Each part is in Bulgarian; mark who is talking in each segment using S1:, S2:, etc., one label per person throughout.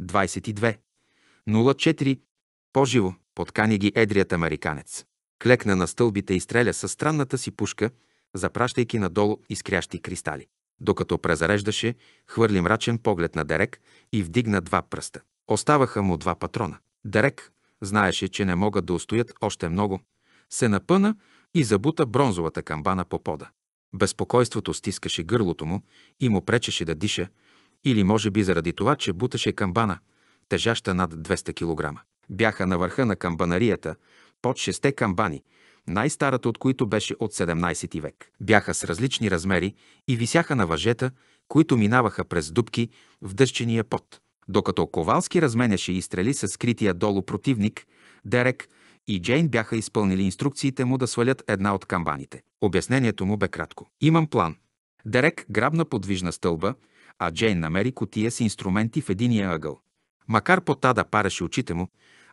S1: 22. 04. Поживо, подкани ги едрият американец. Клекна на стълбите и стреля със странната си пушка, запращайки надолу изкрящи кристали. Докато презареждаше, хвърли мрачен поглед на Дерек и вдигна два пръста. Оставаха му два патрона. Дерек знаеше, че не могат да устоят още много, се напъна и забута бронзовата камбана по пода. Безпокойството стискаше гърлото му и му пречеше да диша, или може би заради това, че буташе камбана, тежаща над 200 кг. Бяха на върха на камбанарията, под 6 камбани, най-старата от които беше от 17 век. Бяха с различни размери и висяха на въжета, които минаваха през дубки в дъщения пот. Докато Ковалски разменяше стрели с скрития долу противник, Дерек и Джейн бяха изпълнили инструкциите му да свалят една от камбаните. Обяснението му бе кратко. Имам план. Дерек грабна подвижна стълба, а Джейн намери котия с инструменти в единия ъгъл. Макар пота да пареше очите му,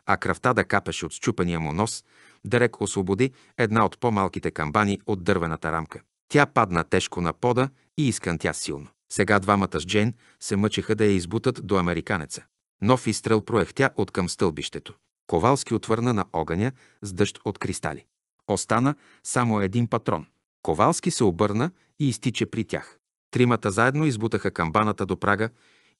S1: а кръвта да капеше от счупения му нос, Дерек освободи една от по-малките камбани от дървената рамка. Тя падна тежко на пода и изкънтя силно. Сега двамата с Джейн се мъчеха да я избутат до американеца. Нов изстрел проехтя от към стълбището. Ковалски отвърна на огъня с дъжд от кристали. Остана само един патрон. Ковалски се обърна и изтича при тях. Тримата заедно избутаха камбаната до прага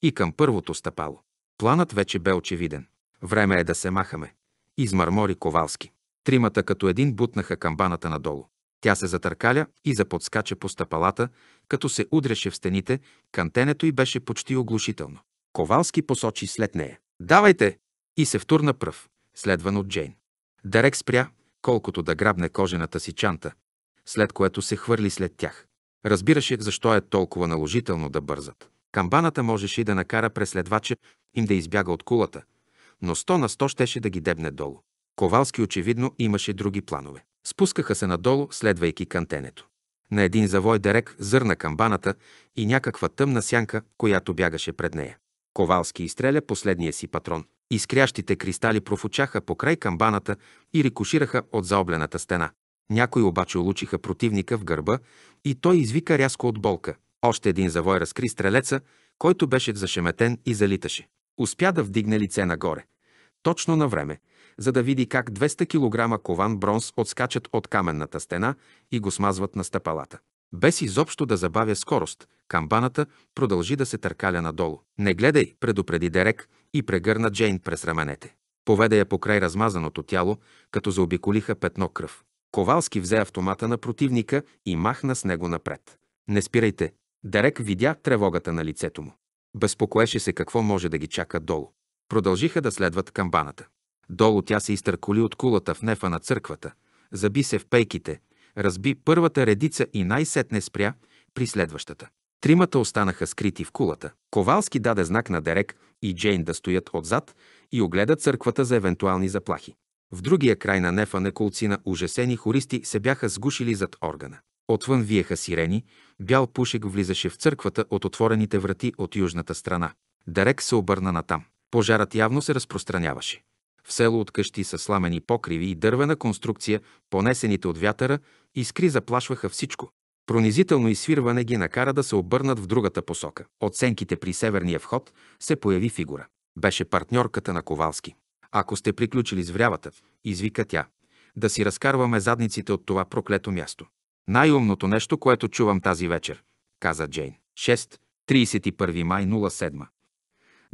S1: и към първото стъпало. Планът вече бе очевиден. Време е да се махаме. Измърмори Ковалски. Тримата като един бутнаха камбаната надолу. Тя се затъркаля и заподскача по стъпалата, като се удряше в стените, кантенето й беше почти оглушително. Ковалски посочи след нея. «Давайте!» и се втурна пръв, следван от Джейн. Дарек спря, колкото да грабне кожената си чанта, след което се хвърли след тях. Разбираше защо е толкова наложително да бързат. Камбаната можеше и да накара преследвача им да избяга от кулата, но сто на сто щеше да ги дебне долу. Ковалски очевидно имаше други планове. Спускаха се надолу, следвайки кантенето. На един завой Дерек зърна камбаната и някаква тъмна сянка, която бягаше пред нея. Ковалски изстреля последния си патрон. Изкрящите кристали профучаха покрай камбаната и рикошираха от заоблената стена. Някои обаче улучиха противника в гърба и той извика рязко от болка. Още един завой разкри стрелеца, който беше зашеметен и залиташе. Успя да вдигне лице нагоре. Точно на време, за да види как 200 кг кован бронз отскачат от каменната стена и го смазват на стъпалата. Без изобщо да забавя скорост, камбаната продължи да се търкаля надолу. Не гледай, предупреди Дерек и прегърна Джейн през раменете. Поведе я покрай размазаното тяло, като заобиколиха петно кръв. Ковалски взе автомата на противника и махна с него напред. Не спирайте. Дерек видя тревогата на лицето му. Безпокоеше се какво може да ги чака долу. Продължиха да следват камбаната. Долу тя се изтърколи от кулата в нефа на църквата, заби се в пейките, разби първата редица и най-сетне спря при следващата. Тримата останаха скрити в кулата. Ковалски даде знак на Дерек и Джейн да стоят отзад и огледа църквата за евентуални заплахи. В другия край на нефа на колцина ужасени хористи се бяха сгушили зад органа. Отвън виеха сирени, бял пушек влизаше в църквата от отворените врати от южната страна. Дарек се обърна натам. Пожарът явно се разпространяваше. В село от къщи са сламени покриви и дървена конструкция, понесените от вятъра, искри заплашваха всичко. Пронизително изсвирване ги накара да се обърнат в другата посока. От сенките при северния вход се появи фигура. Беше партньорката на Ковалски. Ако сте приключили с врявата, извика тя, да си разкарваме задниците от това проклето място. Най-умното нещо, което чувам тази вечер, каза Джейн. 6. 31 май 07.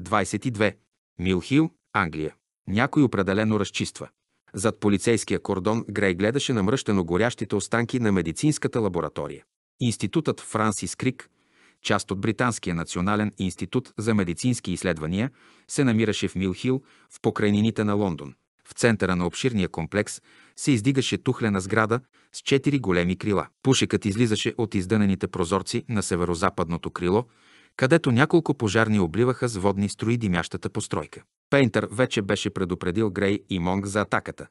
S1: 22. Милхил, Англия. Някой определено разчиства. Зад полицейския кордон Грей гледаше намръщено горящите останки на медицинската лаборатория. Институтът Франсис Крик част от Британския национален институт за медицински изследвания, се намираше в Милхил, в покрайнините на Лондон. В центъра на обширния комплекс се издигаше тухлена сграда с четири големи крила. Пушекът излизаше от издънените прозорци на северо-западното крило, където няколко пожарни обливаха с водни строи димящата постройка. Пейнтър вече беше предупредил Грей и Монг за атаката,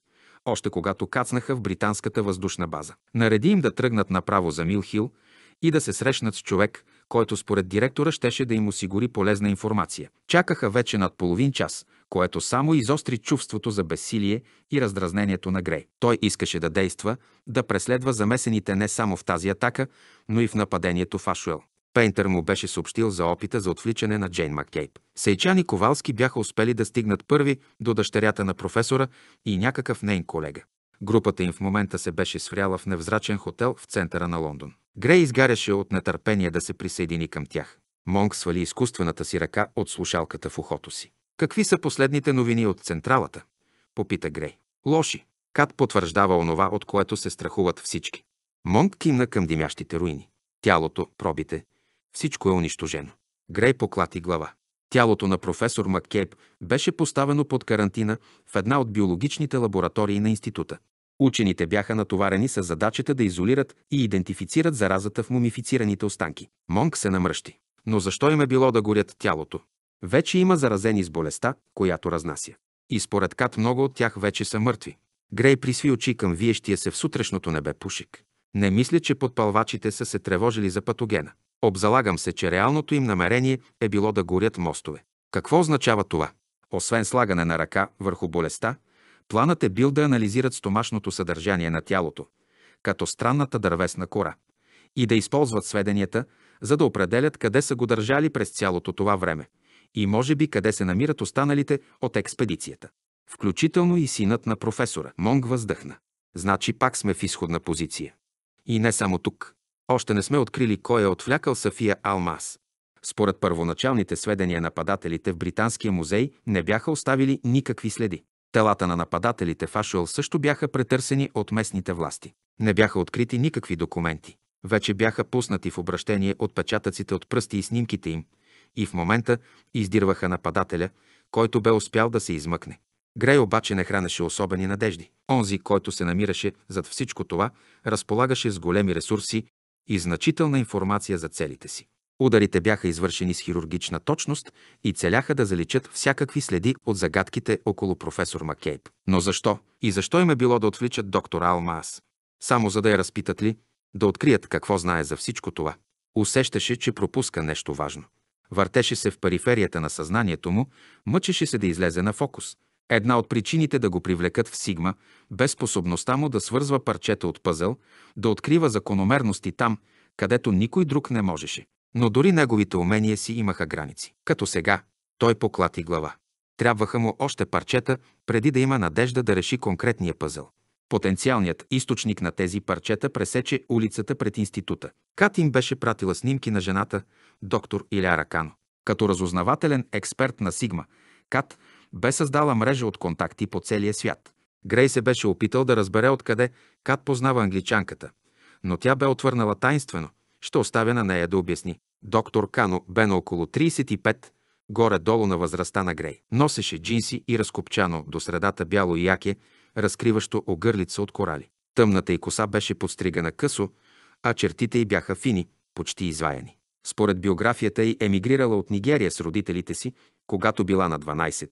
S1: още когато кацнаха в британската въздушна база. Нареди им да тръгнат направо за Милхил и да се срещнат с човек, който според директора щеше да им осигури полезна информация. Чакаха вече над половин час, което само изостри чувството за безсилие и раздразнението на Грей. Той искаше да действа, да преследва замесените не само в тази атака, но и в нападението в Ашуел. Пейнтър му беше съобщил за опита за отвличане на Джейн Маккейб. Сейчан и Ковалски бяха успели да стигнат първи до дъщерята на професора и някакъв нейн колега. Групата им в момента се беше свряла в невзрачен хотел в центъра на Лондон. Грей изгаряше от нетърпение да се присъедини към тях. Монг свали изкуствената си ръка от слушалката в ухото си. Какви са последните новини от централата? Попита Грей. Лоши. Кат потвърждава онова, от което се страхуват всички. Монг кимна към димящите руини. Тялото, пробите, всичко е унищожено. Грей поклати глава. Тялото на професор Маккейб беше поставено под карантина в една от биологичните лаборатории на института. Учените бяха натоварени с задачата да изолират и идентифицират заразата в мумифицираните останки. Монк се намръщи. Но защо им е било да горят тялото? Вече има заразени с болестта, която разнася. И според Кат много от тях вече са мъртви. Грей присви очи към виещия се в сутрешното небе пушик. Не мисля, че подпалвачите са се тревожили за патогена. Обзалагам се, че реалното им намерение е било да горят мостове. Какво означава това? Освен слагане на ръка върху болестта, Планът е бил да анализират стомашното съдържание на тялото, като странната дървесна кора, и да използват сведенията, за да определят къде са го държали през цялото това време и може би къде се намират останалите от експедицията. Включително и синът на професора. Монг въздъхна. Значи пак сме в изходна позиция. И не само тук. Още не сме открили кой е отвлякал Сафия Алмаз. Според първоначалните сведения нападателите в Британския музей не бяха оставили никакви следи. Телата на нападателите в Ашуел също бяха претърсени от местните власти. Не бяха открити никакви документи. Вече бяха пуснати в обращение отпечатъците от пръсти и снимките им и в момента издирваха нападателя, който бе успял да се измъкне. Грей обаче не хранеше особени надежди. Онзи, който се намираше зад всичко това, разполагаше с големи ресурси и значителна информация за целите си. Ударите бяха извършени с хирургична точност и целяха да заличат всякакви следи от загадките около професор Маккейб. Но защо? И защо им е било да отвличат доктор Алмаас? Само за да я разпитат ли? Да открият какво знае за всичко това. Усещаше, че пропуска нещо важно. Въртеше се в периферията на съзнанието му, мъчеше се да излезе на фокус. Една от причините да го привлекат в Сигма бе способността му да свързва парчета от пъзъл, да открива закономерности там, където никой друг не можеше. Но дори неговите умения си имаха граници. Като сега, той поклати глава. Трябваха му още парчета, преди да има надежда да реши конкретния пъзъл. Потенциалният източник на тези парчета пресече улицата пред института. Кат им беше пратила снимки на жената, доктор Иляра Кано. Като разузнавателен експерт на Сигма, Кат бе създала мрежа от контакти по целия свят. Грей се беше опитал да разбере откъде Кат познава англичанката, но тя бе отвърнала тайнствено – ще оставя на нея да обясни. Доктор Кано бе на около 35, горе-долу на възрастта на Грей. Носеше джинси и разкопчано до средата бяло яке, разкриващо огърлица от корали. Тъмната й коса беше подстригана късо, а чертите й бяха фини, почти изваяни. Според биографията й емигрирала от Нигерия с родителите си, когато била на 12,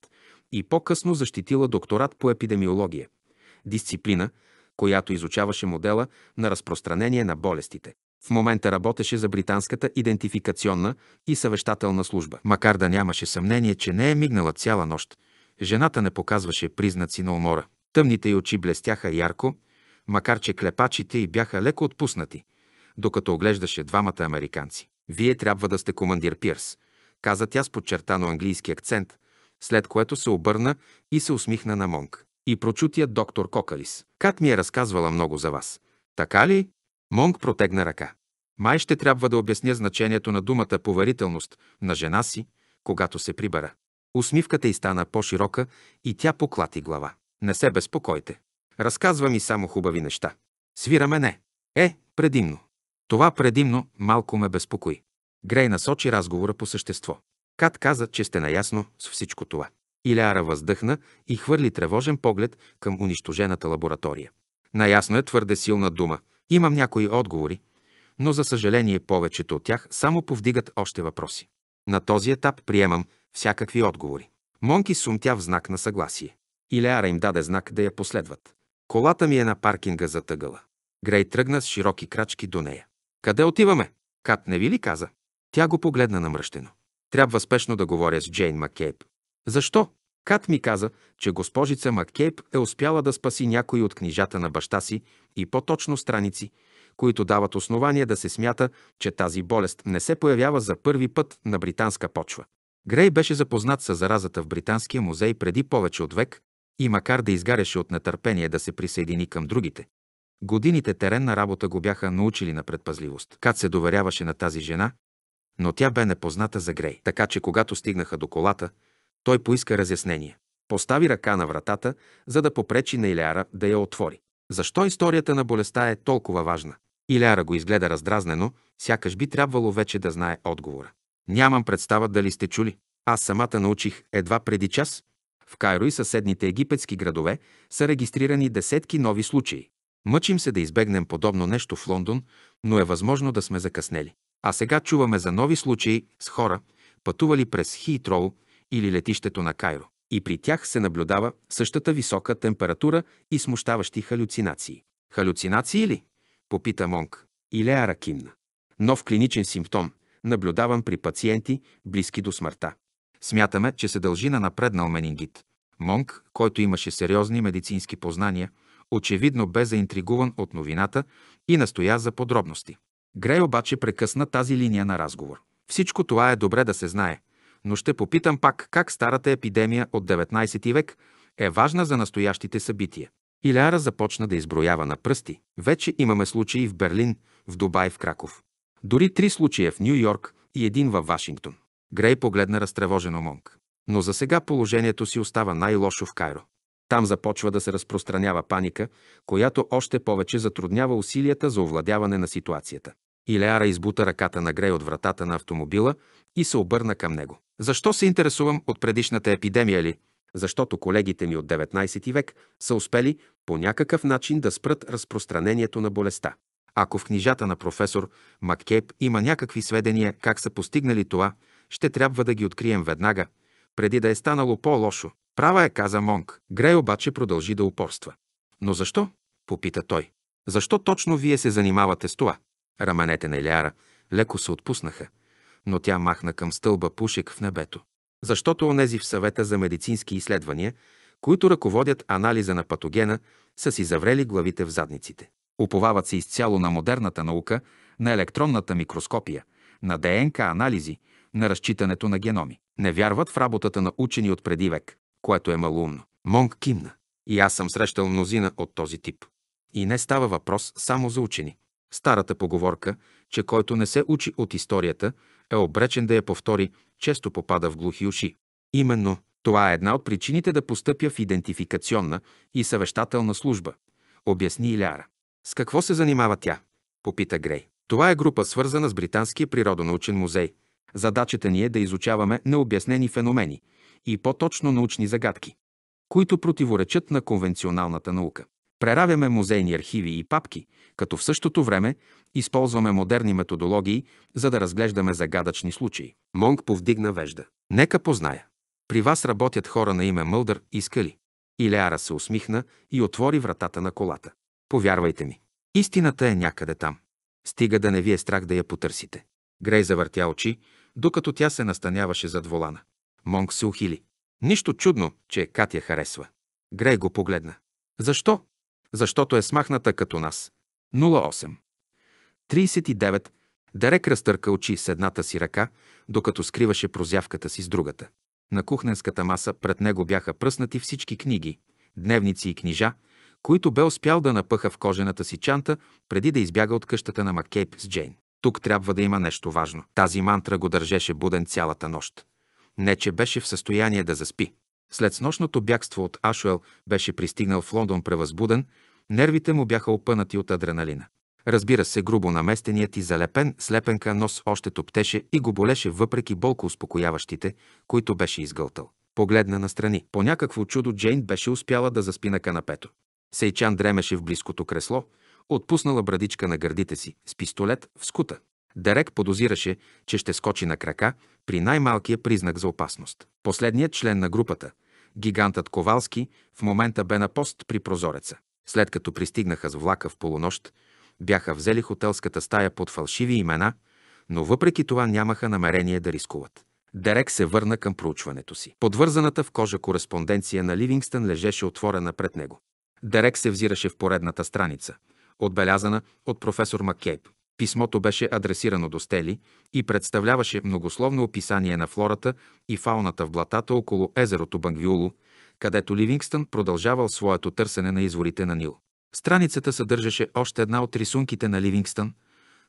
S1: и по-късно защитила докторат по епидемиология – дисциплина, която изучаваше модела на разпространение на болестите. В момента работеше за британската идентификационна и съвещателна служба. Макар да нямаше съмнение, че не е мигнала цяла нощ, жената не показваше признаци на умора. Тъмните й очи блестяха ярко, макар че клепачите й бяха леко отпуснати, докато оглеждаше двамата американци. «Вие трябва да сте командир Пирс», каза тя с подчертано английски акцент, след което се обърна и се усмихна на Монг. И прочутия доктор Кокалис. Кат ми е разказвала много за вас. Така ли? Монг протегна ръка. Май ще трябва да обясня значението на думата поверителност на жена си, когато се прибера. Усмивката й стана по-широка и тя поклати глава. Не се безпокойте. Разказва ми само хубави неща. Свира мене. Е, предимно. Това предимно малко ме безпокои. Грей насочи разговора по същество. Кат каза, че сте наясно с всичко това. Иляра въздъхна и хвърли тревожен поглед към унищожената лаборатория. Наясно е твърде силна дума – Имам някои отговори, но за съжаление повечето от тях само повдигат още въпроси. На този етап приемам всякакви отговори. Монки сумтя в знак на съгласие. Илеара им даде знак да я последват. Колата ми е на паркинга за тъгъла. Грей тръгна с широки крачки до нея. Къде отиваме? Кат не ви ли каза? Тя го погледна намръщено. Трябва спешно да говоря с Джейн Маккейб. Защо? Кат ми каза, че госпожица Маккейп е успяла да спаси някои от книжата на баща си и по-точно страници, които дават основания да се смята, че тази болест не се появява за първи път на британска почва. Грей беше запознат с заразата в Британския музей преди повече от век и макар да изгаряше от нетърпение да се присъедини към другите, годините теренна работа го бяха научили на предпазливост. Кат се доверяваше на тази жена, но тя бе непозната за Грей, така че когато стигнаха до колата, той поиска разяснение. Постави ръка на вратата, за да попречи на Иляра да я отвори. Защо историята на болестта е толкова важна? Иляра го изгледа раздразнено, сякаш би трябвало вече да знае отговора. Нямам представа дали сте чули. Аз самата научих едва преди час. В Кайро и съседните египетски градове са регистрирани десетки нови случаи. Мъчим се да избегнем подобно нещо в Лондон, но е възможно да сме закъснели. А сега чуваме за нови случаи с хора, пътували през Хитроу, или летището на Кайро. И при тях се наблюдава същата висока температура и смущаващи халюцинации. Халюцинации ли? Попита монг. Илея ракимна. Нов клиничен симптом, наблюдаван при пациенти, близки до смъртта. Смятаме, че се дължи на напреднал менингит. Монг, който имаше сериозни медицински познания, очевидно бе заинтригуван от новината и настоя за подробности. Грей обаче прекъсна тази линия на разговор. Всичко това е добре да се знае, но ще попитам пак как старата епидемия от 19 век е важна за настоящите събития. Иляра започна да изброява на пръсти. Вече имаме случаи в Берлин, в Дубай, в Краков. Дори три случая в Нью Йорк и един във Вашингтон. Грей погледна разтревожено Монг. Но за сега положението си остава най-лошо в Кайро. Там започва да се разпространява паника, която още повече затруднява усилията за овладяване на ситуацията. Илеара избута ръката на Грей от вратата на автомобила и се обърна към него. Защо се интересувам от предишната епидемия ли? Защото колегите ми от 19 век са успели по някакъв начин да спрат разпространението на болестта. Ако в книжата на професор Маккейб има някакви сведения как са постигнали това, ще трябва да ги открием веднага, преди да е станало по-лошо. Права е, каза Монг. Грей обаче продължи да упорства. Но защо? попита той. Защо точно вие се занимавате с това? Раменете на Иляра леко се отпуснаха но тя махна към стълба пушек в небето. Защото онези в съвета за медицински изследвания, които ръководят анализа на патогена, са си заврели главите в задниците. Уповават се изцяло на модерната наука, на електронната микроскопия, на ДНК анализи, на разчитането на геноми. Не вярват в работата на учени от преди век, което е малумно. Монг кимна. И аз съм срещал мнозина от този тип. И не става въпрос само за учени. Старата поговорка, че който не се учи от историята, е обречен да я повтори, често попада в глухи уши. Именно това е една от причините да постъпя в идентификационна и съвещателна служба, обясни Иляра. С какво се занимава тя? Попита Грей. Това е група свързана с Британския природонаучен музей. Задачата ни е да изучаваме необяснени феномени и по-точно научни загадки, които противоречат на конвенционалната наука. Преравяме музейни архиви и папки, като в същото време използваме модерни методологии, за да разглеждаме загадъчни случаи. Монг повдигна вежда. Нека позная. При вас работят хора на име Мълдър и Скали. Илеара се усмихна и отвори вратата на колата. Повярвайте ми, истината е някъде там. Стига да не ви е страх да я потърсите. Грей завъртя очи, докато тя се настаняваше зад волана. Монг се ухили. Нищо чудно, че Катя харесва. Грей го погледна. Защо? защото е смахната като нас. 08. 39. Дарек разтърка очи с едната си ръка, докато скриваше прозявката си с другата. На кухненската маса пред него бяха пръснати всички книги, дневници и книжа, които бе успял да напъха в кожената си чанта, преди да избяга от къщата на Маккейп с Джейн. Тук трябва да има нещо важно. Тази мантра го държеше буден цялата нощ. Не, че беше в състояние да заспи. След снощното бягство от Ашуел беше пристигнал в Лондон превъзбуден, нервите му бяха опънати от адреналина. Разбира се, грубо наместеният и залепен слепенка нос още топтеше и го болеше въпреки болко успокояващите, които беше изгълтал. Погледна настрани. По някакво чудо Джейн беше успяла да заспи на канапето. Сейчан дремеше в близкото кресло, отпуснала брадичка на гърдите си, с пистолет в скута. Дерек подозираше, че ще скочи на крака при най-малкия признак за опасност. Последният член на групата, Гигантът Ковалски в момента бе на пост при прозореца. След като пристигнаха с влака в полунощ, бяха взели хотелската стая под фалшиви имена, но въпреки това нямаха намерение да рискуват. Дерек се върна към проучването си. Подвързаната в кожа кореспонденция на Ливингстън лежеше отворена пред него. Дерек се взираше в поредната страница, отбелязана от професор Маккейб. Писмото беше адресирано до Стели и представляваше многословно описание на флората и фауната в блатата около езерото Бангвиуло, където Ливингстън продължавал своето търсене на изворите на Нил. Страницата съдържаше още една от рисунките на Ливингстън,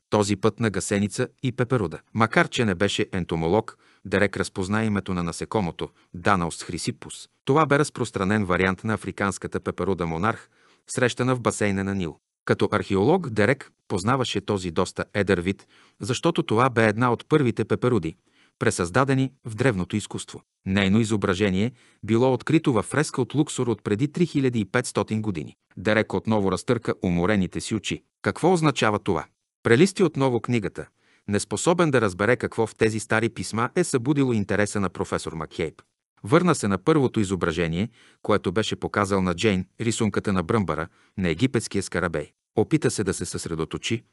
S1: този път на гасеница и пеперуда. Макар, че не беше ентомолог, Дерек разпозна името на насекомото – Данаус хрисипус. Това бе разпространен вариант на африканската пеперуда монарх, срещана в басейна на Нил. Като археолог Дерек познаваше този доста едър вид, защото това бе една от първите пеперуди, пресъздадени в древното изкуство. Нейно изображение било открито във фреска от Луксор от преди 3500 години. Дерек отново разтърка уморените си очи. Какво означава това? Прелисти отново книгата, неспособен да разбере какво в тези стари писма е събудило интереса на професор Макхейб. Върна се на първото изображение, което беше показал на Джейн рисунката на бръмбара на египетския скарабей. Опита се да се съсредоточи,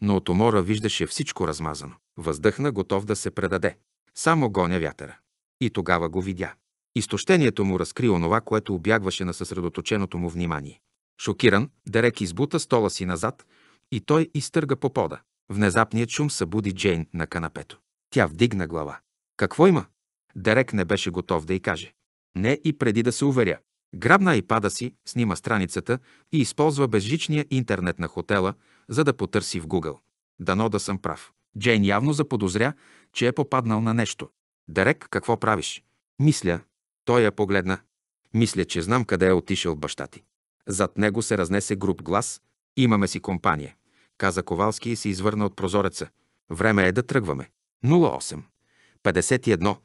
S1: но от умора виждаше всичко размазано. Въздъхна, готов да се предаде. Само гоня вятъра. И тогава го видя. Изтощението му разкри онова, което обягваше на съсредоточеното му внимание. Шокиран, Дерек избута стола си назад и той изтърга по пода. Внезапният шум събуди Джейн на канапето. Тя вдигна глава. Какво има? Дерек не беше готов да й каже. Не и преди да се уверя. Грабна и пада си, снима страницата и използва безжичния интернет на хотела, за да потърси в Google. Дано да съм прав. Джейн явно заподозря, че е попаднал на нещо. Дерек, какво правиш? Мисля. Той я погледна. Мисля, че знам къде е отишъл баща ти. Зад него се разнесе груб глас. Имаме си компания. Каза Ковалски и се извърна от прозореца. Време е да тръгваме. 08. 51.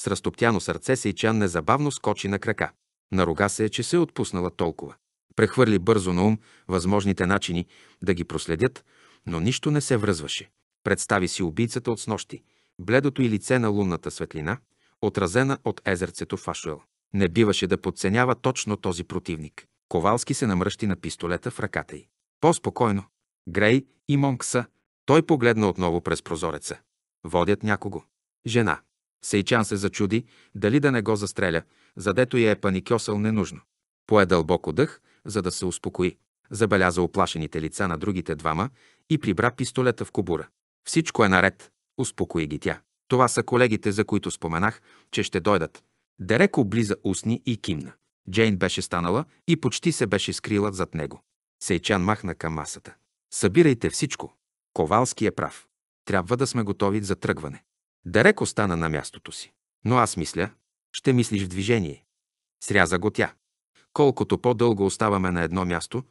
S1: С разтоптяно сърце Сейчан незабавно скочи на крака. На рога се, е, че се е отпуснала толкова. Прехвърли бързо на ум възможните начини да ги проследят, но нищо не се връзваше. Представи си убийцата от снощи, бледото и лице на лунната светлина, отразена от езерцето Фашуел. Не биваше да подценява точно този противник. Ковалски се намръщи на пистолета в ръката й. По-спокойно. Грей и Монкса. Той погледна отново през прозореца. Водят някого. Жена. Сейчан се зачуди дали да не го застреля, задето я е паникьосал ненужно. Пое дълбоко дъх, за да се успокои. Забеляза оплашените лица на другите двама и прибра пистолета в кобура. Всичко е наред, успокои ги тя. Това са колегите, за които споменах, че ще дойдат. Дерек облиза устни и кимна. Джейн беше станала и почти се беше скрила зад него. Сейчан махна към масата. Събирайте всичко. Ковалски е прав. Трябва да сме готови за тръгване. Дарек остана на мястото си. Но аз мисля, ще мислиш в движение. Сряза го тя. Колкото по-дълго оставаме на едно място,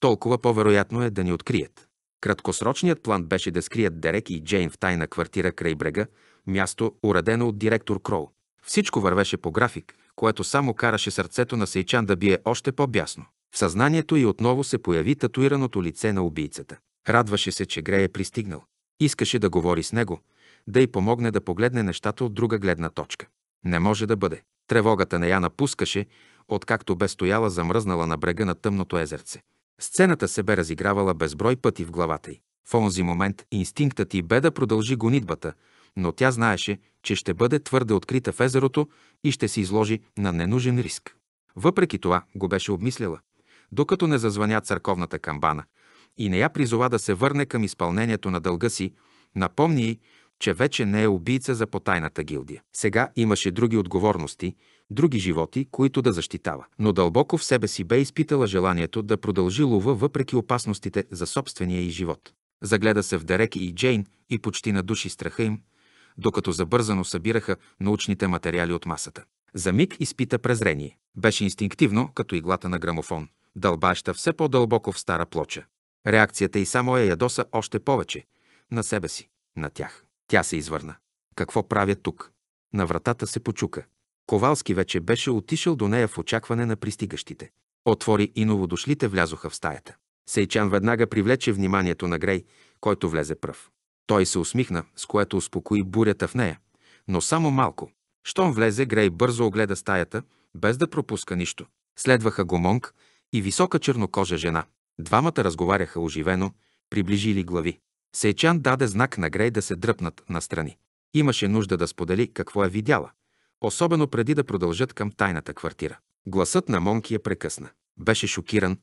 S1: толкова по-вероятно е да ни открият. Краткосрочният план беше да скрият Дерек и Джейн в тайна квартира край брега, място уредено от директор Кроу. Всичко вървеше по график, което само караше сърцето на Сейчан да бие още по-бясно. В съзнанието и отново се появи татуираното лице на убийцата. Радваше се, че Грей е пристигнал. Искаше да говори с него, да й помогне да погледне нещата от друга гледна точка. Не може да бъде. Тревогата не я напускаше, откакто бе стояла замръзнала на брега на тъмното езерце. Сцената се бе разигравала безброй пъти в главата й. В онзи момент инстинктът й бе да продължи гонитбата, но тя знаеше, че ще бъде твърде открита в езерото и ще се изложи на ненужен риск. Въпреки това го беше обмисляла, докато не зазвъня църковната камбана и не я призова да се върне към изпълнението на дълга си, напомни й, че вече не е убийца за потайната гилдия. Сега имаше други отговорности, други животи, които да защитава. Но дълбоко в себе си бе изпитала желанието да продължи лова въпреки опасностите за собствения и живот. Загледа се в Дерек и Джейн и почти надуши страха им, докато забързано събираха научните материали от масата. За миг изпита презрение. Беше инстинктивно, като иглата на грамофон, дълбаща все по-дълбоко в стара плоча. Реакцията и само я ядоса още повече. На себе си, на тях. Тя се извърна. Какво правя тук? На вратата се почука. Ковалски вече беше отишъл до нея в очакване на пристигащите. Отвори и новодошлите влязоха в стаята. Сейчан веднага привлече вниманието на Грей, който влезе пръв. Той се усмихна, с което успокои бурята в нея, но само малко. Щом влезе, Грей бързо огледа стаята, без да пропуска нищо. Следваха го Монг и висока чернокожа жена. Двамата разговаряха оживено, приближили глави. Сейчан даде знак на Грей да се дръпнат настрани. Имаше нужда да сподели какво е видяла, особено преди да продължат към тайната квартира. Гласът на Монки я е прекъсна. Беше шокиран,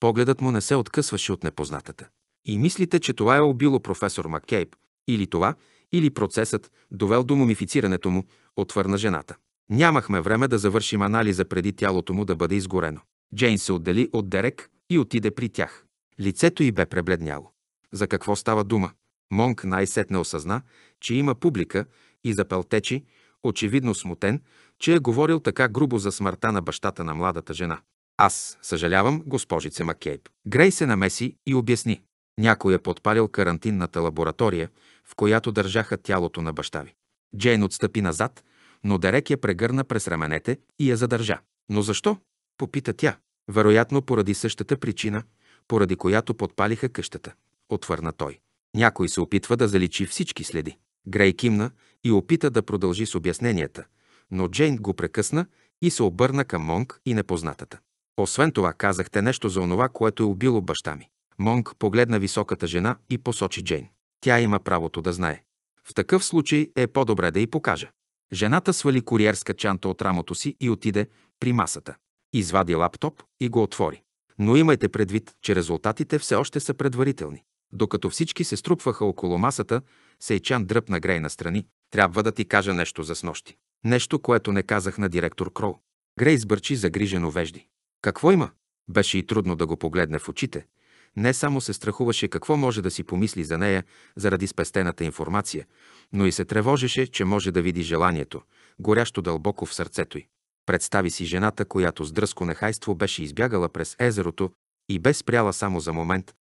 S1: погледът му не се откъсваше от непознатата. И мислите, че това е убило професор Маккейб, или това, или процесът, довел до мумифицирането му, отвърна жената. Нямахме време да завършим анализа преди тялото му да бъде изгорено. Джейн се отдели от Дерек и отиде при тях. Лицето й бе пребледняло. За какво става дума? Монк най-сетне осъзна, че има публика и запелтечи, очевидно смутен, че е говорил така грубо за смъртта на бащата на младата жена. Аз съжалявам, госпожице Маккейб. Грей се намеси и обясни. Някой е подпалил карантинната лаборатория, в която държаха тялото на баща ви. Джейн отстъпи назад, но Дерек я прегърна през раменете и я задържа. Но защо? Попита тя. Вероятно поради същата причина, поради която подпалиха къщата отвърна той. Някой се опитва да заличи всички следи. Грей кимна и опита да продължи с обясненията, но Джейн го прекъсна и се обърна към Монг и непознатата. Освен това казахте нещо за онова, което е убило баща ми. Монг погледна високата жена и посочи Джейн. Тя има правото да знае. В такъв случай е по-добре да й покажа. Жената свали куриерска чанта от рамото си и отиде при масата. Извади лаптоп и го отвори. Но имайте предвид, че резултатите все още са предварителни. Докато всички се струпваха около масата, Сейчан дръпна Грей на страни, Трябва да ти кажа нещо за снощи. Нещо, което не казах на директор Кроу. Грей сбърчи загрижено вежди. Какво има? Беше и трудно да го погледне в очите. Не само се страхуваше какво може да си помисли за нея заради спестената информация, но и се тревожеше, че може да види желанието, горящо дълбоко в сърцето й. Представи си жената, която с дръско нехайство беше избягала през езерото и бе спряла само за момент,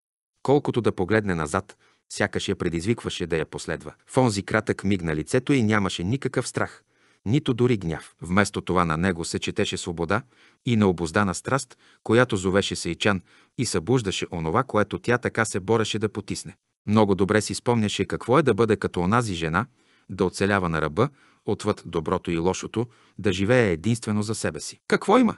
S1: Колкото да погледне назад, сякаш я предизвикваше да я последва. В онзи кратък миг на лицето и нямаше никакъв страх, нито дори гняв. Вместо това на него се четеше свобода и необоздана страст, която зовеше Сейчан и събуждаше онова, което тя така се бореше да потисне. Много добре си спомняше какво е да бъде като онази жена, да оцелява на ръба, отвъд доброто и лошото, да живее единствено за себе си. Какво има?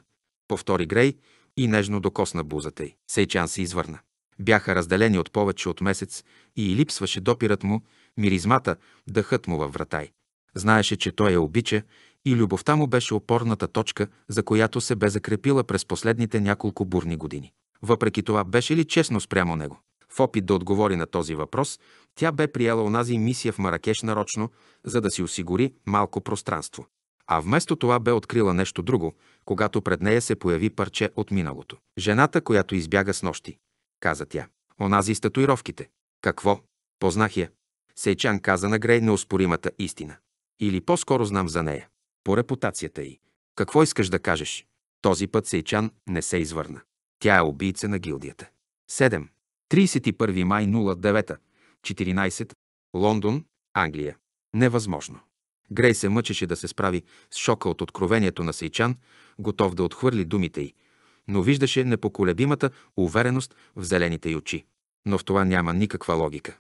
S1: Повтори Грей и нежно докосна бузата й. Сейчан се извърна. Бяха разделени от повече от месец и липсваше допирът му, миризмата, дъхът му във врата й. Знаеше, че той я обича и любовта му беше опорната точка, за която се бе закрепила през последните няколко бурни години. Въпреки това, беше ли честно спрямо него? В опит да отговори на този въпрос, тя бе приела онази мисия в Маракеш нарочно, за да си осигури малко пространство. А вместо това бе открила нещо друго, когато пред нея се появи парче от миналото. Жената, която избяга с нощи каза тя. Онази с татуировките. Какво? Познах я. Сейчан каза на Грей неоспоримата истина. Или по-скоро знам за нея. По репутацията й. Какво искаш да кажеш? Този път Сейчан не се извърна. Тя е убийца на гилдията. 7. 31 май 09. 14. Лондон, Англия. Невъзможно. Грей се мъчеше да се справи с шока от откровението на Сейчан, готов да отхвърли думите й – но виждаше непоколебимата увереност в зелените й очи. Но в това няма никаква логика,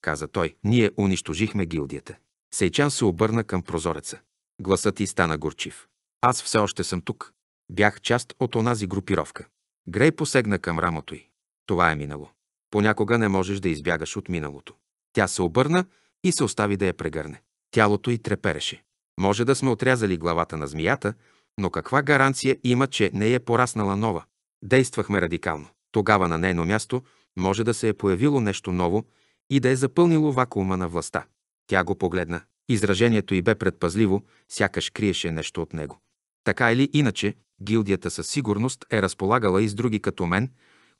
S1: каза той. Ние унищожихме гилдията. Сейчан се обърна към прозореца. Гласът ти стана горчив. Аз все още съм тук. Бях част от онази групировка. Грей посегна към рамото й. Това е минало. Понякога не можеш да избягаш от миналото. Тя се обърна и се остави да я прегърне. Тялото й трепереше. Може да сме отрязали главата на змията, но каква гаранция има, че не е пораснала нова? Действахме радикално. Тогава на нейно място може да се е появило нещо ново и да е запълнило вакуума на властта. Тя го погледна. Изражението й бе предпазливо, сякаш криеше нещо от него. Така или иначе, гилдията със сигурност е разполагала и с други като мен,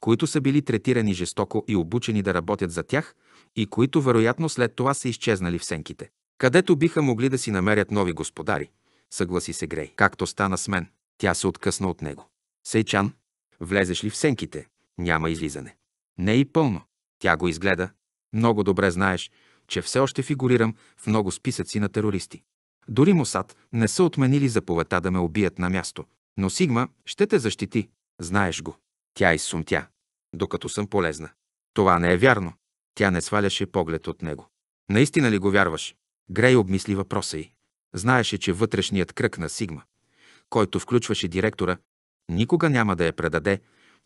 S1: които са били третирани жестоко и обучени да работят за тях и които вероятно след това са изчезнали в сенките, където биха могли да си намерят нови господари съгласи се Грей. Както стана с мен. Тя се откъсна от него. Сейчан, влезеш ли в сенките? Няма излизане. Не и пълно. Тя го изгледа. Много добре знаеш, че все още фигурирам в много списъци на терористи. Дори Мосад не са отменили заповедта да ме убият на място. Но Сигма ще те защити. Знаеш го. Тя изсумтя. Докато съм полезна. Това не е вярно. Тя не сваляше поглед от него. Наистина ли го вярваш? Грей обмисли въпроса й. Знаеше, че вътрешният кръг на Сигма, който включваше директора, никога няма да я предаде,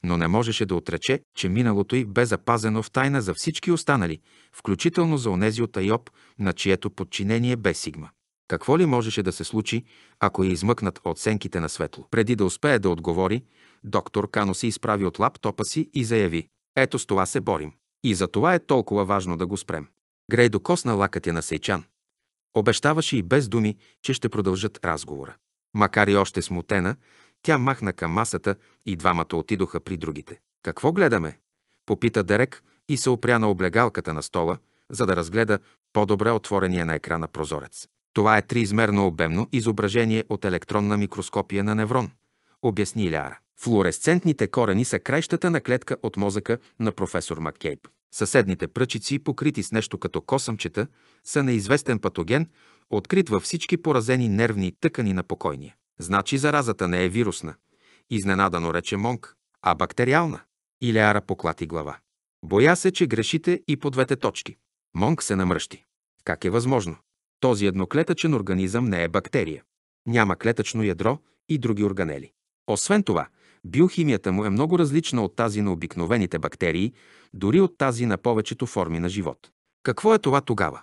S1: но не можеше да отрече, че миналото й бе запазено в тайна за всички останали, включително за онези от Айоп, на чието подчинение бе Сигма. Какво ли можеше да се случи, ако я измъкнат от сенките на светло? Преди да успее да отговори, доктор Кано се изправи от лаптопа си и заяви «Ето с това се борим». И за това е толкова важно да го спрем. Грей докосна лакътя е на Сейчан. Обещаваше и без думи, че ще продължат разговора. Макар и още смутена, тя махна към масата и двамата отидоха при другите. «Какво гледаме?» – попита Дерек и се опря на облегалката на стола, за да разгледа по-добре отворения на екрана прозорец. Това е триизмерно обемно изображение от електронна микроскопия на неврон, обясни Иляра. Флуоресцентните корени са крайщата на клетка от мозъка на професор Маккейб. Съседните пръчици, покрити с нещо като косъмчета, са неизвестен патоген, открит във всички поразени нервни тъкани на покойния. Значи заразата не е вирусна, изненадано рече монг, а бактериална. Илиара поклати глава. Боя се, че грешите и по двете точки. Монг се намръщи. Как е възможно? Този едноклетъчен организъм не е бактерия. Няма клетъчно ядро и други органели. Освен това, Биохимията му е много различна от тази на обикновените бактерии, дори от тази на повечето форми на живот. Какво е това тогава?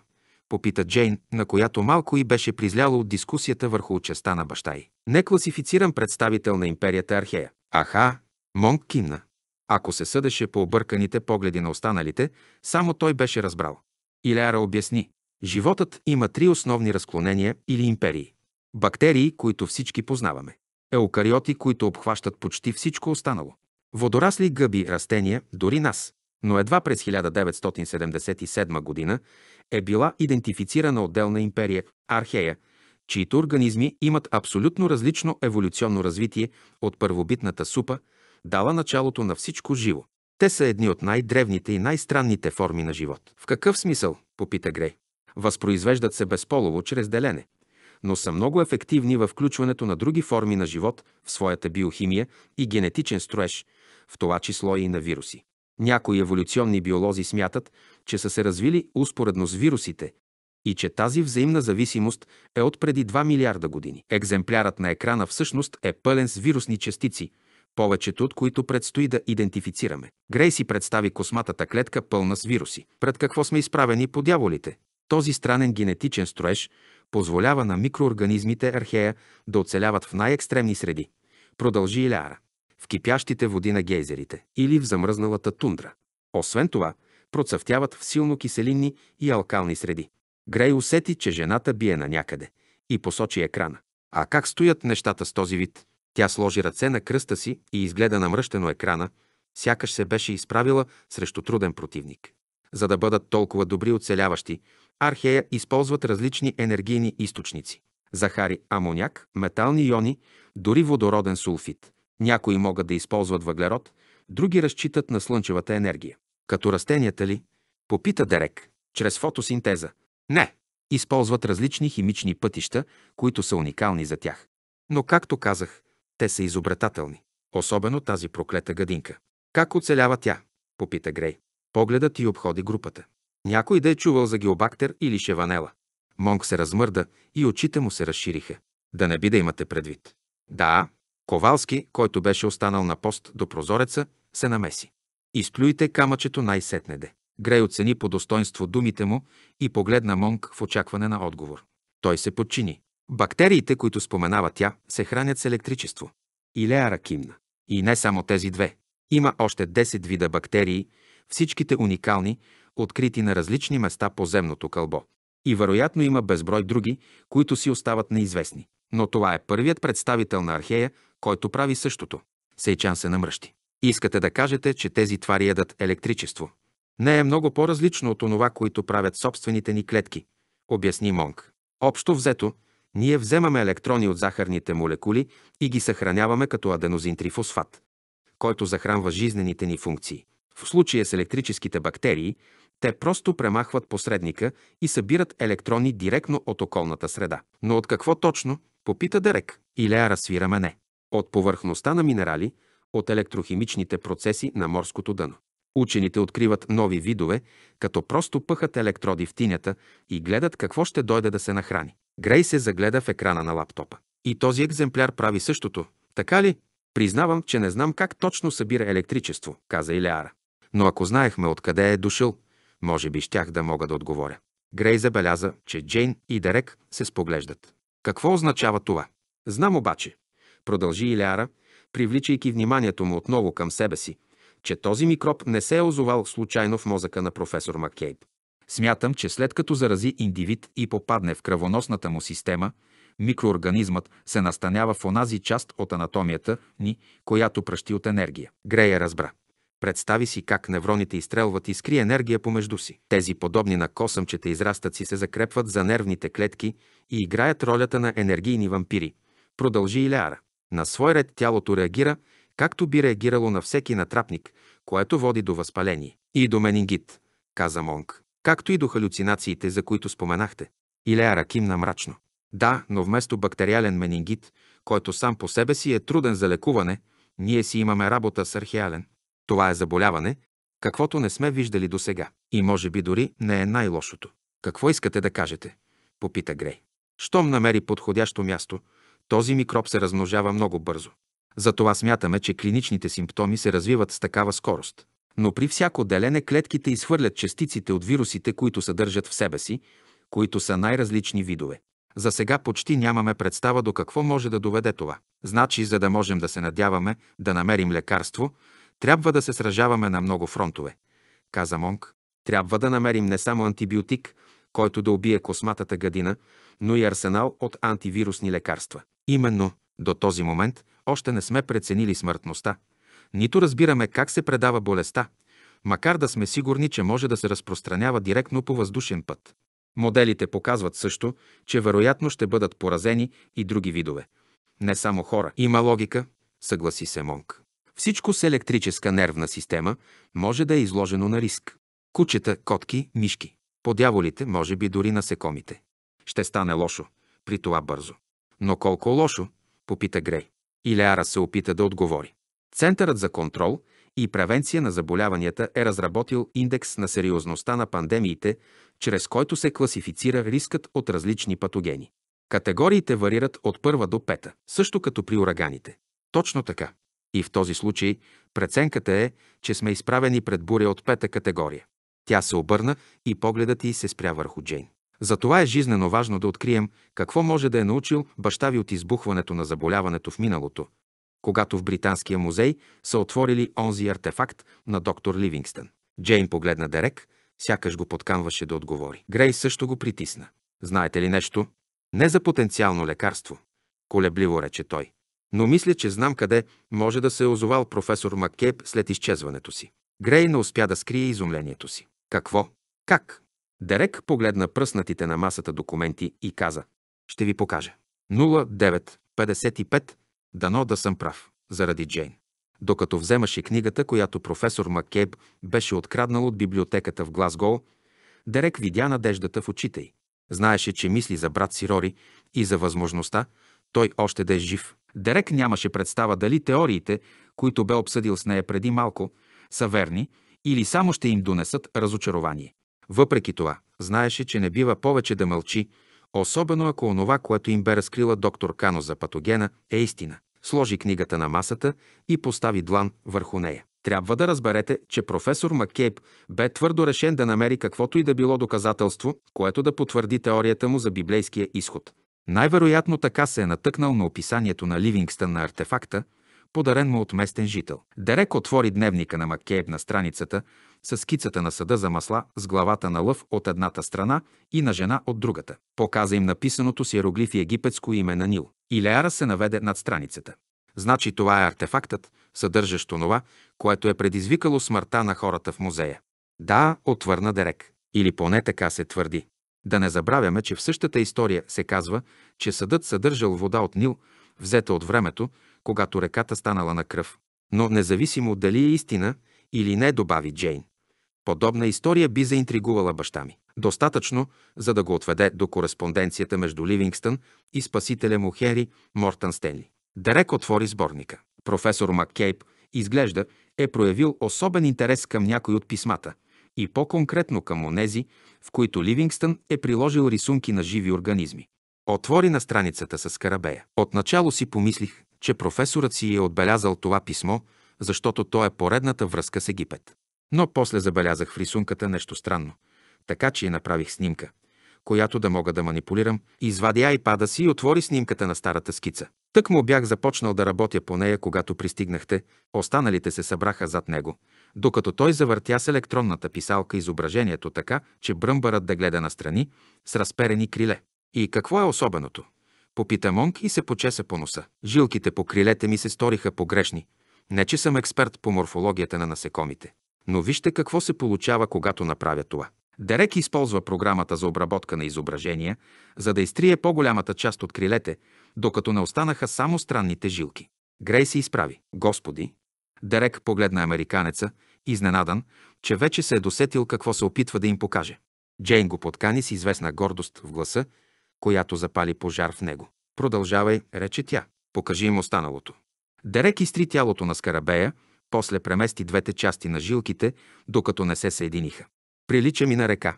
S1: Попита Джейн, на която малко и беше призляло от дискусията върху участа на баща й. Некласифициран представител на империята Архея. Аха, Монг кимна. Ако се съдеше по обърканите погледи на останалите, само той беше разбрал. Иляра обясни. Животът има три основни разклонения или империи. Бактерии, които всички познаваме. Е еукариоти, които обхващат почти всичко останало. Водорасли, гъби, растения, дори нас. Но едва през 1977 година е била идентифицирана отделна империя – Архея, чието организми имат абсолютно различно еволюционно развитие от първобитната супа, дала началото на всичко живо. Те са едни от най-древните и най-странните форми на живот. В какъв смисъл? попита Грей. Възпроизвеждат се безполово чрез делене но са много ефективни във включването на други форми на живот в своята биохимия и генетичен строеж, в това число и на вируси. Някои еволюционни биолози смятат, че са се развили успоредно с вирусите и че тази взаимна зависимост е от преди 2 милиарда години. Екземплярът на екрана всъщност е пълен с вирусни частици, повечето от които предстои да идентифицираме. Грейси представи косматата клетка пълна с вируси. Пред какво сме изправени по дяволите? Този странен генетичен строеж позволява на микроорганизмите архея да оцеляват в най-екстремни среди. Продължи Иляра. В кипящите води на гейзерите или в замръзналата тундра. Освен това, процъфтяват в силно киселинни и алкални среди. Грей усети, че жената бие на някъде и посочи екрана. А как стоят нещата с този вид? Тя сложи ръце на кръста си и изгледа намръщено екрана, сякаш се беше изправила срещу труден противник. За да бъдат толкова добри оцеляващи, архея използват различни енергийни източници – захари, амоняк, метални иони, дори водороден сулфит. Някои могат да използват въглерод, други разчитат на слънчевата енергия. Като растенията ли? Попита Дерек. Чрез фотосинтеза. Не. Използват различни химични пътища, които са уникални за тях. Но, както казах, те са изобретателни. Особено тази проклета гадинка. Как оцелява тя? Попита Грей. Погледът и обходи групата. Някой да е чувал за геобактер или шеванела. Монк се размърда и очите му се разшириха. Да не би да имате предвид. Да, Ковалски, който беше останал на пост до прозореца, се намеси. Изплюйте камъчето най-сетне Грей оцени по достоинство думите му и погледна Монк в очакване на отговор. Той се подчини. Бактериите, които споменава тя, се хранят с електричество. Илеара ракимна. И не само тези две. Има още 10 вида бактерии, всичките уникални, открити на различни места по земното кълбо. И вероятно има безброй други, които си остават неизвестни. Но това е първият представител на архея, който прави същото. Сейчан се намръщи. Искате да кажете, че тези твари ядат електричество. Не е много по-различно от онова, които правят собствените ни клетки, обясни Монг. Общо взето, ние вземаме електрони от захарните молекули и ги съхраняваме като аденозин трифосфат, който захранва жизнените ни функции. В случая с електрическите бактерии, те просто премахват посредника и събират електрони директно от околната среда. Но от какво точно? Попита Дерек. Илея разсвира мене. От повърхността на минерали, от електрохимичните процеси на морското дъно. Учените откриват нови видове, като просто пъхат електроди в тинята и гледат какво ще дойде да се нахрани. Грей се загледа в екрана на лаптопа. И този екземпляр прави същото. Така ли? Признавам, че не знам как точно събира електричество, каза Илеара но ако знаехме откъде е дошъл, може би щях да мога да отговоря. Грей забеляза, че Джейн и Дерек се споглеждат. Какво означава това? Знам обаче, продължи Иляра, привличайки вниманието му отново към себе си, че този микроб не се е озовал случайно в мозъка на професор Маккейб. Смятам, че след като зарази индивид и попадне в кръвоносната му система, микроорганизмът се настанява в онази част от анатомията ни, която пръщи от енергия. Грея разбра. Представи си как невроните изстрелват искри енергия помежду си. Тези подобни на косъмчета израстъци се закрепват за нервните клетки и играят ролята на енергийни вампири. Продължи Илеара. На свой ред тялото реагира, както би реагирало на всеки натрапник, което води до възпаление. И до менингит, каза Монг. Както и до халюцинациите, за които споменахте. Илеара кимна мрачно. Да, но вместо бактериален менингит, който сам по себе си е труден за лекуване, ние си имаме работа с археален. Това е заболяване, каквото не сме виждали досега. И може би дори не е най-лошото. Какво искате да кажете? Попита Грей. Щом намери подходящо място, този микроб се размножава много бързо. Затова смятаме, че клиничните симптоми се развиват с такава скорост. Но при всяко делене клетките изхвърлят частиците от вирусите, които съдържат в себе си, които са най-различни видове. За сега почти нямаме представа до какво може да доведе това. Значи, за да можем да се надяваме да намерим лекарство, трябва да се сражаваме на много фронтове, каза Монг. Трябва да намерим не само антибиотик, който да убие косматата гадина, но и арсенал от антивирусни лекарства. Именно до този момент още не сме преценили смъртността, нито разбираме как се предава болестта, макар да сме сигурни, че може да се разпространява директно по въздушен път. Моделите показват също, че вероятно ще бъдат поразени и други видове. Не само хора. Има логика, съгласи се Монг. Всичко с електрическа нервна система може да е изложено на риск. Кучета, котки, мишки. По дяволите, може би дори насекомите. Ще стане лошо, при това бързо. Но колко лошо? Попита Грей. Илеара се опита да отговори. Центърът за контрол и превенция на заболяванията е разработил индекс на сериозността на пандемиите, чрез който се класифицира рискът от различни патогени. Категориите варират от първа до пета, също като при ураганите. Точно така. И в този случай преценката е, че сме изправени пред буря от пета категория. Тя се обърна и погледът й се спря върху Джейн. Затова е жизнено важно да открием какво може да е научил баща ви от избухването на заболяването в миналото, когато в Британския музей са отворили онзи артефакт на доктор Ливингстън. Джейн погледна Дерек, сякаш го подкамваше да отговори. Грей също го притисна. Знаете ли нещо? Не за потенциално лекарство, колебливо рече той но мисля, че знам къде може да се е озовал професор Маккейб след изчезването си. Грей не успя да скрие изумлението си. Какво? Как? Дерек погледна пръснатите на масата документи и каза. Ще ви покажа. 0955. Дано да съм прав. Заради Джейн. Докато вземаше книгата, която професор Маккейб беше откраднал от библиотеката в Глазгол, Дерек видя надеждата в очите й. Знаеше, че мисли за брат си Рори и за възможността той още да е жив. Дерек нямаше представа дали теориите, които бе обсъдил с нея преди малко, са верни или само ще им донесат разочарование. Въпреки това, знаеше, че не бива повече да мълчи, особено ако онова, което им бе разкрила доктор Кано за патогена, е истина. Сложи книгата на масата и постави длан върху нея. Трябва да разберете, че професор Маккейб бе твърдо решен да намери каквото и да било доказателство, което да потвърди теорията му за библейския изход. Най-вероятно така се е натъкнал на описанието на Ливингстън на артефакта, подарен му от местен жител. Дерек отвори дневника на Маккейб на страницата с скицата на съда за масла с главата на лъв от едната страна и на жена от другата. Показа им написаното с иероглифи египетско име на Нил. Илеара се наведе над страницата. Значи това е артефактът, съдържащ онова, което е предизвикало смъртта на хората в музея. Да, отвърна Дерек. Или поне така се твърди. Да не забравяме, че в същата история се казва, че съдът съдържал вода от Нил, взета от времето, когато реката станала на кръв. Но независимо дали е истина или не, добави Джейн. Подобна история би заинтригувала баща ми. Достатъчно, за да го отведе до кореспонденцията между Ливингстън и спасителя му Хенри Мортън Стенли. Дарек отвори сборника. Професор Маккейб изглежда е проявил особен интерес към някой от писмата – и по-конкретно към онези, в които Ливингстън е приложил рисунки на живи организми. Отвори на страницата с Карабея. Отначало си помислих, че професорът си е отбелязал това писмо, защото то е поредната връзка с Египет. Но после забелязах в рисунката нещо странно, така че я направих снимка, която да мога да манипулирам, извади айпада си и отвори снимката на старата скица. Тък му бях започнал да работя по нея, когато пристигнахте, останалите се събраха зад него, докато той завъртя с електронната писалка изображението така, че бръмбарът да гледа настрани, с разперени криле. И какво е особеното? Попита Монг и се почеса по носа. Жилките по крилете ми се сториха погрешни. Не, че съм експерт по морфологията на насекомите. Но вижте какво се получава, когато направя това. Дерек използва програмата за обработка на изображения, за да изтрие по-голямата част от крилете, докато не останаха само странните жилки. Грей се изправи. Господи, Дерек погледна американеца, изненадан, че вече се е досетил какво се опитва да им покаже. Джейн го подкани с известна гордост в гласа, която запали пожар в него. Продължавай, рече тя. Покажи им останалото. Дерек изтри тялото на скарабея, после премести двете части на жилките, докато не се съединиха. Прилича ми на река,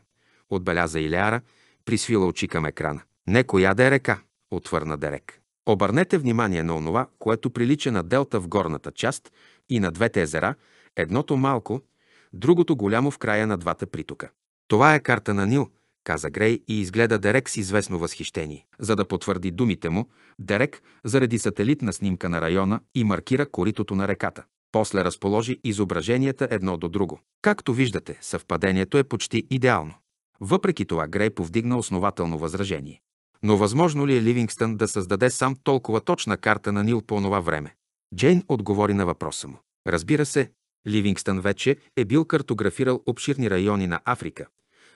S1: отбеляза Иляра, присвила очи към екрана. Некоя да е река, отвърна Дерек. Обърнете внимание на онова, което прилича на делта в горната част и на двете езера, едното малко, другото голямо в края на двата притока. Това е карта на Нил, каза Грей и изгледа Дерек с известно възхищение. За да потвърди думите му, Дерек заради сателитна снимка на района и маркира коритото на реката. После разположи изображенията едно до друго. Както виждате, съвпадението е почти идеално. Въпреки това Грей повдигна основателно възражение но възможно ли е Ливингстън да създаде сам толкова точна карта на Нил по това време? Джейн отговори на въпроса му. Разбира се, Ливингстън вече е бил картографирал обширни райони на Африка,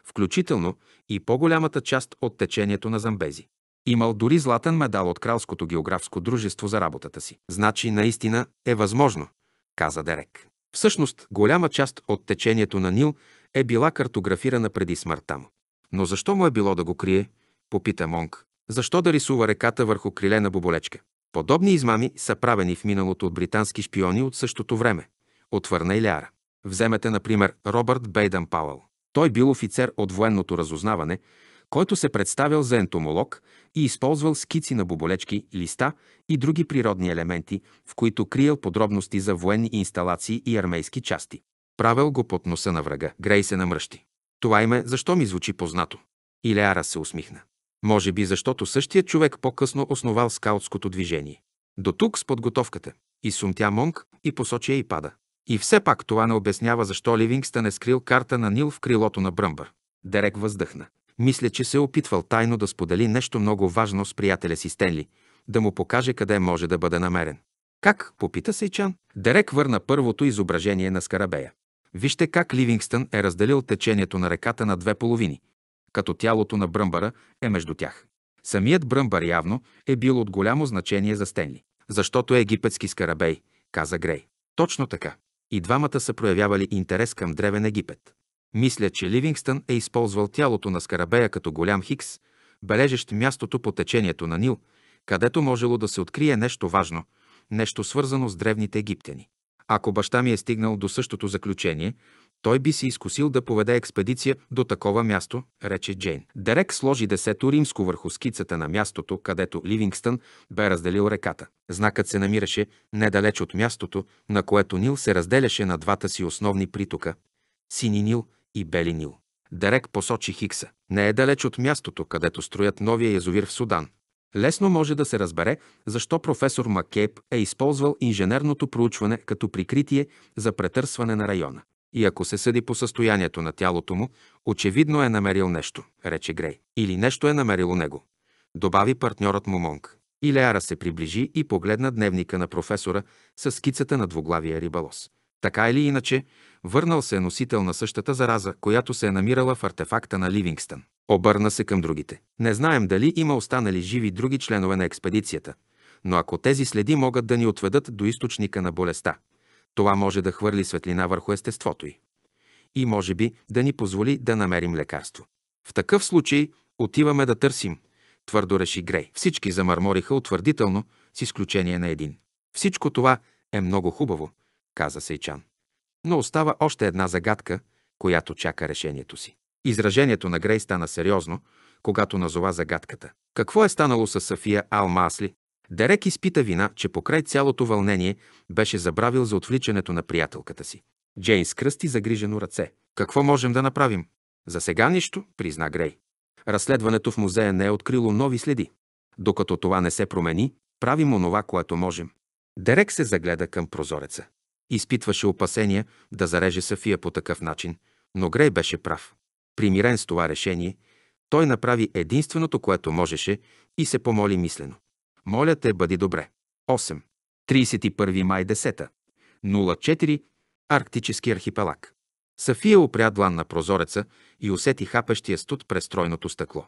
S1: включително и по-голямата част от течението на Замбези. Имал дори златен медал от Кралското географско дружество за работата си. Значи наистина е възможно, каза Дерек. Всъщност, голяма част от течението на Нил е била картографирана преди смъртта му. Но защо му е било да го крие – попита Монг. Защо да рисува реката върху криле на боболечка? Подобни измами са правени в миналото от британски шпиони от същото време, отвърна Илиара. Вземете, например, Робърт Бейдън Пауъл. Той бил офицер от военното разузнаване, който се представял за ентомолог и използвал скици на боболечки, листа и други природни елементи, в които криел подробности за военни инсталации и армейски части. Правил го под носа на врага. Грей се намръщи. Това име защо ми звучи познато? Илеара се усмихна. Може би защото същия човек по-късно основал скаутското движение. До тук с подготовката. И сумтя Монг и посочи и пада. И все пак това не обяснява защо Ливингстън е скрил карта на Нил в крилото на Бръмбър. Дерек въздъхна. Мисля, че се е опитвал тайно да сподели нещо много важно с приятеля си Стенли, да му покаже къде може да бъде намерен. Как? попита Сейчан. Дерек върна първото изображение на Скарабея. Вижте как Ливингстън е разделил течението на реката на две половини като тялото на Бръмбара е между тях. Самият Бръмбар явно е бил от голямо значение за Стенли, защото е египетски скарабей, каза Грей. Точно така. И двамата са проявявали интерес към Древен Египет. Мисля, че Ливингстън е използвал тялото на скарабея като голям хикс, бележещ мястото по течението на Нил, където можело да се открие нещо важно, нещо свързано с древните египтяни. Ако баща ми е стигнал до същото заключение, той би се изкусил да поведе експедиция до такова място, рече Джейн. Дерек сложи десето римско върху скицата на мястото, където Ливингстън бе разделил реката. Знакът се намираше недалеч от мястото, на което Нил се разделяше на двата си основни притока – Сини Нил и Бели Нил. Дерек посочи Хикса. Не е далеч от мястото, където строят новия язовир в Судан. Лесно може да се разбере защо професор Маккейб е използвал инженерното проучване като прикритие за претърсване на района и ако се съди по състоянието на тялото му, очевидно е намерил нещо, рече Грей. Или нещо е намерило него, добави партньорът му Монг. Леара се приближи и погледна дневника на професора с скицата на двуглавия рибалос. Така или иначе, върнал се е носител на същата зараза, която се е намирала в артефакта на Ливингстън. Обърна се към другите. Не знаем дали има останали живи други членове на експедицията, но ако тези следи могат да ни отведат до източника на болестта, това може да хвърли светлина върху естеството й. И може би да ни позволи да намерим лекарство. В такъв случай отиваме да търсим, твърдо реши Грей. Всички замърмориха утвърдително, с изключение на един. Всичко това е много хубаво, каза Сейчан. Но остава още една загадка, която чака решението си. Изражението на Грей стана сериозно, когато назова загадката. Какво е станало с София Алмасли? Дерек изпита вина, че покрай цялото вълнение беше забравил за отвличането на приятелката си. Джейн скръсти загрижено ръце. Какво можем да направим? За сега нищо, призна Грей. Разследването в музея не е открило нови следи. Докато това не се промени, правим онова, което можем. Дерек се загледа към прозореца. Изпитваше опасения да зареже София по такъв начин, но Грей беше прав. Примирен с това решение, той направи единственото, което можеше и се помоли мислено. Моля те, бъди добре. 8. 31 май 10. 04. Арктически архипелаг. Сафия опря длан на прозореца и усети хапещия студ през стройното стъкло.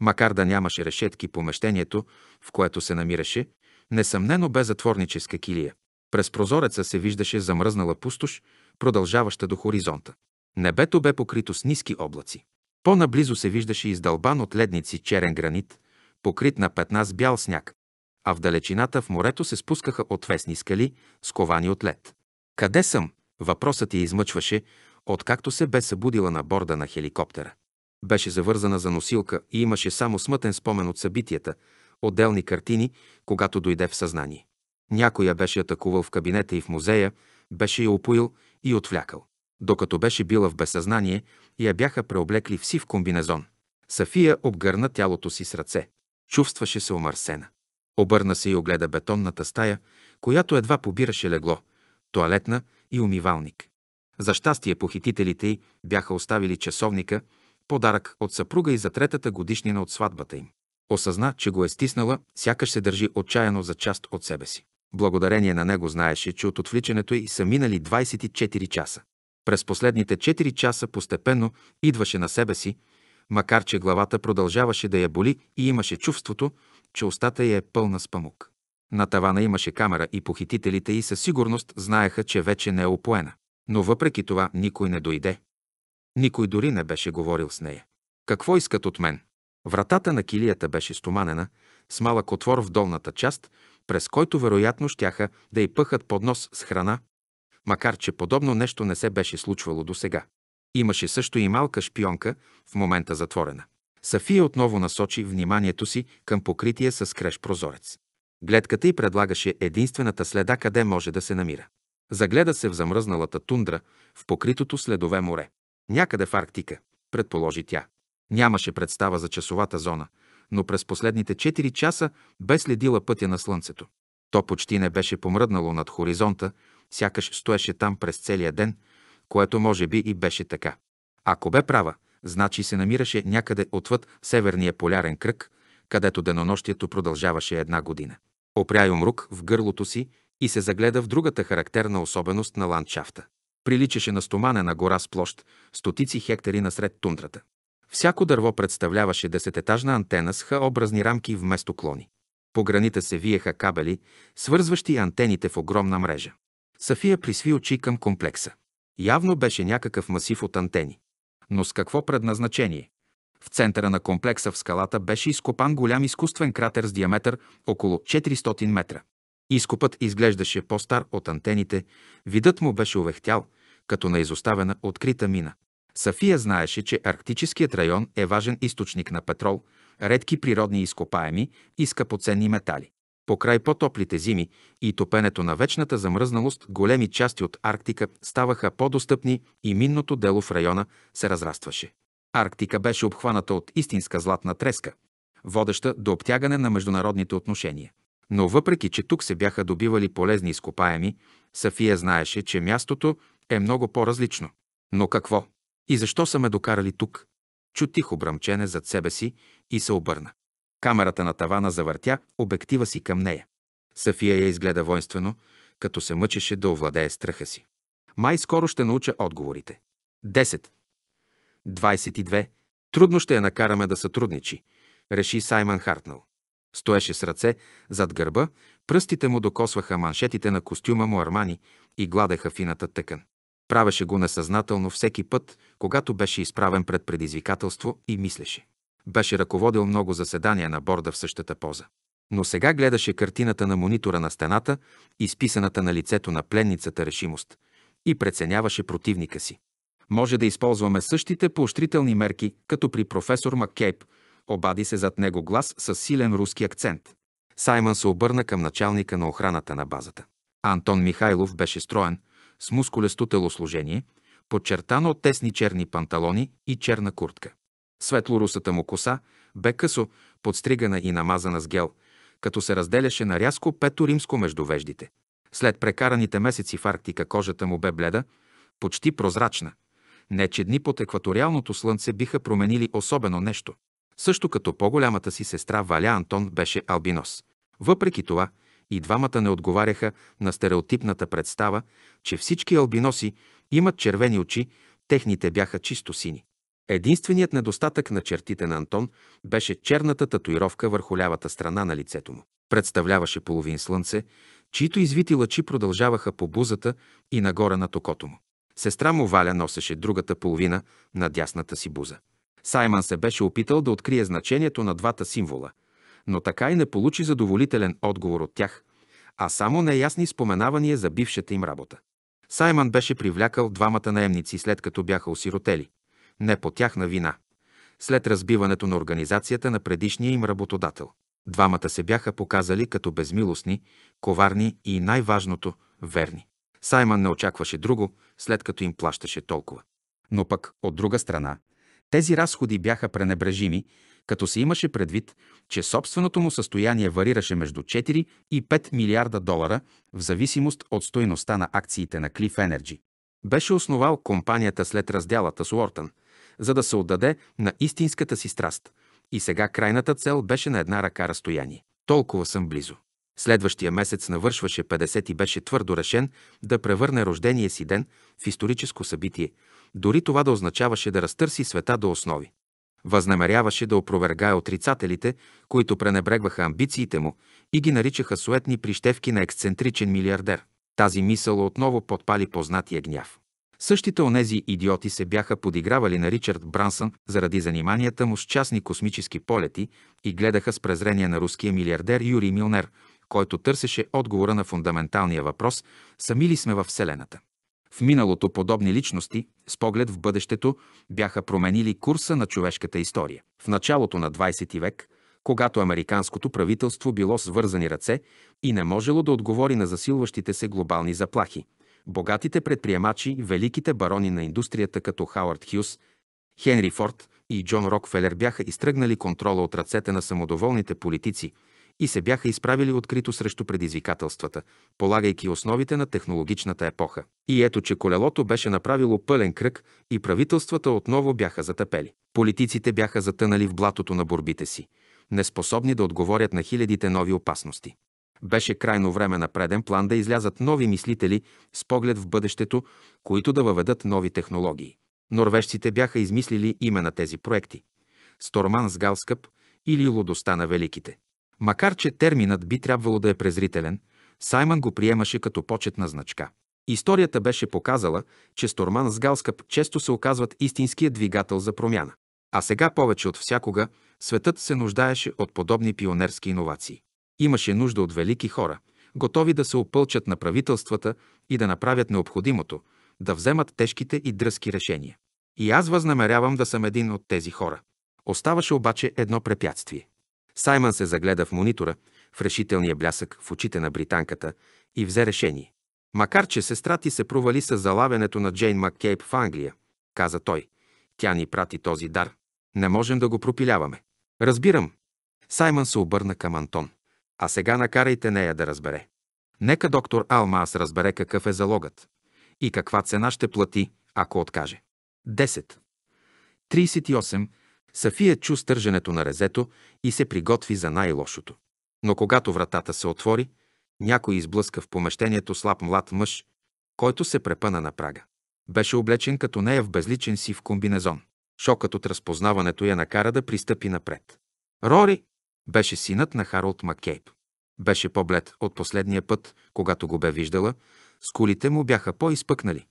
S1: Макар да нямаше решетки, помещението, в което се намираше, несъмнено бе затворническа килия. През прозореца се виждаше замръзнала пустош, продължаваща до хоризонта. Небето бе покрито с ниски облаци. По-наблизо се виждаше издълбан от ледници черен гранит, покрит на петна с бял сняг а в далечината в морето се спускаха отвесни скали, сковани от лед. Къде съм? Въпросът я измъчваше, откакто се бе събудила на борда на хеликоптера. Беше завързана за носилка и имаше само смътен спомен от събитията, отделни картини, когато дойде в съзнание. Някой я беше атакувал в кабинета и в музея, беше я опоил и отвлякал. Докато беше била в безсъзнание, я бяха преоблекли в сив комбинезон. Сафия обгърна тялото си с ръце. Чувстваше се омърсена. Обърна се и огледа бетонната стая, която едва побираше легло, туалетна и умивалник. За щастие похитителите й бяха оставили часовника, подарък от съпруга и за третата годишнина от сватбата им. Осъзна, че го е стиснала, сякаш се държи отчаяно за част от себе си. Благодарение на него знаеше, че от отвличането й са минали 24 часа. През последните 4 часа постепенно идваше на себе си, макар че главата продължаваше да я боли и имаше чувството, че устата й е пълна с памук. На тавана имаше камера и похитителите й със сигурност знаеха, че вече не е опоена. Но въпреки това никой не дойде. Никой дори не беше говорил с нея. Какво искат от мен? Вратата на килията беше стоманена, с малък отвор в долната част, през който вероятно щяха да й пъхат под нос с храна, макар че подобно нещо не се беше случвало досега. Имаше също и малка шпионка, в момента затворена. Сафия отново насочи вниманието си към покритие с креш прозорец. Гледката й предлагаше единствената следа къде може да се намира. Загледа се в замръзналата тундра, в покритото следове море. Някъде в Арктика, предположи тя. Нямаше представа за часовата зона, но през последните 4 часа бе следила пътя на слънцето. То почти не беше помръднало над хоризонта, сякаш стоеше там през целия ден, което може би и беше така. Ако бе права, значи се намираше някъде отвъд Северния полярен кръг, където денонощието продължаваше една година. Опря юмрук в гърлото си и се загледа в другата характерна особеност на ландшафта. Приличаше на стоманена гора с площ, стотици хектари насред тундрата. Всяко дърво представляваше десететажна антена с хаобразни рамки вместо клони. По граните се виеха кабели, свързващи антените в огромна мрежа. Сафия присви очи към комплекса. Явно беше някакъв масив от антени но с какво предназначение? В центъра на комплекса в скалата беше изкопан голям изкуствен кратер с диаметър около 400 метра. Изкопът изглеждаше по-стар от антените, видът му беше увехтял, като на изоставена открита мина. Сафия знаеше, че арктическият район е важен източник на петрол, редки природни изкопаеми и скъпоценни метали. По край по-топлите зими и топенето на вечната замръзналост, големи части от Арктика ставаха по-достъпни и минното дело в района се разрастваше. Арктика беше обхваната от истинска златна треска, водеща до обтягане на международните отношения. Но въпреки, че тук се бяха добивали полезни изкопаеми, Сафия знаеше, че мястото е много по-различно. Но какво? И защо са ме докарали тук? Чу тихо бръмчене зад себе си и се обърна. Камерата на тавана завъртя обектива си към нея. София я изгледа воинствено, като се мъчеше да овладее страха си. Май скоро ще науча отговорите. 10. 22. Трудно ще я накараме да сътрудничи, реши Саймън Хартнал. Стоеше с ръце зад гърба, пръстите му докосваха маншетите на костюма му Армани и гладеха фината тъкан. Правеше го несъзнателно всеки път, когато беше изправен пред предизвикателство и мислеше. Беше ръководил много заседания на борда в същата поза. Но сега гледаше картината на монитора на стената, изписаната на лицето на пленницата решимост, и преценяваше противника си. Може да използваме същите поощрителни мерки, като при професор Маккейб, обади се зад него глас с силен руски акцент. Саймън се обърна към началника на охраната на базата. Антон Михайлов беше строен, с мускулесто телосложение, подчертано от тесни черни панталони и черна куртка. Светлорусата му коса бе късо, подстригана и намазана с гел, като се разделяше на рязко пето римско между веждите. След прекараните месеци в Арктика кожата му бе бледа, почти прозрачна. Не, че дни под екваториалното слънце биха променили особено нещо. Също като по-голямата си сестра Валя Антон беше албинос. Въпреки това, и двамата не отговаряха на стереотипната представа, че всички албиноси имат червени очи, техните бяха чисто сини. Единственият недостатък на чертите на Антон беше черната татуировка върху лявата страна на лицето му. Представляваше половин слънце, чието извити лъчи продължаваха по бузата и нагоре на токото му. Сестра му Валя носеше другата половина на дясната си буза. Саймън се беше опитал да открие значението на двата символа, но така и не получи задоволителен отговор от тях, а само неясни споменавания за бившата им работа. Саймън беше привлякал двамата наемници след като бяха осиротели не по тяхна вина, след разбиването на организацията на предишния им работодател. Двамата се бяха показали като безмилостни, коварни и най-важното – верни. Саймън не очакваше друго, след като им плащаше толкова. Но пък, от друга страна, тези разходи бяха пренебрежими, като се имаше предвид, че собственото му състояние варираше между 4 и 5 милиарда долара в зависимост от стоеността на акциите на Cliff Energy. Беше основал компанията след разделата с Уортън – за да се отдаде на истинската си страст. И сега крайната цел беше на една ръка разстояние. Толкова съм близо. Следващия месец навършваше 50 и беше твърдо решен да превърне рождение си ден в историческо събитие, дори това да означаваше да разтърси света до основи. Възнамеряваше да опровергае отрицателите, които пренебрегваха амбициите му и ги наричаха суетни прищевки на ексцентричен милиардер. Тази мисъл отново подпали познатия гняв. Същите онези идиоти се бяха подигравали на Ричард Брансън заради заниманията му с частни космически полети и гледаха с презрение на руския милиардер Юрий Милнер, който търсеше отговора на фундаменталния въпрос «Сами ли сме във Вселената?». В миналото подобни личности, с поглед в бъдещето, бяха променили курса на човешката история. В началото на 20 век, когато американското правителство било свързани ръце и не можело да отговори на засилващите се глобални заплахи – богатите предприемачи, великите барони на индустрията като Хауърд Хюс, Хенри Форд и Джон Рокфелер бяха изтръгнали контрола от ръцете на самодоволните политици и се бяха изправили открито срещу предизвикателствата, полагайки основите на технологичната епоха. И ето, че колелото беше направило пълен кръг и правителствата отново бяха затъпели. Политиците бяха затънали в блатото на борбите си, неспособни да отговорят на хилядите нови опасности. Беше крайно време на преден план да излязат нови мислители с поглед в бъдещето, които да въведат нови технологии. Норвежците бяха измислили име на тези проекти – Сторман с Галскъп или Лудостта на Великите. Макар че терминът би трябвало да е презрителен, Саймън го приемаше като почетна значка. Историята беше показала, че Сторман с Галскъп често се оказват истинския двигател за промяна. А сега повече от всякога светът се нуждаеше от подобни пионерски иновации. Имаше нужда от велики хора, готови да се опълчат на правителствата и да направят необходимото, да вземат тежките и дръзки решения. И аз възнамерявам да съм един от тези хора. Оставаше обаче едно препятствие. Саймън се загледа в монитора, в решителния блясък в очите на британката и взе решение. Макар, че сестра ти се провали с залавянето на Джейн Маккейб в Англия, каза той. Тя ни прати този дар. Не можем да го пропиляваме. Разбирам. Саймън се обърна към Антон. А сега накарайте нея да разбере. Нека доктор Алмаас разбере какъв е залогът и каква цена ще плати, ако откаже. 10. 38. Сафия чу стърженето на резето и се приготви за най-лошото. Но когато вратата се отвори, някой изблъска в помещението слаб млад мъж, който се препъна на прага. Беше облечен като нея в безличен си в комбинезон. Шокът от разпознаването я накара да пристъпи напред. Рори, беше синът на Харолд Маккейб. Беше по-блед от последния път, когато го бе виждала, скулите му бяха по-изпъкнали,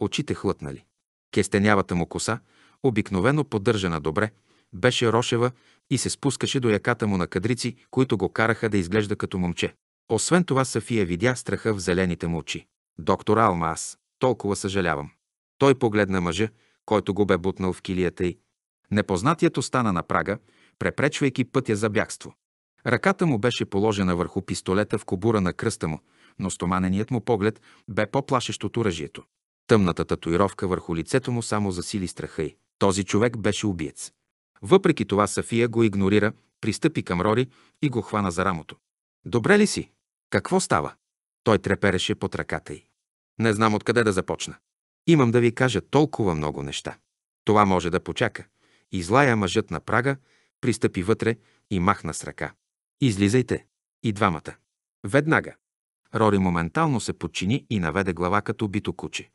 S1: очите хлътнали. Кестенявата му коса, обикновено поддържана добре, беше рошева и се спускаше до яката му на кадрици, които го караха да изглежда като момче. Освен това София видя страха в зелените му очи. Доктор Алма аз, толкова съжалявам. Той погледна мъжа, който го бе бутнал в килията й. Непознатият остана на прага препречвайки пътя за бягство. Ръката му беше положена върху пистолета в кобура на кръста му, но стоманеният му поглед бе по-плашещ от оръжието. Тъмната татуировка върху лицето му само засили страха й. Този човек беше убиец. Въпреки това Сафия го игнорира, пристъпи към Рори и го хвана за рамото. Добре ли си? Какво става? Той трепереше под ръката й. Не знам откъде да започна. Имам да ви кажа толкова много неща. Това може да почака. Излая мъжът на прага пристъпи вътре и махна с ръка. Излизайте! И двамата. Веднага. Рори моментално се подчини и наведе глава като бито куче.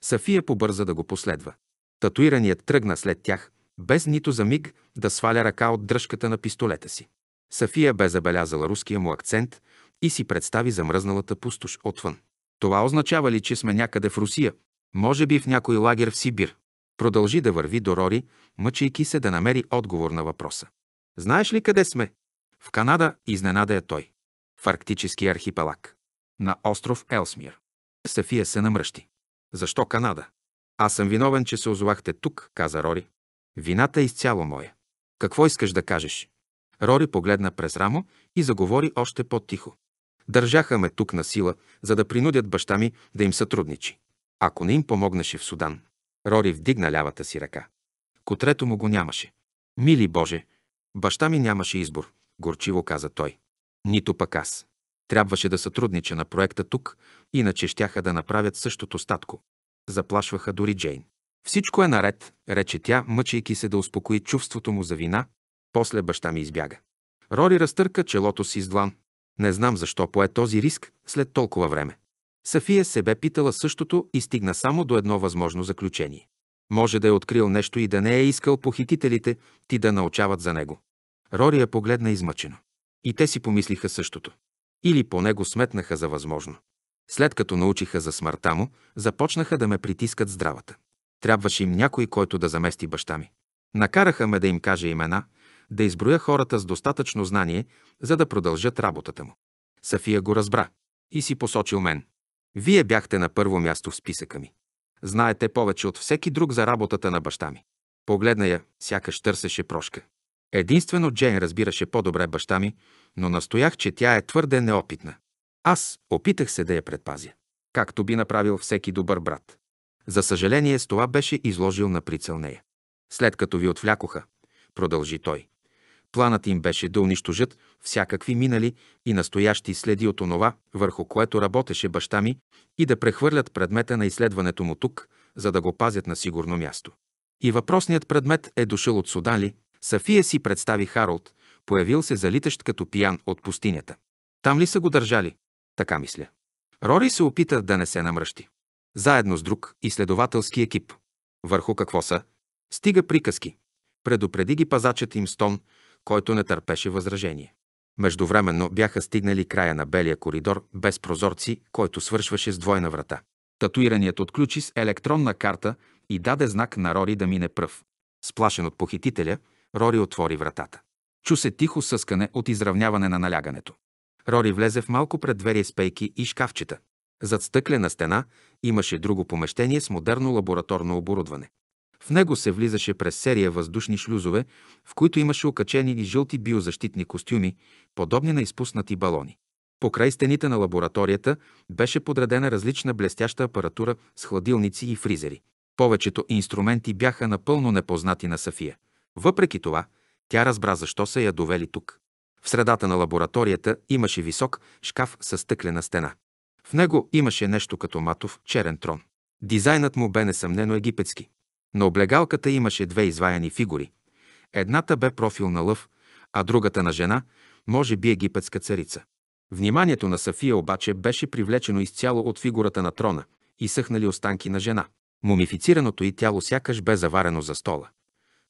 S1: Сафия побърза да го последва. Татуираният тръгна след тях, без нито за миг да сваля ръка от дръжката на пистолета си. Сафия бе забелязала руския му акцент и си представи замръзналата пустош отвън. Това означава ли, че сме някъде в Русия? Може би в някой лагер в Сибир. Продължи да върви до Рори, мъчейки се да намери отговор на въпроса. Знаеш ли къде сме? В Канада изненада е той. В арктическия архипелаг. На остров Елсмир. Сафия се намръщи. Защо Канада? Аз съм виновен, че се озовахте тук, каза Рори. Вината е изцяло моя. Какво искаш да кажеш? Рори погледна през рамо и заговори още по-тихо. Държаха ме тук на сила, за да принудят баща ми да им сътрудничи. Ако не им помогнаше в Судан, Рори вдигна лявата си ръка. Котрето му го нямаше. Мили Боже, баща ми нямаше избор, горчиво каза той. Нито пък аз. Трябваше да сътруднича на проекта тук, иначе щяха да направят същото статко. Заплашваха дори Джейн. Всичко е наред, рече тя, мъчейки се да успокои чувството му за вина. После баща ми избяга. Рори разтърка челото си с длан. Не знам защо пое този риск след толкова време. Сафия се бе питала същото и стигна само до едно възможно заключение. Може да е открил нещо и да не е искал похитителите ти да научават за него. Рори я погледна измъчено. И те си помислиха същото. Или по него сметнаха за възможно. След като научиха за смъртта му, започнаха да ме притискат здравата. Трябваше им някой, който да замести баща ми. Накараха ме да им кажа имена, да изброя хората с достатъчно знание, за да продължат работата му. Сафия го разбра и си посочил мен. Вие бяхте на първо място в списъка ми. Знаете повече от всеки друг за работата на баща ми. Погледна я, сякаш търсеше прошка. Единствено Джейн разбираше по-добре баща ми, но настоях, че тя е твърде неопитна. Аз опитах се да я предпазя, както би направил всеки добър брат. За съжаление, с това беше изложил на прицел нея. След като ви отвлякоха, продължи той, Планът им беше да унищожат всякакви минали и настоящи следи от онова, върху което работеше баща ми, и да прехвърлят предмета на изследването му тук, за да го пазят на сигурно място. И въпросният предмет е дошъл от судали. Сафия си представи Харолд, появил се залитащ като пиян от пустинята. Там ли са го държали? Така мисля. Рори се опита да не се намръщи. Заедно с друг изследователски екип. Върху какво са? Стига приказки. Предупреди ги пазачът им Стон, който не търпеше възражение. Междувременно бяха стигнали края на белия коридор без прозорци, който свършваше с двойна врата. Татуираният отключи с електронна карта и даде знак на Рори да мине пръв. Сплашен от похитителя, Рори отвори вратата. Чу се тихо съскане от изравняване на налягането. Рори влезе в малко преддверие с пейки и шкафчета. Зад стъклена стена имаше друго помещение с модерно лабораторно оборудване. В него се влизаше през серия въздушни шлюзове, в които имаше окачени и жълти биозащитни костюми, подобни на изпуснати балони. Покрай стените на лабораторията беше подредена различна блестяща апаратура с хладилници и фризери. Повечето инструменти бяха напълно непознати на София. Въпреки това, тя разбра защо са я довели тук. В средата на лабораторията имаше висок шкаф с стъклена стена. В него имаше нещо като матов черен трон. Дизайнът му бе несъмнено египетски. На облегалката имаше две изваяни фигури. Едната бе профил на лъв, а другата на жена, може би египетска царица. Вниманието на Сафия обаче беше привлечено изцяло от фигурата на трона и съхнали останки на жена. Мумифицираното й тяло сякаш бе заварено за стола.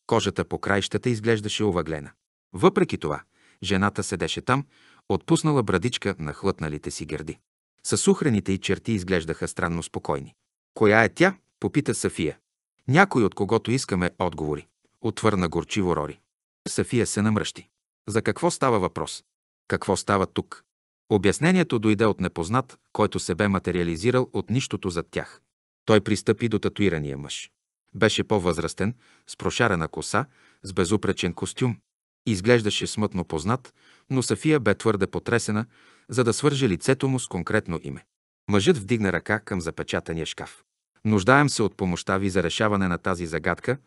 S1: Кожата по краищата изглеждаше оваглена. Въпреки това, жената седеше там, отпуснала брадичка на хлътналите си гърди. Съсухрените и черти изглеждаха странно спокойни. Коя е тя? попита Сафия. Някой от когото искаме отговори, отвърна горчиво Рори. Сафия се намръщи. За какво става въпрос? Какво става тук? Обяснението дойде от непознат, който се бе материализирал от нищото зад тях. Той пристъпи до татуирания мъж. Беше по-възрастен, с прошарена коса, с безупречен костюм. Изглеждаше смътно познат, но Сафия бе твърде потресена, за да свърже лицето му с конкретно име. Мъжът вдигна ръка към запечатания шкаф. Нуждаем се от помощта ви за решаване на тази загадка,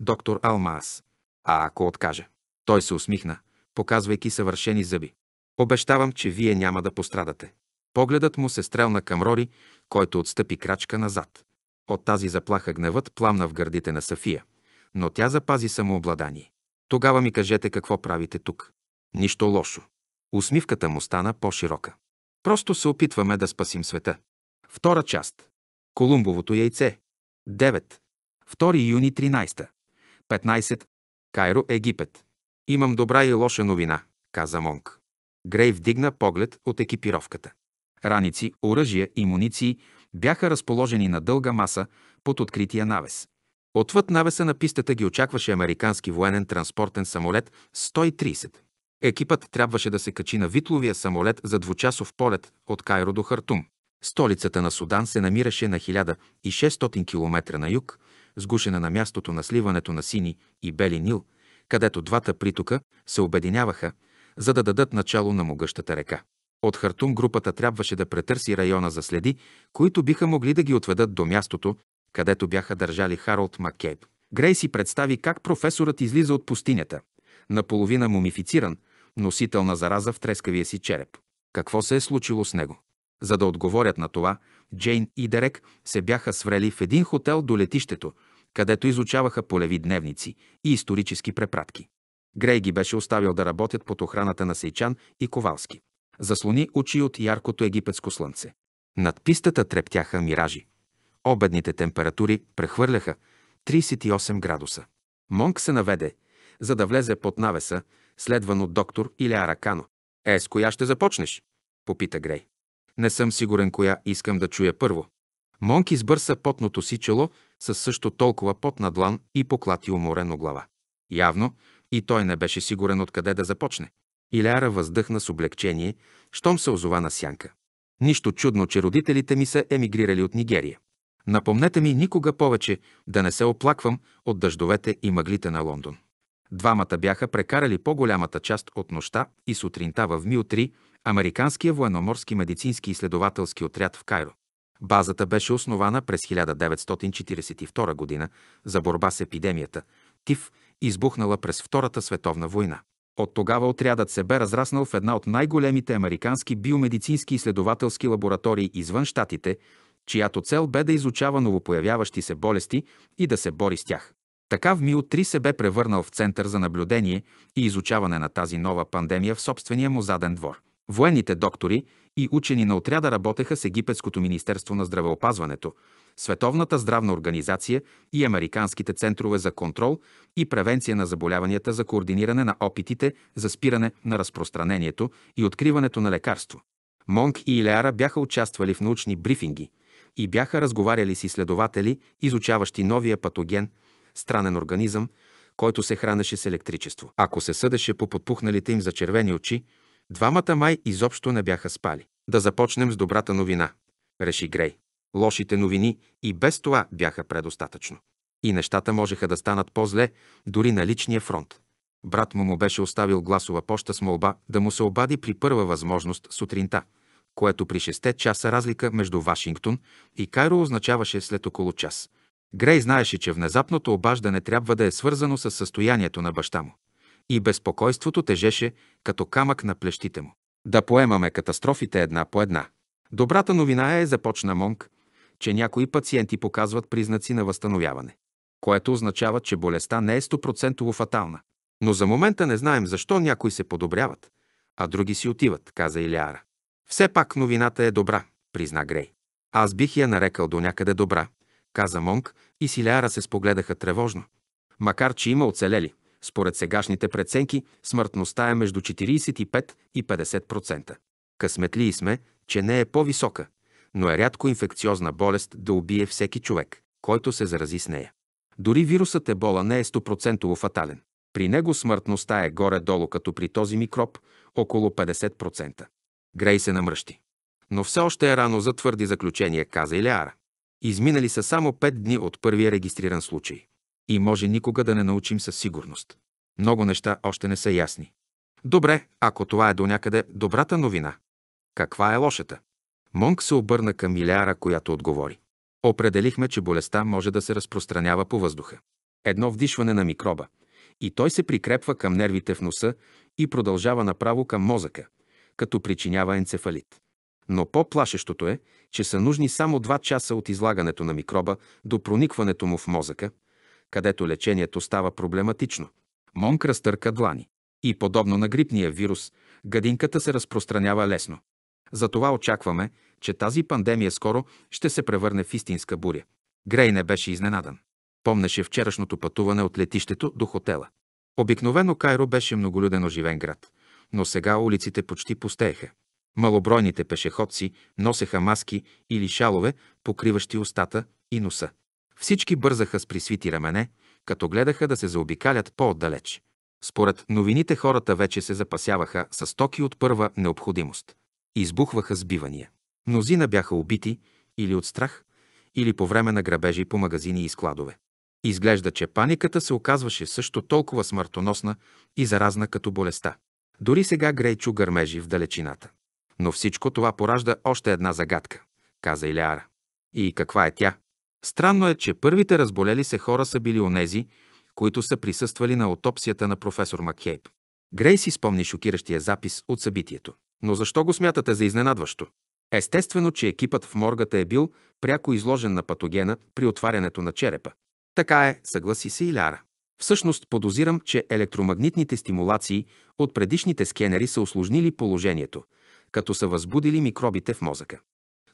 S1: доктор Алмаас. А ако откаже? Той се усмихна, показвайки съвършени зъби. Обещавам, че вие няма да пострадате. Погледът му се стрелна към Рори, който отстъпи крачка назад. От тази заплаха гневът пламна в гърдите на Сафия, но тя запази самообладание. Тогава ми кажете какво правите тук. Нищо лошо. Усмивката му стана по-широка. Просто се опитваме да спасим света. Втора част. Колумбовото яйце. 9. 2 юни 13. 15. Кайро, Египет. Имам добра и лоша новина, каза Монк. Грей вдигна поглед от екипировката. Раници, оръжия и муниции бяха разположени на дълга маса под открития навес. Отвъд навеса на пистата ги очакваше американски военен транспортен самолет 130. Екипът трябваше да се качи на Витловия самолет за двучасов полет от Кайро до Хартум. Столицата на Судан се намираше на 1600 км на юг, сгушена на мястото на сливането на Сини и Бели Нил, където двата притока се обединяваха, за да дадат начало на могъщата река. От Хартум групата трябваше да претърси района за следи, които биха могли да ги отведат до мястото, където бяха държали Харолд Маккейб. Грей си представи как професорът излиза от пустинята, наполовина мумифициран, носител на зараза в трескавия си череп. Какво се е случило с него? За да отговорят на това, Джейн и Дерек се бяха сврели в един хотел до летището, където изучаваха полеви дневници и исторически препратки. Грей ги беше оставил да работят под охраната на Сейчан и Ковалски. Заслони очи от яркото египетско слънце. Над пистата трептяха миражи. Обедните температури прехвърляха 38 градуса. Монк се наведе, за да влезе под навеса, следван от доктор Иля Аракано. Е, с коя ще започнеш? Попита Грей. Не съм сигурен коя искам да чуя първо. Монк избърса потното си чело със също толкова потна длан и поклати уморено глава. Явно и той не беше сигурен откъде да започне. Иляра въздъхна с облегчение, щом се озова на сянка. Нищо чудно, че родителите ми са емигрирали от Нигерия. Напомнете ми никога повече да не се оплаквам от дъждовете и мъглите на Лондон. Двамата бяха прекарали по-голямата част от нощта и сутринта в Милтри, Американския военноморски медицински изследователски отряд в Кайро. Базата беше основана през 1942 г. за борба с епидемията ТИФ, избухнала през Втората световна война. От тогава отрядът се бе разраснал в една от най-големите американски биомедицински изследователски лаборатории извън щатите, чиято цел бе да изучава новопоявяващи се болести и да се бори с тях. Така в МИО-3 се бе превърнал в център за наблюдение и изучаване на тази нова пандемия в собствения му заден двор. Военните доктори и учени на отряда работеха с Египетското министерство на здравеопазването, Световната здравна организация и американските центрове за контрол и превенция на заболяванията за координиране на опитите за спиране на разпространението и откриването на лекарство. Монг и Илеара бяха участвали в научни брифинги и бяха разговаряли с изследователи, изучаващи новия патоген, странен организъм, който се хранеше с електричество. Ако се съдеше по подпухналите им за червени очи, Двамата май изобщо не бяха спали. Да започнем с добрата новина, реши Грей. Лошите новини и без това бяха предостатъчно. И нещата можеха да станат по-зле, дори на личния фронт. Брат му му беше оставил гласова поща с молба да му се обади при първа възможност сутринта, което при 6 часа разлика между Вашингтон и Кайро означаваше след около час. Грей знаеше, че внезапното обаждане трябва да е свързано с състоянието на баща му и безпокойството тежеше като камък на плещите му. Да поемаме катастрофите една по една. Добрата новина е, започна монг, че някои пациенти показват признаци на възстановяване, което означава, че болестта не е стопроцентово фатална. Но за момента не знаем защо някои се подобряват, а други си отиват, каза Илиара. Все пак новината е добра, призна Грей. Аз бих я нарекал до някъде добра, каза Монг, и С Илиара се спогледаха тревожно. Макар, че има оцелели, според сегашните преценки, смъртността е между 45 и 50%. Късметлии сме, че не е по-висока, но е рядко инфекциозна болест да убие всеки човек, който се зарази с нея. Дори вирусът ебола не е 100% фатален. При него смъртността е горе-долу, като при този микроб около 50%. Грей се намръщи. Но все още е рано за твърди заключения, каза Илеара. Изминали са само 5 дни от първия регистриран случай и може никога да не научим със сигурност. Много неща още не са ясни. Добре, ако това е до някъде добрата новина. Каква е лошата? Монк се обърна към Миляра, която отговори. Определихме, че болестта може да се разпространява по въздуха. Едно вдишване на микроба. И той се прикрепва към нервите в носа и продължава направо към мозъка, като причинява енцефалит. Но по-плашещото е, че са нужни само 2 часа от излагането на микроба до проникването му в мозъка, където лечението става проблематично. Монк разтърка длани. И подобно на грипния вирус, гадинката се разпространява лесно. Затова очакваме, че тази пандемия скоро ще се превърне в истинска буря. Грей не беше изненадан. Помнеше вчерашното пътуване от летището до хотела. Обикновено Кайро беше многолюден оживен град, но сега улиците почти пустееха. Малобройните пешеходци носеха маски или шалове, покриващи устата и носа. Всички бързаха с присвити рамене, като гледаха да се заобикалят по-отдалеч. Според новините хората вече се запасяваха с стоки от първа необходимост. Избухваха сбивания. Мнозина бяха убити или от страх, или по време на грабежи по магазини и складове. Изглежда, че паниката се оказваше също толкова смъртоносна и заразна като болестта. Дори сега Грейчо гърмежи в далечината. Но всичко това поражда още една загадка, каза Илиара. И каква е тя? Странно е, че първите разболели се хора са били онези, които са присъствали на аутопсията на професор Маккейб. Грейси спомни шокиращия запис от събитието. Но защо го смятате за изненадващо? Естествено, че екипът в моргата е бил пряко изложен на патогена при отварянето на черепа. Така е, съгласи се и Ляра. Всъщност подозирам, че електромагнитните стимулации от предишните скенери са осложнили положението, като са възбудили микробите в мозъка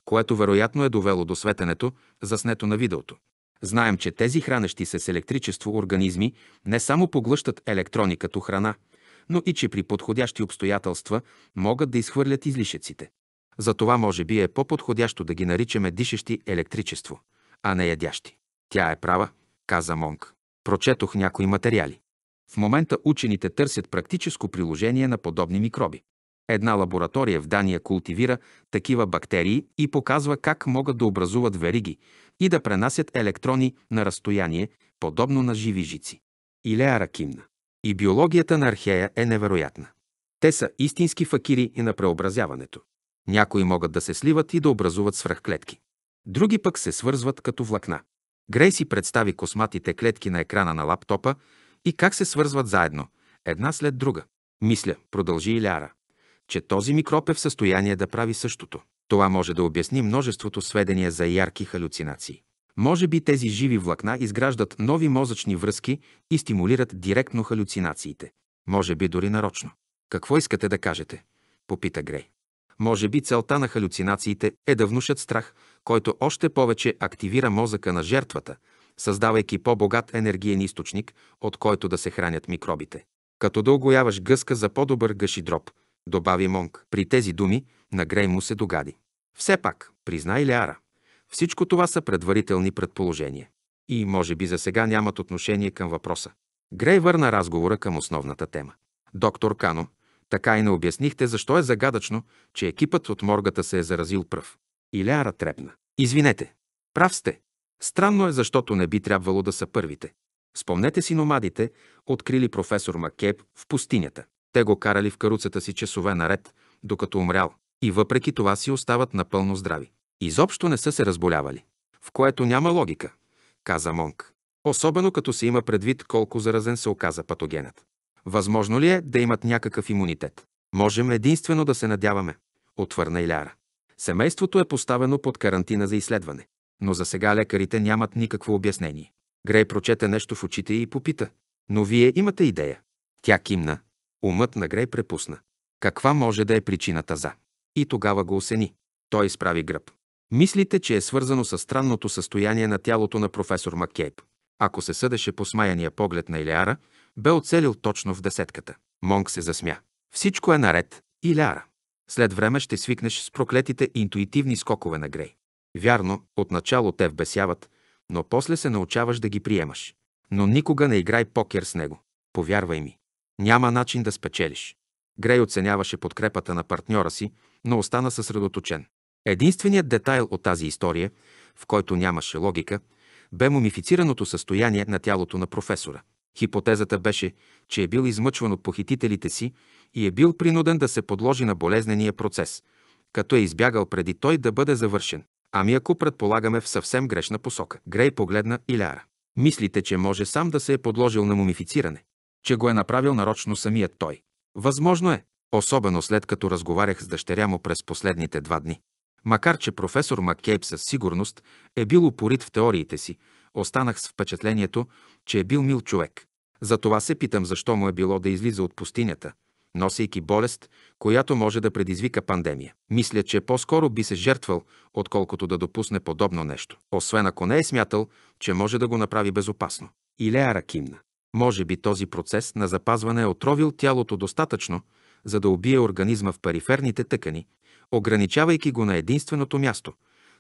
S1: което вероятно е довело до светенето, заснето на видеото. Знаем, че тези хранещи се с електричество организми не само поглъщат електрони като храна, но и че при подходящи обстоятелства могат да изхвърлят За Затова може би е по-подходящо да ги наричаме дишещи електричество, а не ядящи. Тя е права, каза Монг. Прочетох някои материали. В момента учените търсят практическо приложение на подобни микроби. Една лаборатория в Дания култивира такива бактерии и показва как могат да образуват вериги и да пренасят електрони на разстояние, подобно на живи жици. Илея Ракимна. И биологията на архея е невероятна. Те са истински факири и на преобразяването. Някои могат да се сливат и да образуват свръхклетки. Други пък се свързват като влакна. Грей си представи косматите клетки на екрана на лаптопа и как се свързват заедно, една след друга. Мисля, продължи Иляра че този микроб е в състояние да прави същото. Това може да обясни множеството сведения за ярки халюцинации. Може би тези живи влакна изграждат нови мозъчни връзки и стимулират директно халюцинациите. Може би дори нарочно. Какво искате да кажете? Попита Грей. Може би целта на халюцинациите е да внушат страх, който още повече активира мозъка на жертвата, създавайки по-богат енергиен източник, от който да се хранят микробите. Като да огояваш гъска за по-добър гъши дроб – добави Монг. При тези думи на Грей му се догади. Все пак, признай Леара, всичко това са предварителни предположения. И може би за сега нямат отношение към въпроса. Грей върна разговора към основната тема. Доктор Кано, така и не обяснихте защо е загадъчно, че екипът от моргата се е заразил пръв. И Леара трепна. Извинете, прав сте. Странно е, защото не би трябвало да са първите. Спомнете си номадите, открили професор Макеб в пустинята. Те го карали в каруцата си часове наред, докато умрял, и въпреки това си остават напълно здрави. Изобщо не са се разболявали, в което няма логика, каза Монк. Особено като се има предвид колко заразен се оказа патогенът. Възможно ли е да имат някакъв имунитет? Можем единствено да се надяваме, отвърна Иляра. Семейството е поставено под карантина за изследване, но за сега лекарите нямат никакво обяснение. Грей прочете нещо в очите и попита. Но вие имате идея. Тя кимна. Умът на Грей препусна. Каква може да е причината за? И тогава го осени. Той изправи гръб. Мислите, че е свързано с странното състояние на тялото на професор Маккейб. Ако се съдеше по смаяния поглед на Илиара, бе оцелил точно в десетката. Монг се засмя. Всичко е наред, Илиара. След време ще свикнеш с проклетите интуитивни скокове на Грей. Вярно, отначало те вбесяват, но после се научаваш да ги приемаш. Но никога не играй покер с него. Повярвай ми. Няма начин да спечелиш. Грей оценяваше подкрепата на партньора си, но остана съсредоточен. Единственият детайл от тази история, в който нямаше логика, бе мумифицираното състояние на тялото на професора. Хипотезата беше, че е бил измъчван от похитителите си и е бил принуден да се подложи на болезнения процес, като е избягал преди той да бъде завършен. Ами ако предполагаме в съвсем грешна посока. Грей погледна Иляра. Мислите, че може сам да се е подложил на мумифициране? че го е направил нарочно самият той. Възможно е, особено след като разговарях с дъщеря му през последните два дни. Макар, че професор Маккейб със сигурност е бил упорит в теориите си, останах с впечатлението, че е бил мил човек. Затова се питам защо му е било да излиза от пустинята, носейки болест, която може да предизвика пандемия. Мисля, че по-скоро би се жертвал, отколкото да допусне подобно нещо. Освен ако не е смятал, че може да го направи безопасно. Илея Ракимна. Може би този процес на запазване е отровил тялото достатъчно, за да убие организма в периферните тъкани, ограничавайки го на единственото място,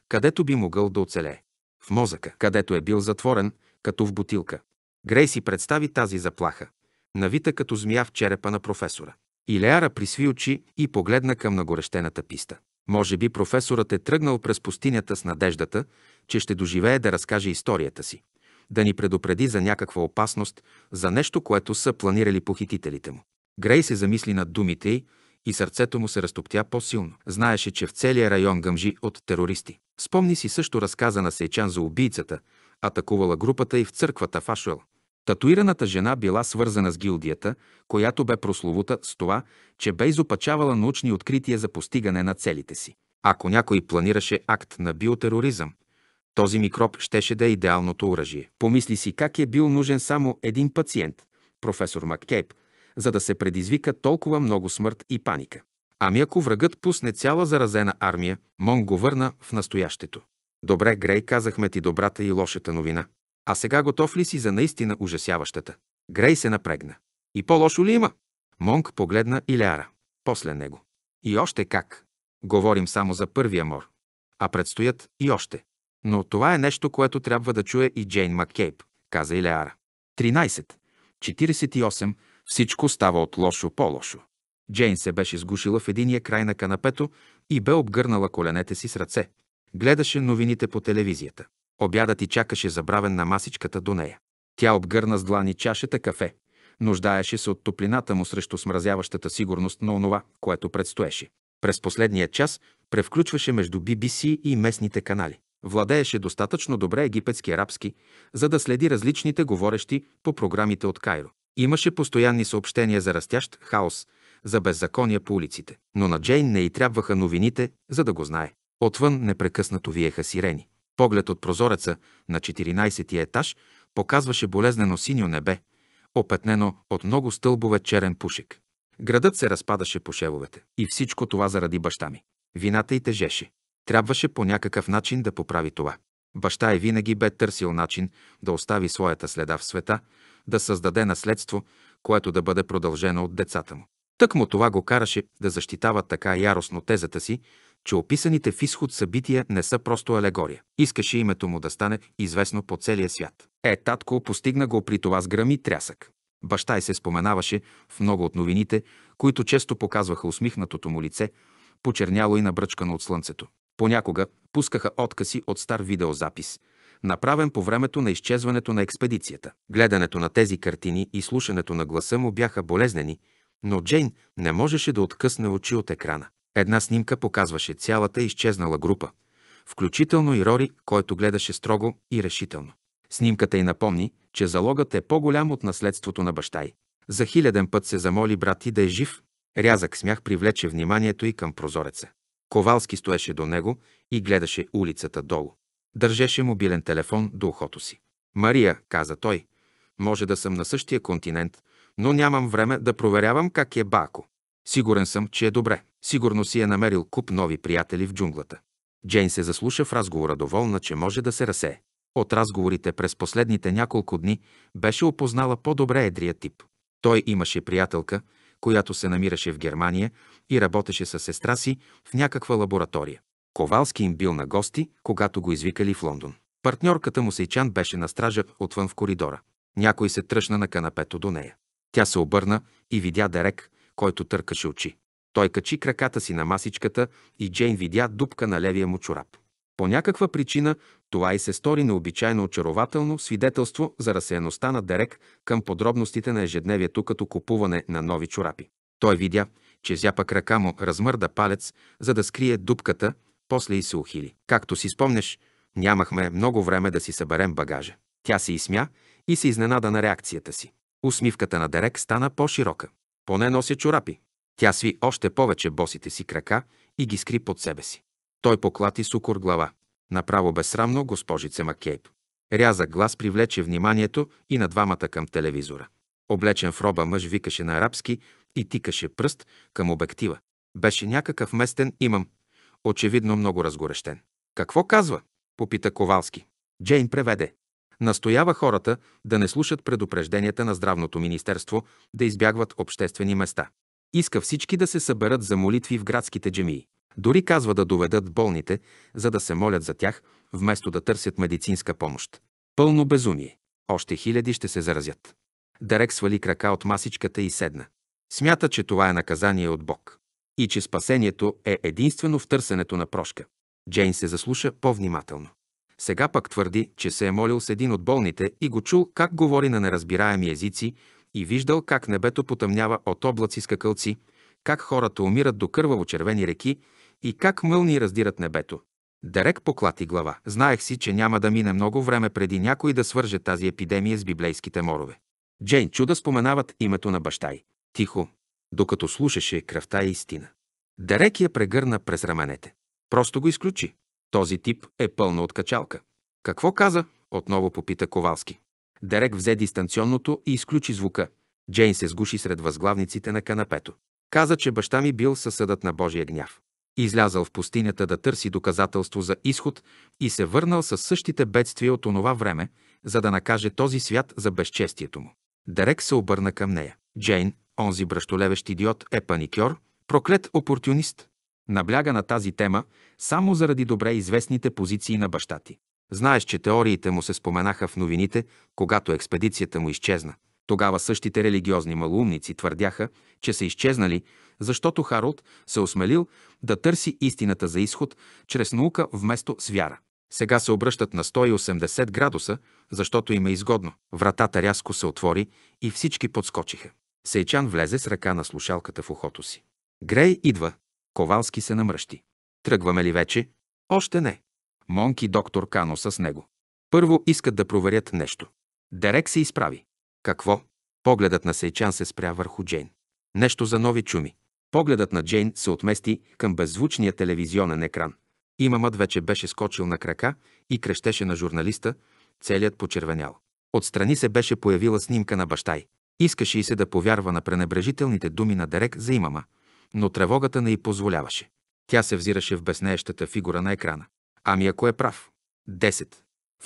S1: където би могъл да оцелее – в мозъка, където е бил затворен, като в бутилка. Грей си представи тази заплаха, навита като змия в черепа на професора. Илеара присви очи и погледна към нагорещената писта. Може би професорът е тръгнал през пустинята с надеждата, че ще доживее да разкаже историята си да ни предупреди за някаква опасност, за нещо, което са планирали похитителите му. Грей се замисли над думите й и сърцето му се разтоптя по-силно. Знаеше, че в целия район гъмжи от терористи. Спомни си също разказа на Сейчан за убийцата, атакувала групата и в църквата Фашуел. Татуираната жена била свързана с гилдията, която бе прословута с това, че бе изопачавала научни открития за постигане на целите си. Ако някой планираше акт на биотероризъм, този микроб щеше да е идеалното оръжие. Помисли си как е бил нужен само един пациент, професор Маккейб, за да се предизвика толкова много смърт и паника. Ами ако врагът пусне цяла заразена армия, Мон го върна в настоящето. Добре, Грей, казахме ти добрата и лошата новина. А сега готов ли си за наистина ужасяващата? Грей се напрегна. И по-лошо ли има? Монг погледна Иляра. После него. И още как. Говорим само за първия мор. А предстоят и още. Но това е нещо, което трябва да чуе и Джейн Маккейб, каза Илеара. 13. 48. Всичко става от лошо по-лошо. Джейн се беше сгушила в единия край на канапето и бе обгърнала коленете си с ръце. Гледаше новините по телевизията. Обядът и чакаше забравен на масичката до нея. Тя обгърна с длани чашата кафе. Нуждаеше се от топлината му срещу смразяващата сигурност на онова, което предстоеше. През последния час превключваше между BBC и местните канали. Владееше достатъчно добре египетски арабски, за да следи различните говорещи по програмите от Кайро. Имаше постоянни съобщения за растящ хаос, за беззакония по улиците. Но на Джейн не й трябваха новините, за да го знае. Отвън непрекъснато виеха сирени. Поглед от прозореца на 14 я етаж показваше болезнено синьо небе, опетнено от много стълбове черен пушек. Градът се разпадаше по шевовете. И всичко това заради баща ми. Вината й тежеше. Трябваше по някакъв начин да поправи това. Баща е винаги бе търсил начин да остави своята следа в света, да създаде наследство, което да бъде продължено от децата му. Тък му това го караше да защитава така яростно тезата си, че описаните в изход събития не са просто алегория. Искаше името му да стане известно по целия свят. Е, татко постигна го при това с грами трясък. Баща й се споменаваше в много от новините, които често показваха усмихнатото му лице, почерняло и набръчкано от слънцето. Понякога пускаха откази от стар видеозапис, направен по времето на изчезването на експедицията. Гледането на тези картини и слушането на гласа му бяха болезнени, но Джейн не можеше да откъсне очи от екрана. Една снимка показваше цялата изчезнала група, включително и Рори, който гледаше строго и решително. Снимката й напомни, че залогът е по-голям от наследството на баща й. За хиляден път се замоли брат и да е жив. Рязък смях привлече вниманието й към прозореца. Ковалски стоеше до него и гледаше улицата долу. Държеше мобилен телефон до ухото си. Мария, каза той, може да съм на същия континент, но нямам време да проверявам как е Бако. Сигурен съм, че е добре. Сигурно си е намерил куп нови приятели в джунглата. Джейн се заслуша в разговора доволна, че може да се разсее. От разговорите през последните няколко дни беше опознала по-добре едрия тип. Той имаше приятелка, която се намираше в Германия и работеше с сестра си в някаква лаборатория. Ковалски им бил на гости, когато го извикали в Лондон. Партньорката му Сейчан беше на стража отвън в коридора. Някой се тръщна на канапето до нея. Тя се обърна и видя Дерек, който търкаше очи. Той качи краката си на масичката и Джейн видя дупка на левия му чорап. По някаква причина това и се стори необичайно очарователно свидетелство за разсеяността на Дерек към подробностите на ежедневието като купуване на нови чорапи. Той видя, че зяпа крака му размърда палец, за да скрие дупката, после и се ухили. Както си спомнеш, нямахме много време да си съберем багажа. Тя се изсмя и се изненада на реакцията си. Усмивката на Дерек стана по-широка. Поне нося чорапи. Тя сви още повече босите си крака и ги скри под себе си. Той поклати сукор глава. Направо безсрамно, госпожице Маккейб. Рязък глас привлече вниманието и на двамата към телевизора. Облечен в роба мъж викаше на арабски и тикаше пръст към обектива. Беше някакъв местен имам, очевидно много разгорещен. Какво казва? попита Ковалски. Джейн преведе. Настоява хората да не слушат предупрежденията на Здравното министерство да избягват обществени места. Иска всички да се съберат за молитви в градските джемии. Дори казва да доведат болните, за да се молят за тях, вместо да търсят медицинска помощ. Пълно безумие. Още хиляди ще се заразят. Дарек свали крака от масичката и седна. Смята, че това е наказание от Бог. И че спасението е единствено в търсенето на прошка. Джейн се заслуша по-внимателно. Сега пък твърди, че се е молил с един от болните и го чул как говори на неразбираеми езици и виждал как небето потъмнява от облаци скакълци, как хората умират до кърваво червени реки и как мълни раздират небето. Дерек поклати глава. Знаех си, че няма да мине много време преди някой да свърже тази епидемия с библейските морове. Джейн чуда споменават името на баща й. Тихо, докато слушаше кръвта е истина. Дерек я прегърна през раменете. Просто го изключи. Този тип е пълно от качалка. Какво каза? Отново попита Ковалски. Дерек взе дистанционното и изключи звука. Джейн се сгуши сред възглавниците на канапето. Каза, че баща ми бил съсъдът на Божия гняв излязал в пустинята да търси доказателство за изход и се върнал със същите бедствия от онова време, за да накаже този свят за безчестието му. Дерек се обърна към нея. Джейн, онзи бръщолевещ идиот, е паникьор, проклет опортюнист. Набляга на тази тема само заради добре известните позиции на баща ти. Знаеш, че теориите му се споменаха в новините, когато експедицията му изчезна. Тогава същите религиозни малумници твърдяха, че са изчезнали, защото Харолд се осмелил да търси истината за изход чрез наука вместо с вяра. Сега се обръщат на 180 градуса, защото им е изгодно. Вратата рязко се отвори и всички подскочиха. Сейчан влезе с ръка на слушалката в ухото си. Грей идва. Ковалски се намръщи. Тръгваме ли вече? Още не. Монки доктор Кано с него. Първо искат да проверят нещо. Дерек се изправи. Какво? Погледът на Сейчан се спря върху Джейн. Нещо за нови чуми. Погледът на Джейн се отмести към беззвучния телевизионен екран. Имамът вече беше скочил на крака и крещеше на журналиста, целият почервенял. Отстрани се беше появила снимка на баща й. Искаше и се да повярва на пренебрежителните думи на Дерек за имама, но тревогата не й позволяваше. Тя се взираше в безнеещата фигура на екрана. Ами ако е прав? 10.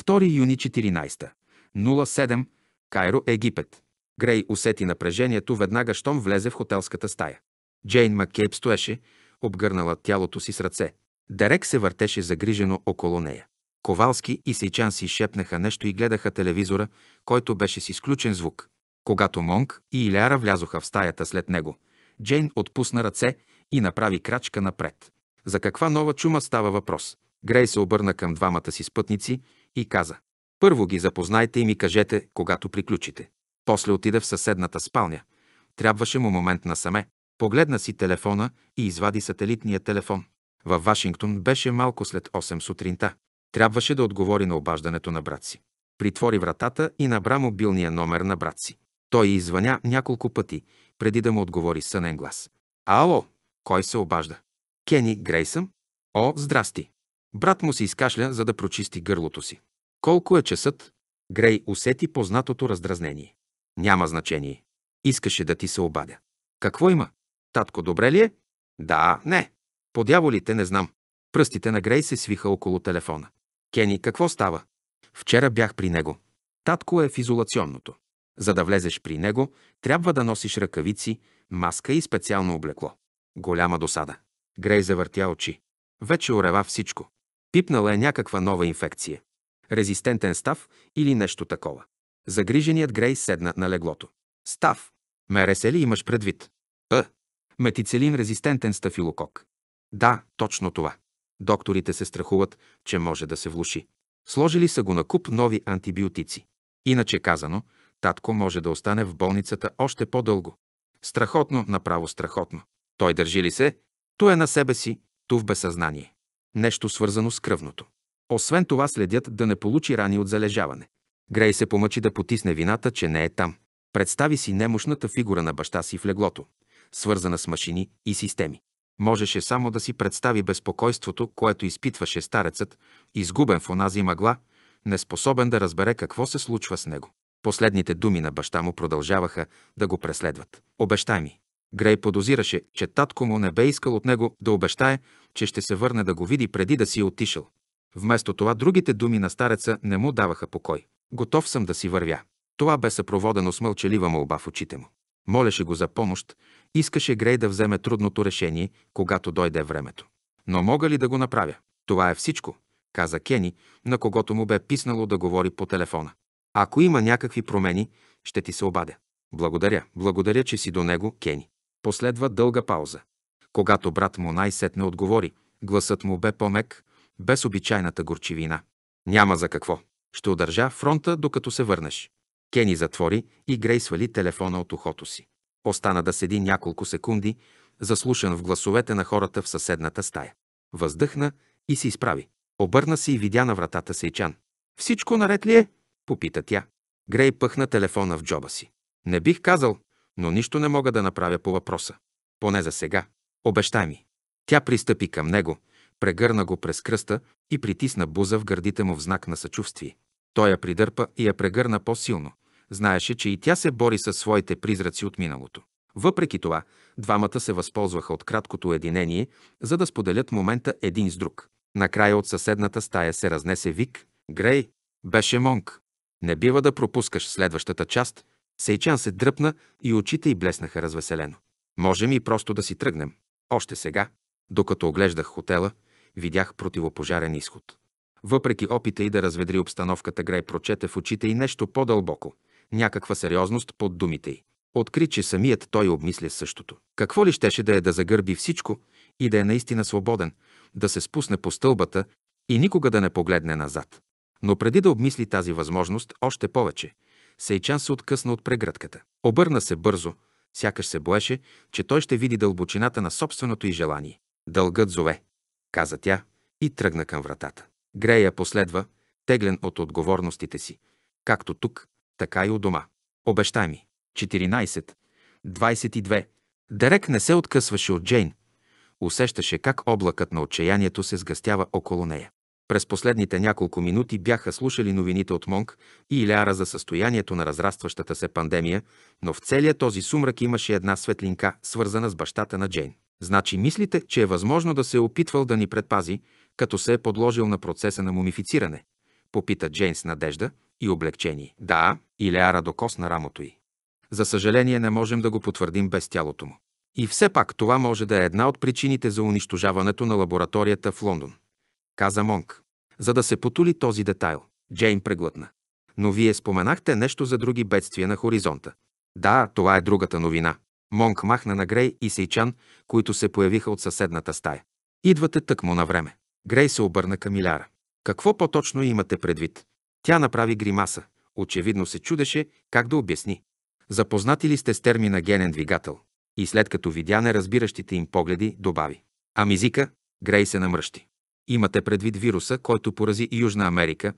S1: 2 юни 14. 07. Кайро, Египет. Грей усети напрежението веднага, щом влезе в хотелската стая. Джейн Маккейб стоеше, обгърнала тялото си с ръце. Дерек се въртеше загрижено около нея. Ковалски и Сейчан си шепнаха нещо и гледаха телевизора, който беше с изключен звук. Когато Монг и Иляра влязоха в стаята след него, Джейн отпусна ръце и направи крачка напред. За каква нова чума става въпрос? Грей се обърна към двамата си спътници и каза първо ги запознайте и ми кажете, когато приключите. После отида в съседната спалня. Трябваше му момент насаме. Погледна си телефона и извади сателитния телефон. Във Вашингтон беше малко след 8 сутринта. Трябваше да отговори на обаждането на брат си. Притвори вратата и набра мобилния номер на брат си. Той извъня няколко пъти, преди да му отговори сънен глас. Ало, кой се обажда? Кени Грейсъм? О, здрасти! Брат му се изкашля, за да прочисти гърлото си. Колко е часът? Грей усети познатото раздразнение. Няма значение. Искаше да ти се обадя. Какво има? Татко, добре ли е? Да, не. По дяволите не знам. Пръстите на Грей се свиха около телефона. Кени, какво става? Вчера бях при него. Татко е в изолационното. За да влезеш при него, трябва да носиш ръкавици, маска и специално облекло. Голяма досада. Грей завъртя очи. Вече орева всичко. Пипнала е някаква нова инфекция резистентен став или нещо такова. Загриженият Грей седна на леглото. Став. Мересе ли имаш предвид? А. Метицелин резистентен стафилокок. Да, точно това. Докторите се страхуват, че може да се влуши. Сложили са го на куп нови антибиотици. Иначе казано, татко може да остане в болницата още по-дълго. Страхотно, направо страхотно. Той държи ли се? То е на себе си, то в безсъзнание. Нещо свързано с кръвното. Освен това следят да не получи рани от залежаване. Грей се помъчи да потисне вината, че не е там. Представи си немощната фигура на баща си в леглото, свързана с машини и системи. Можеше само да си представи безпокойството, което изпитваше старецът, изгубен в онази мъгла, неспособен да разбере какво се случва с него. Последните думи на баща му продължаваха да го преследват. Обещай ми. Грей подозираше, че татко му не бе искал от него да обещае, че ще се върне да го види преди да си е отишъл. Вместо това другите думи на стареца не му даваха покой. Готов съм да си вървя. Това бе съпроводено с мълчалива молба в очите му. Молеше го за помощ, искаше Грей да вземе трудното решение, когато дойде времето. Но мога ли да го направя? Това е всичко, каза Кени, на когото му бе писнало да говори по телефона. Ако има някакви промени, ще ти се обадя. Благодаря, благодаря, че си до него, Кени. Последва дълга пауза. Когато брат му най-сетне отговори, гласът му бе по-мек, без обичайната горчивина. Няма за какво. Ще удържа фронта, докато се върнеш. Кени затвори и Грей свали телефона от ухото си. Остана да седи няколко секунди, заслушан в гласовете на хората в съседната стая. Въздъхна и се изправи. Обърна се и видя на вратата Сейчан. «Всичко наред ли е?» – попита тя. Грей пъхна телефона в джоба си. «Не бих казал, но нищо не мога да направя по въпроса. Поне за сега. Обещай ми». Тя пристъпи към него – прегърна го през кръста и притисна буза в гърдите му в знак на съчувствие. Той я придърпа и я прегърна по-силно. Знаеше, че и тя се бори със своите призраци от миналото. Въпреки това, двамата се възползваха от краткото единение, за да споделят момента един с друг. Накрая от съседната стая се разнесе вик «Грей!» Беше Монк. Не бива да пропускаш следващата част. Сейчан се дръпна и очите й блеснаха развеселено. Можем и просто да си тръгнем. Още сега, докато оглеждах хотела, видях противопожарен изход. Въпреки опита и да разведри обстановката, Грей прочете в очите и нещо по-дълбоко, някаква сериозност под думите й. Откри, че самият той обмисля същото. Какво ли щеше да е да загърби всичко и да е наистина свободен, да се спусне по стълбата и никога да не погледне назад. Но преди да обмисли тази възможност още повече, Сейчан се откъсна от прегръдката. Обърна се бързо, сякаш се боеше, че той ще види дълбочината на собственото й желание. Дългът зове каза тя и тръгна към вратата. Грея последва, теглен от отговорностите си, както тук, така и у дома. Обещай ми. 14. 22. Дерек не се откъсваше от Джейн. Усещаше как облакът на отчаянието се сгъстява около нея. През последните няколко минути бяха слушали новините от Монг и Иляра за състоянието на разрастващата се пандемия, но в целия този сумрак имаше една светлинка, свързана с бащата на Джейн. Значи мислите, че е възможно да се е опитвал да ни предпази, като се е подложил на процеса на мумифициране? Попита Джейн с надежда и облегчение. Да, и Леара докосна рамото й. За съжаление не можем да го потвърдим без тялото му. И все пак това може да е една от причините за унищожаването на лабораторията в Лондон. Каза Монк. За да се потули този детайл, Джейн преглътна. Но вие споменахте нещо за други бедствия на хоризонта. Да, това е другата новина. Монг махна на Грей и Сейчан, които се появиха от съседната стая. Идвате тъкмо на време. Грей се обърна към Иляра. Какво по-точно имате предвид? Тя направи гримаса. Очевидно се чудеше как да обясни. Запознати ли сте с термина генен двигател? И след като видя неразбиращите им погледи, добави. А мизика? Грей се намръщи. Имате предвид вируса, който порази Южна Америка,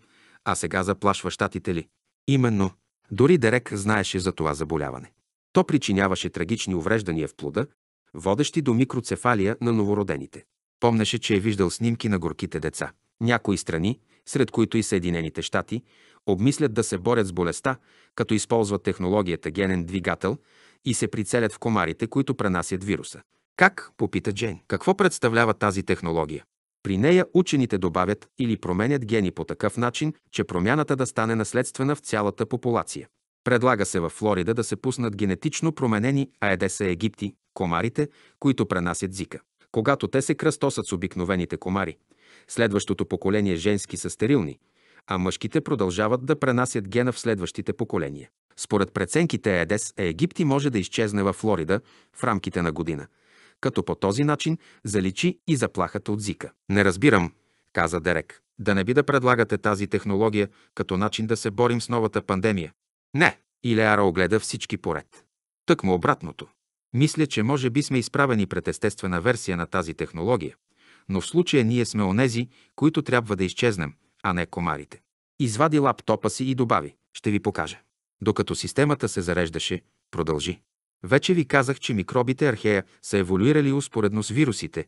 S1: а сега заплашва щатите ли? Именно. Дори Дерек знаеше за това заболяване. То причиняваше трагични увреждания в плода, водещи до микроцефалия на новородените. Помнеше, че е виждал снимки на горките деца. Някои страни, сред които и Съединените щати, обмислят да се борят с болестта, като използват технологията генен двигател и се прицелят в комарите, които пренасят вируса. Как? попита Джейн. Какво представлява тази технология? При нея учените добавят или променят гени по такъв начин, че промяната да стане наследствена в цялата популация. Предлага се във Флорида да се пуснат генетично променени Аедеса египти, комарите, които пренасят зика. Когато те се кръстосат с обикновените комари, следващото поколение женски са стерилни, а мъжките продължават да пренасят гена в следващите поколения. Според преценките Едес, Египти може да изчезне във Флорида в рамките на година, като по този начин заличи и заплахата от Зика. Не разбирам, каза Дерек. Да не би да предлагате тази технология като начин да се борим с новата пандемия. Не, Илеара огледа всички поред. Тъкмо обратното. Мисля, че може би сме изправени пред естествена версия на тази технология, но в случая ние сме онези, които трябва да изчезнем, а не комарите. Извади лаптопа си и добави, ще ви покажа. Докато системата се зареждаше, продължи. Вече ви казах, че микробите архея са еволюирали успоредно с вирусите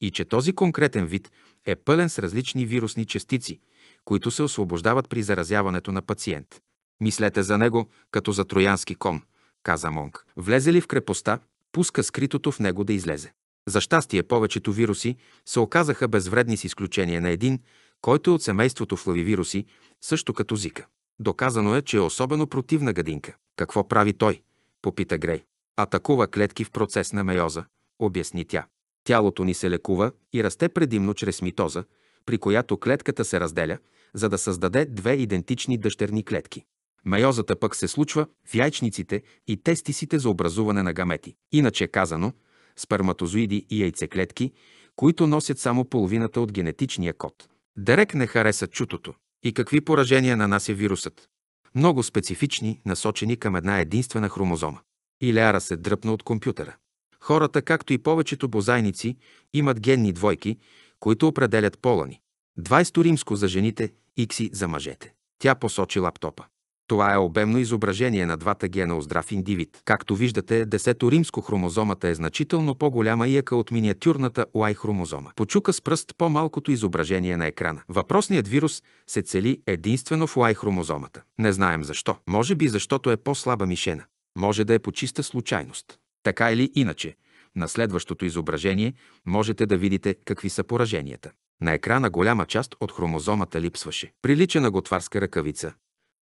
S1: и че този конкретен вид е пълен с различни вирусни частици, които се освобождават при заразяването на пациент. Мислете за него като за троянски кон, каза Монг. Влезе ли в крепостта, пуска скритото в него да излезе. За щастие, повечето вируси се оказаха безвредни с изключение на един, който е от семейството флавивируси, също като Зика. Доказано е, че е особено противна гадинка. Какво прави той? Попита Грей. Атакува клетки в процес на мейоза, обясни тя. Тялото ни се лекува и расте предимно чрез митоза, при която клетката се разделя, за да създаде две идентични дъщерни клетки. Майозата пък се случва в яйчниците и тестисите за образуване на гамети. Иначе е казано, сперматозоиди и яйцеклетки, които носят само половината от генетичния код. Дерек не хареса чутото. И какви поражения нанася вирусът? Много специфични, насочени към една единствена хромозома. Илеара се дръпна от компютъра. Хората, както и повечето бозайници, имат генни двойки, които определят пола ни. 20 римско за жените, икси за мъжете. Тя посочи лаптопа. Това е обемно изображение на двата гена здрав индивид. Както виждате, десето римско хромозомата е значително по-голяма яка от миниатюрната Y хромозома. Почука с пръст по-малкото изображение на екрана. Въпросният вирус се цели единствено в Y хромозомата. Не знаем защо. Може би защото е по-слаба мишена. Може да е по чиста случайност. Така или иначе, на следващото изображение можете да видите какви са пораженията. На екрана голяма част от хромозомата липсваше. Прилича на готварска ръкавица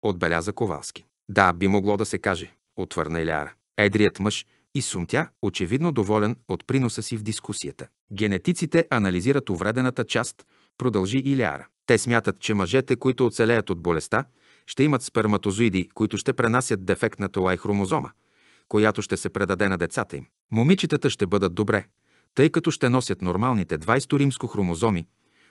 S1: отбеляза Ковалски. Да, би могло да се каже, отвърна Иляра. Едрият мъж и сумтя, очевидно доволен от приноса си в дискусията. Генетиците анализират увредената част, продължи Иляра. Те смятат, че мъжете, които оцелеят от болестта, ще имат сперматозоиди, които ще пренасят дефектната лай хромозома, която ще се предаде на децата им. Момичетата ще бъдат добре, тъй като ще носят нормалните 20 римско хромозоми,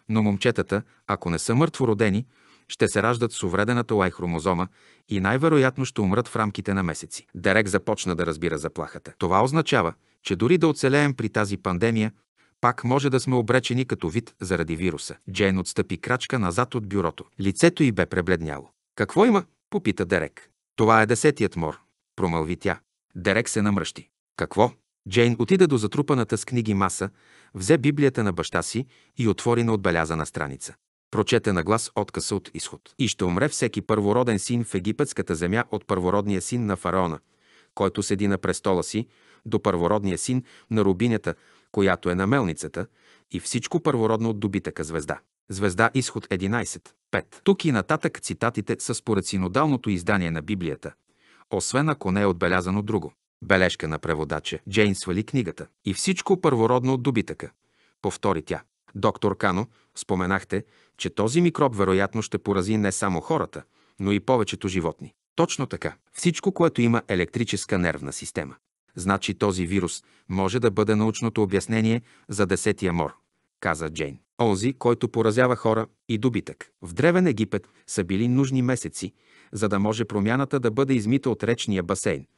S1: но момчетата, ако не са мъртвородени, ще се раждат с увредената лай хромозома и най-вероятно ще умрат в рамките на месеци. Дерек започна да разбира заплахата. Това означава, че дори да оцелеем при тази пандемия, пак може да сме обречени като вид заради вируса. Джейн отстъпи крачка назад от бюрото. Лицето й бе пребледняло. Какво има? попита Дерек. Това е десетият мор, промълви тя. Дерек се намръщи. Какво? Джейн отида до затрупаната с книги маса, взе Библията на баща си и отвори на отбелязана страница прочете на глас откъса от изход. И ще умре всеки първороден син в египетската земя от първородния син на фараона, който седи на престола си, до първородния син на рубинята, която е на мелницата, и всичко първородно от добитъка звезда. Звезда изход 11. 5. Тук и нататък цитатите са според синодалното издание на Библията, освен ако не е отбелязано друго. Бележка на преводача. Джейн свали книгата. И всичко първородно от добитъка. Повтори тя. Доктор Кано, споменахте, че този микроб вероятно ще порази не само хората, но и повечето животни. Точно така. Всичко, което има електрическа нервна система. Значи този вирус може да бъде научното обяснение за десетия мор, каза Джейн. Онзи, който поразява хора и добитък. В Древен Египет са били нужни месеци, за да може промяната да бъде измита от речния басейн –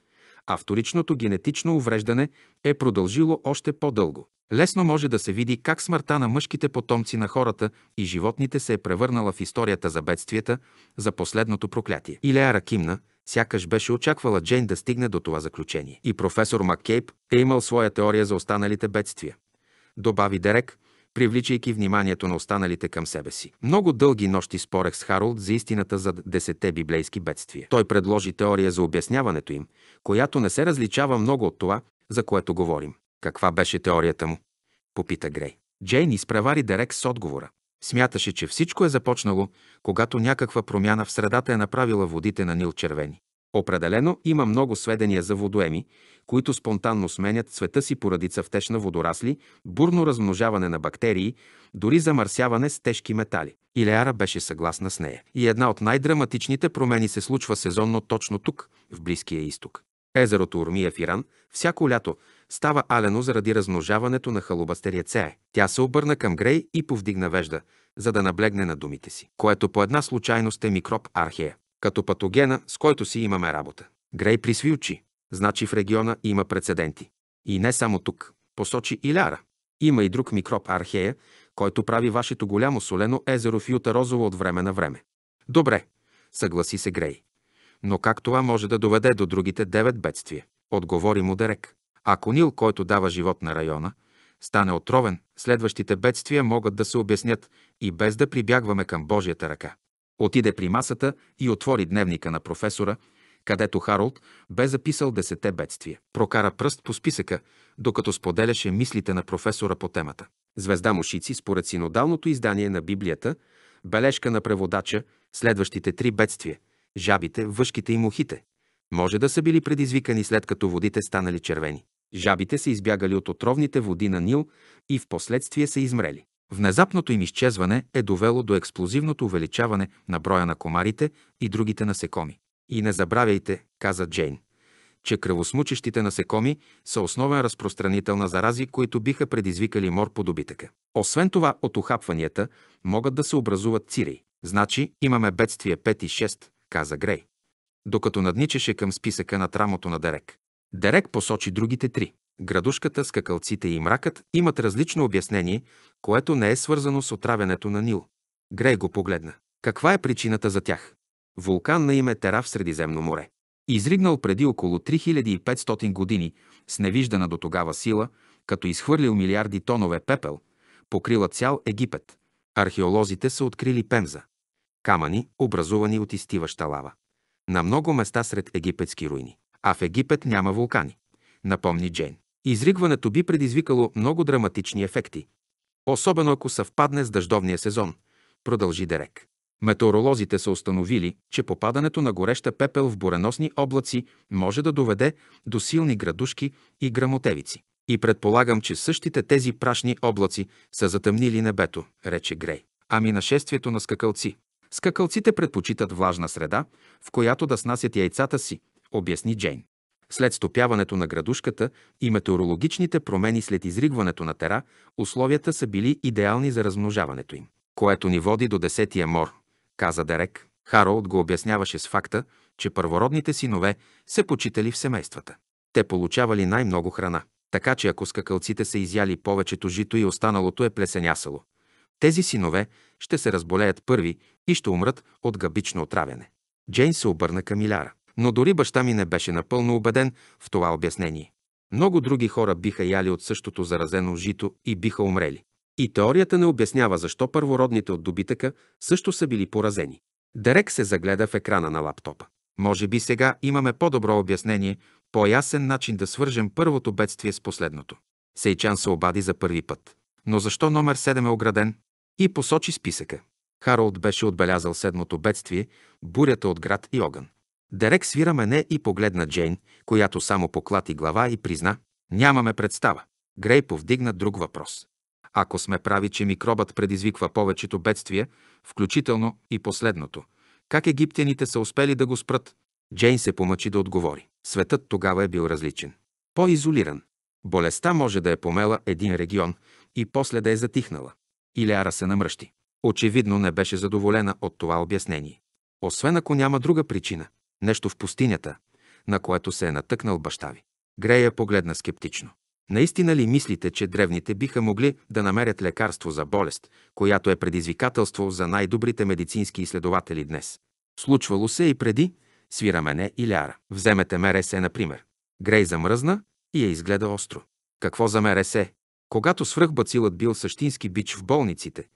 S1: а вторичното генетично увреждане е продължило още по-дълго. Лесно може да се види как смъртта на мъжките потомци на хората и животните се е превърнала в историята за бедствията, за последното проклятие. Илея Ракимна, сякаш беше очаквала Джейн да стигне до това заключение. И професор Маккейб е имал своя теория за останалите бедствия. Добави Дерек – привличайки вниманието на останалите към себе си. Много дълги нощи спорех с Харолд за истината зад десете библейски бедствия. Той предложи теория за обясняването им, която не се различава много от това, за което говорим. Каква беше теорията му? Попита Грей. Джейн изпревари Дерек с отговора. Смяташе, че всичко е започнало, когато някаква промяна в средата е направила водите на Нил червени. Определено има много сведения за водоеми, които спонтанно сменят цвета си поради цъфтешна на водорасли, бурно размножаване на бактерии, дори замърсяване с тежки метали. Илеара беше съгласна с нея. И една от най-драматичните промени се случва сезонно точно тук, в Близкия изток. Езерото Урмия в Иран всяко лято става алено заради размножаването на халубастериецее. Тя се обърна към Грей и повдигна вежда, за да наблегне на думите си, което по една случайност е микроб архея като патогена, с който си имаме работа. Грей присви очи. Значи в региона има прецеденти. И не само тук. Посочи и ляра. Има и друг микроб архея, който прави вашето голямо солено езеро в Юта Розово от време на време. Добре, съгласи се Грей. Но как това може да доведе до другите девет бедствия? Отговори му Дерек. Ако Нил, който дава живот на района, стане отровен, следващите бедствия могат да се обяснят и без да прибягваме към Божията ръка. Отиде при масата и отвори дневника на професора, където Харолд бе записал десете бедствия. Прокара пръст по списъка, докато споделяше мислите на професора по темата. Звезда Мушици, според синодалното издание на Библията, бележка на преводача, следващите три бедствия – жабите, въшките и мухите – може да са били предизвикани след като водите станали червени. Жабите са избягали от отровните води на Нил и в последствие са измрели. Внезапното им изчезване е довело до експлозивното увеличаване на броя на комарите и другите насекоми. И не забравяйте, каза Джейн, че кръвосмучещите насекоми са основен разпространител на зарази, които биха предизвикали мор по добитъка. Освен това, от охапванията могат да се образуват цири. Значи имаме бедствие 5 и 6, каза Грей, докато надничаше към списъка на трамото на Дерек. Дерек посочи другите три градушката, скакалците и мракът имат различно обяснение, което не е свързано с отравянето на Нил. Грей го погледна. Каква е причината за тях? Вулкан на име Тера в Средиземно море. Изригнал преди около 3500 години с невиждана до тогава сила, като изхвърлил милиарди тонове пепел, покрила цял Египет. Археолозите са открили пемза. Камъни, образувани от изтиваща лава. На много места сред египетски руини. А в Египет няма вулкани, напомни Джейн. Изригването би предизвикало много драматични ефекти, особено ако съвпадне с дъждовния сезон, продължи Дерек. Метеоролозите са установили, че попадането на гореща пепел в буреносни облаци може да доведе до силни градушки и грамотевици. И предполагам, че същите тези прашни облаци са затъмнили небето, рече Грей. Ами нашествието на скакалци. Скакалците предпочитат влажна среда, в която да снасят яйцата си, обясни Джейн. След стопяването на градушката и метеорологичните промени след изригването на тера, условията са били идеални за размножаването им, което ни води до десетия мор, каза Дерек. Харолд го обясняваше с факта, че първородните синове се почитали в семействата. Те получавали най-много храна, така че ако скакалците са изяли повечето жито и останалото е плесенясало, тези синове ще се разболеят първи и ще умрат от габично отравяне. Джейн се обърна към Иляра. Но дори баща ми не беше напълно убеден в това обяснение. Много други хора биха яли от същото заразено жито и биха умрели. И теорията не обяснява защо първородните от добитъка също са били поразени. Дерек се загледа в екрана на лаптопа. Може би сега имаме по-добро обяснение, по-ясен начин да свържем първото бедствие с последното. Сейчан се обади за първи път. Но защо номер 7 е ограден? И посочи списъка. Харолд беше отбелязал седмото бедствие – бурята от град и огън. Дерек свира мене и погледна Джейн, която само поклати глава и призна «Нямаме представа». Грей повдигна друг въпрос. Ако сме прави, че микробът предизвиква повечето бедствия, включително и последното, как египтяните са успели да го спрат? Джейн се помъчи да отговори. Светът тогава е бил различен. По-изолиран. Болестта може да е помела един регион и после да е затихнала. Илиара се намръщи. Очевидно не беше задоволена от това обяснение. Освен ако няма друга причина – нещо в пустинята, на което се е натъкнал баща ви. Грея погледна скептично. Наистина ли мислите, че древните биха могли да намерят лекарство за болест, която е предизвикателство за най-добрите медицински изследователи днес? Случвало се и преди свирамене и ляра. Вземете Мересе, например. Грей замръзна и я изгледа остро. Какво за Мересе? Когато свръхбацилът бил същински бич в болниците,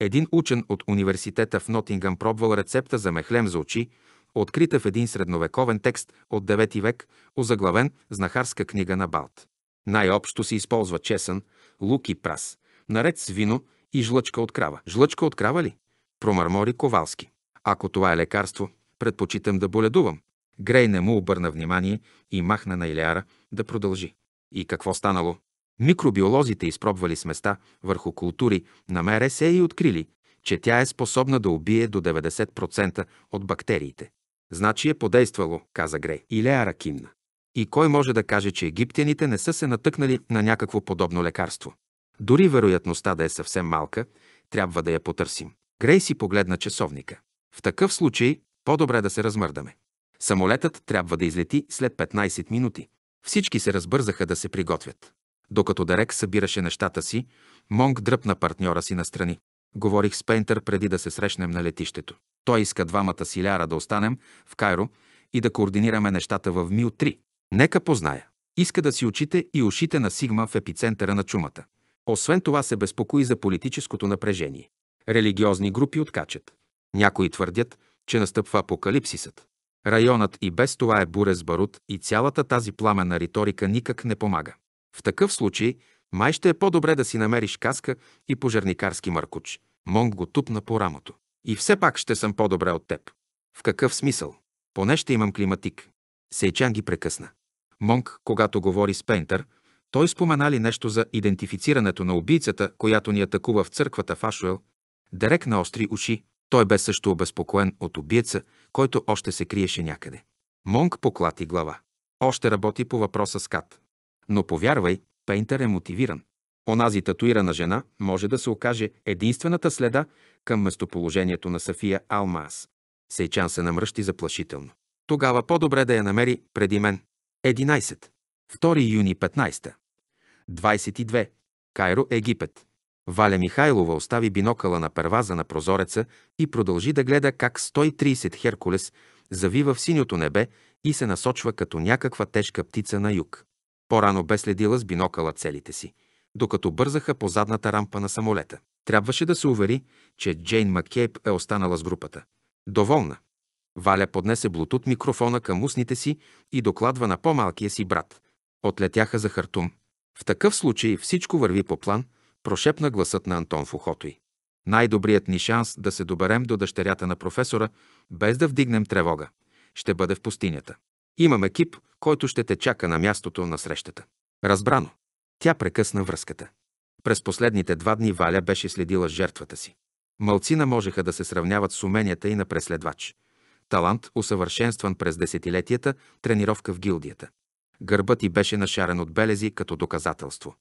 S1: един учен от университета в Нотингъм пробвал рецепта за мехлем за очи, открита в един средновековен текст от 9 век, озаглавен «Знахарска книга на Балт». Най-общо се използва чесън, лук и прас, наред с вино и жлъчка от крава. Жлъчка от крава ли? Промърмори Ковалски. Ако това е лекарство, предпочитам да боледувам. Грей не му обърна внимание и махна на Илиара да продължи. И какво станало? Микробиолозите изпробвали сместа върху култури на МРС и открили, че тя е способна да убие до 90% от бактериите. Значи е подействало, каза Грей. Илея Ракимна. И кой може да каже, че египтяните не са се натъкнали на някакво подобно лекарство? Дори вероятността да е съвсем малка, трябва да я потърсим. Грей си погледна часовника. В такъв случай по-добре да се размърдаме. Самолетът трябва да излети след 15 минути. Всички се разбързаха да се приготвят. Докато Дарек събираше нещата си, Монг дръпна партньора си настрани. Говорих с Пейнтър преди да се срещнем на летището. Той иска двамата си ляра да останем в Кайро и да координираме нещата в мио 3. Нека позная. Иска да си очите и ушите на Сигма в епицентъра на чумата. Освен това се безпокои за политическото напрежение. Религиозни групи откачат. Някои твърдят, че настъпва апокалипсисът. Районът и без това е буре с барут и цялата тази пламена риторика никак не помага. В такъв случай май ще е по-добре да си намериш каска и пожарникарски маркуч. Монг го тупна по рамото. И все пак ще съм по-добре от теб. В какъв смисъл? Поне ще имам климатик. Сейчан ги прекъсна. Монг, когато говори с Пейнтър, той спомена ли нещо за идентифицирането на убийцата, която ни атакува в църквата Фашуел? Дерек на остри уши, той бе също обезпокоен от убийца, който още се криеше някъде. Монг поклати глава. Още работи по въпроса с Кат. Но повярвай, Пейнтер е мотивиран. Онази татуирана жена може да се окаже единствената следа към местоположението на Сафия Алмаас. Сейчан се намръщи заплашително. Тогава по-добре да я намери преди мен. 11. 2 юни 15. 22. Кайро, Египет. Валя Михайлова остави бинокъла на перваза на прозореца и продължи да гледа как 130 Херкулес завива в синьото небе и се насочва като някаква тежка птица на юг. По-рано бе следила с бинокъла целите си, докато бързаха по задната рампа на самолета. Трябваше да се увери, че Джейн Маккейб е останала с групата. Доволна. Валя поднесе блутут микрофона към устните си и докладва на по-малкия си брат. Отлетяха за Хартум. В такъв случай всичко върви по план, прошепна гласът на Антон в ухото й. Най-добрият ни шанс да се доберем до дъщерята на професора, без да вдигнем тревога, ще бъде в пустинята. Имам екип, който ще те чака на мястото на срещата. Разбрано. Тя прекъсна връзката. През последните два дни Валя беше следила жертвата си. Малцина можеха да се сравняват с уменията и на преследвач. Талант, усъвършенстван през десетилетията, тренировка в гилдията. Гърбът ти беше нашарен от белези като доказателство.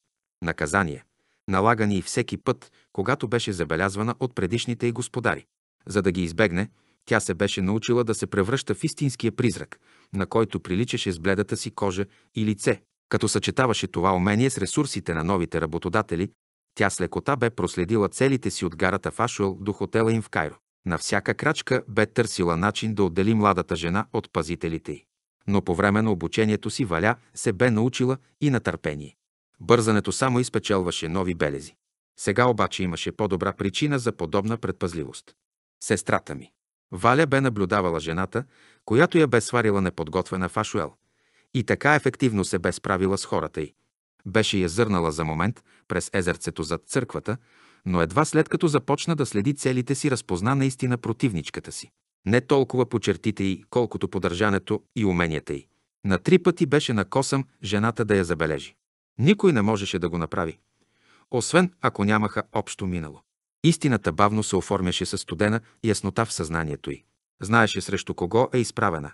S1: Наказание. Налагани и всеки път, когато беше забелязвана от предишните й господари. За да ги избегне, тя се беше научила да се превръща в истинския призрак, на който приличаше с бледата си кожа и лице. Като съчетаваше това умение с ресурсите на новите работодатели, тя с лекота бе проследила целите си от гарата в Ашуел до хотела им в Кайро. На всяка крачка бе търсила начин да отдели младата жена от пазителите й. Но по време на обучението си Валя се бе научила и на търпение. Бързането само изпечелваше нови белези. Сега обаче имаше по-добра причина за подобна предпазливост. Сестрата ми. Валя бе наблюдавала жената, която я бе сварила неподготвена в Ашуел. И така ефективно се бе справила с хората й. Беше я зърнала за момент през езерцето зад църквата, но едва след като започна да следи целите си, разпозна наистина противничката си. Не толкова по чертите й, колкото по държането и уменията й. На три пъти беше косъм жената да я забележи. Никой не можеше да го направи. Освен ако нямаха общо минало. Истината бавно се оформяше със студена яснота в съзнанието й. Знаеше срещу кого е изправена.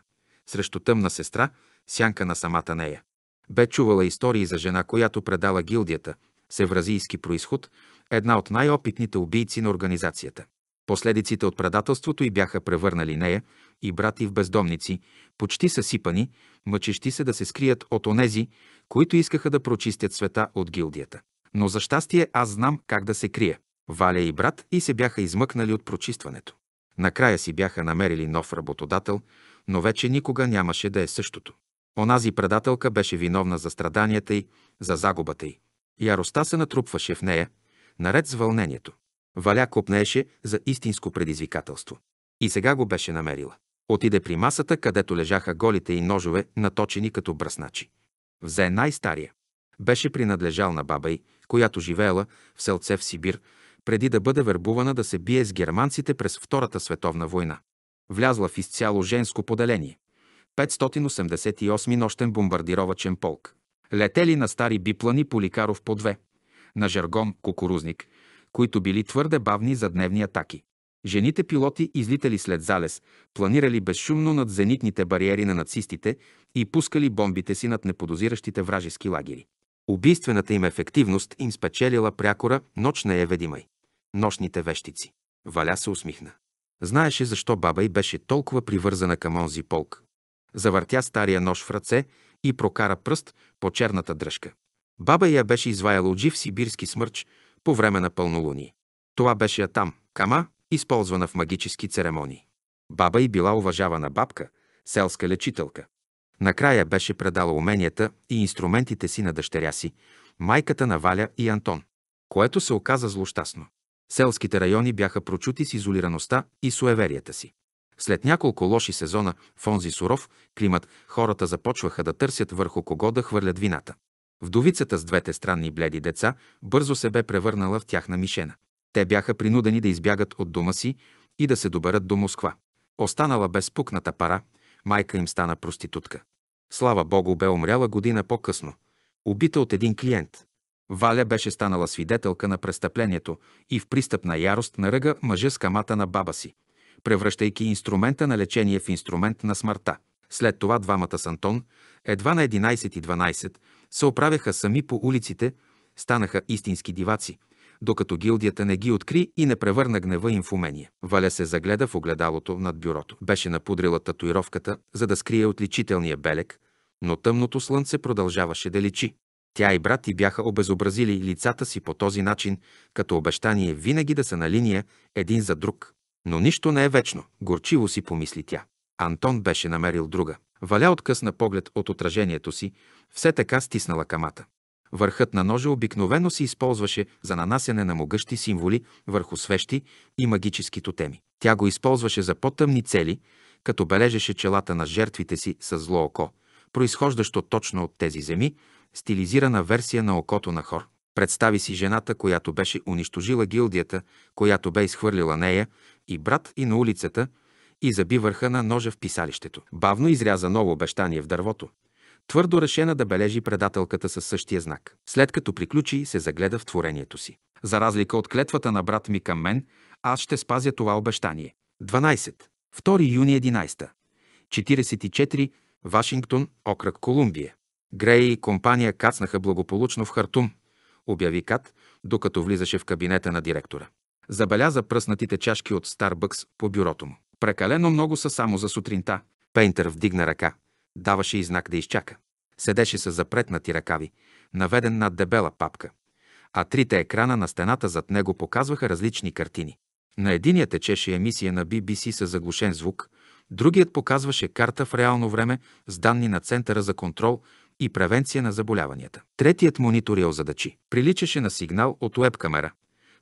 S1: Срещу тъмна сестра, сянка на самата нея. Бе чувала истории за жена, която предала гилдията, севразийски происход, една от най-опитните убийци на организацията. Последиците от предателството й бяха превърнали нея и брати в бездомници, почти съсипани, мъчещи се да се скрият от онези, които искаха да прочистят света от гилдията. Но за щастие аз знам как да се крия. Валя и брат и се бяха измъкнали от прочистването. Накрая си бяха намерили нов работодател, но вече никога нямаше да е същото. Онази предателка беше виновна за страданията й, за загубата й. Яростта се натрупваше в нея, наред с вълнението. Валя копнееше за истинско предизвикателство. И сега го беше намерила. Отиде при масата, където лежаха голите и ножове, наточени като бръсначи. Взе най-стария. Беше принадлежал на баба й, която живеела в селце в Сибир преди да бъде вербувана да се бие с германците през Втората световна война. Влязла в изцяло женско поделение. 588 нощен бомбардировачен полк. Летели на стари биплани Поликаров по две. На жаргон кукурузник, които били твърде бавни за дневни атаки. Жените пилоти излитали след залез, планирали безшумно над зенитните бариери на нацистите и пускали бомбите си над неподозиращите вражески лагери. Убийствената им ефективност им спечелила прякора «Нощ не е ведимай» нощните вещици. Валя се усмихна. Знаеше защо баба й беше толкова привързана към онзи полк. Завъртя стария нож в ръце и прокара пръст по черната дръжка. Баба я беше изваяла от жив сибирски смърч по време на пълнолуние. Това беше там, кама, използвана в магически церемонии. Баба й била уважавана бабка, селска лечителка. Накрая беше предала уменията и инструментите си на дъщеря си, майката на Валя и Антон, което се оказа злощастно. Селските райони бяха прочути с изолираността и суеверията си. След няколко лоши сезона в онзи суров климат хората започваха да търсят върху кого да хвърлят вината. Вдовицата с двете странни бледи деца бързо се бе превърнала в тяхна мишена. Те бяха принудени да избягат от дома си и да се доберат до Москва. Останала без пукната пара, майка им стана проститутка. Слава Богу, бе умряла година по-късно, убита от един клиент. Валя беше станала свидетелка на престъплението и в пристъп на ярост на ръга мъжа с камата на баба си, превръщайки инструмента на лечение в инструмент на смъртта. След това двамата с Антон, едва на 11 и 12, се оправяха сами по улиците, станаха истински диваци, докато гилдията не ги откри и не превърна гнева им в умение. Валя се загледа в огледалото над бюрото. Беше напудрила татуировката, за да скрие отличителния белек, но тъмното слънце продължаваше да лечи. Тя и брат ти бяха обезобразили лицата си по този начин, като обещание винаги да са на линия един за друг. Но нищо не е вечно, горчиво си помисли тя. Антон беше намерил друга. Валя откъсна поглед от отражението си, все така стиснала камата. Върхът на ножа обикновено се използваше за нанасяне на могъщи символи върху свещи и магически тотеми. Тя го използваше за по-тъмни цели, като бележеше челата на жертвите си с зло око, произхождащо точно от тези земи, стилизирана версия на окото на хор. Представи си жената, която беше унищожила гилдията, която бе изхвърлила нея, и брат и на улицата, и заби върха на ножа в писалището. Бавно изряза ново обещание в дървото. Твърдо решена да бележи предателката със същия знак. След като приключи, се загледа в творението си. За разлика от клетвата на брат ми към мен, аз ще спазя това обещание. 12. 2 юни 11. 44. Вашингтон, окръг Колумбия. Грей и компания кацнаха благополучно в Хартум, обяви Кат, докато влизаше в кабинета на директора. Забеляза пръснатите чашки от Старбъкс по бюрото му. Прекалено много са само за сутринта. Пейнтър вдигна ръка. Даваше и знак да изчака. Седеше с запретнати ръкави, наведен над дебела папка. А трите екрана на стената зад него показваха различни картини. На единия течеше емисия на BBC с заглушен звук, другият показваше карта в реално време с данни на Центъра за контрол и превенция на заболяванията. Третият монитор я озадачи. Приличаше на сигнал от уеб-камера,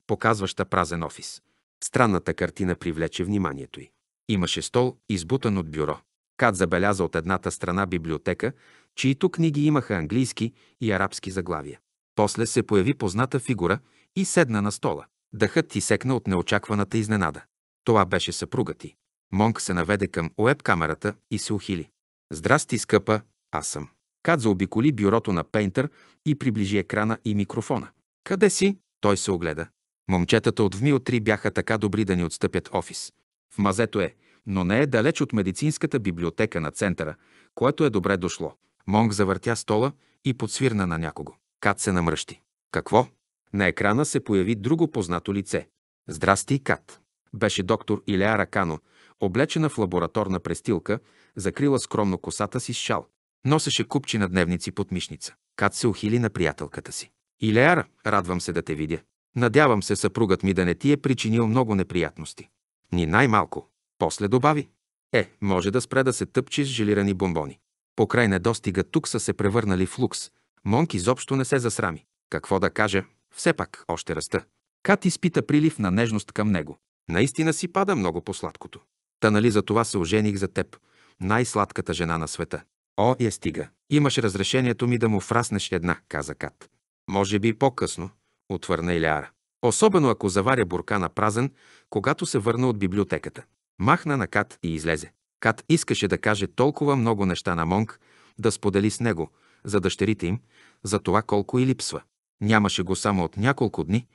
S1: показваща празен офис. Странната картина привлече вниманието й. Имаше стол, избутан от бюро. Кат забеляза от едната страна библиотека, чието книги имаха английски и арабски заглавия. После се появи позната фигура и седна на стола. Дъхът ти секна от неочакваната изненада. Това беше съпругът ти. Монк се наведе към уеб камерата и се ухили. Здрасти, скъпа, аз съм. Кат заобиколи бюрото на Пейнтър и приближи екрана и микрофона. Къде си? Той се огледа. Момчетата от ВМИО 3 бяха така добри да ни отстъпят офис. В мазето е, но не е далеч от медицинската библиотека на центъра, което е добре дошло. Монг завъртя стола и подсвирна на някого. Кат се намръщи. Какво? На екрана се появи друго познато лице. Здрасти, Кат. Беше доктор Илеара Ракано, облечена в лабораторна престилка, закрила скромно косата си с шал. Носеше купчи на дневници под мишница. Кат се ухили на приятелката си. Илеара, радвам се да те видя. Надявам се съпругът ми да не ти е причинил много неприятности. Ни най-малко. После добави. Е, може да спре да се тъпчи с желирани бомбони. Покрай недостига тук са се превърнали в лукс. Монк изобщо не се засрами. Какво да кажа, все пак още раста. Кат изпита прилив на нежност към него. Наистина си пада много по сладкото. Та нали за това се ожених за теб, най-сладката жена на света. О, я стига. Имаш разрешението ми да му фраснеш една, каза Кат. Може би по-късно, отвърна Иляра. Особено ако заваря бурка на празен, когато се върна от библиотеката. Махна на Кат и излезе. Кат искаше да каже толкова много неща на Монг, да сподели с него, за дъщерите им, за това колко и липсва. Нямаше го само от няколко дни,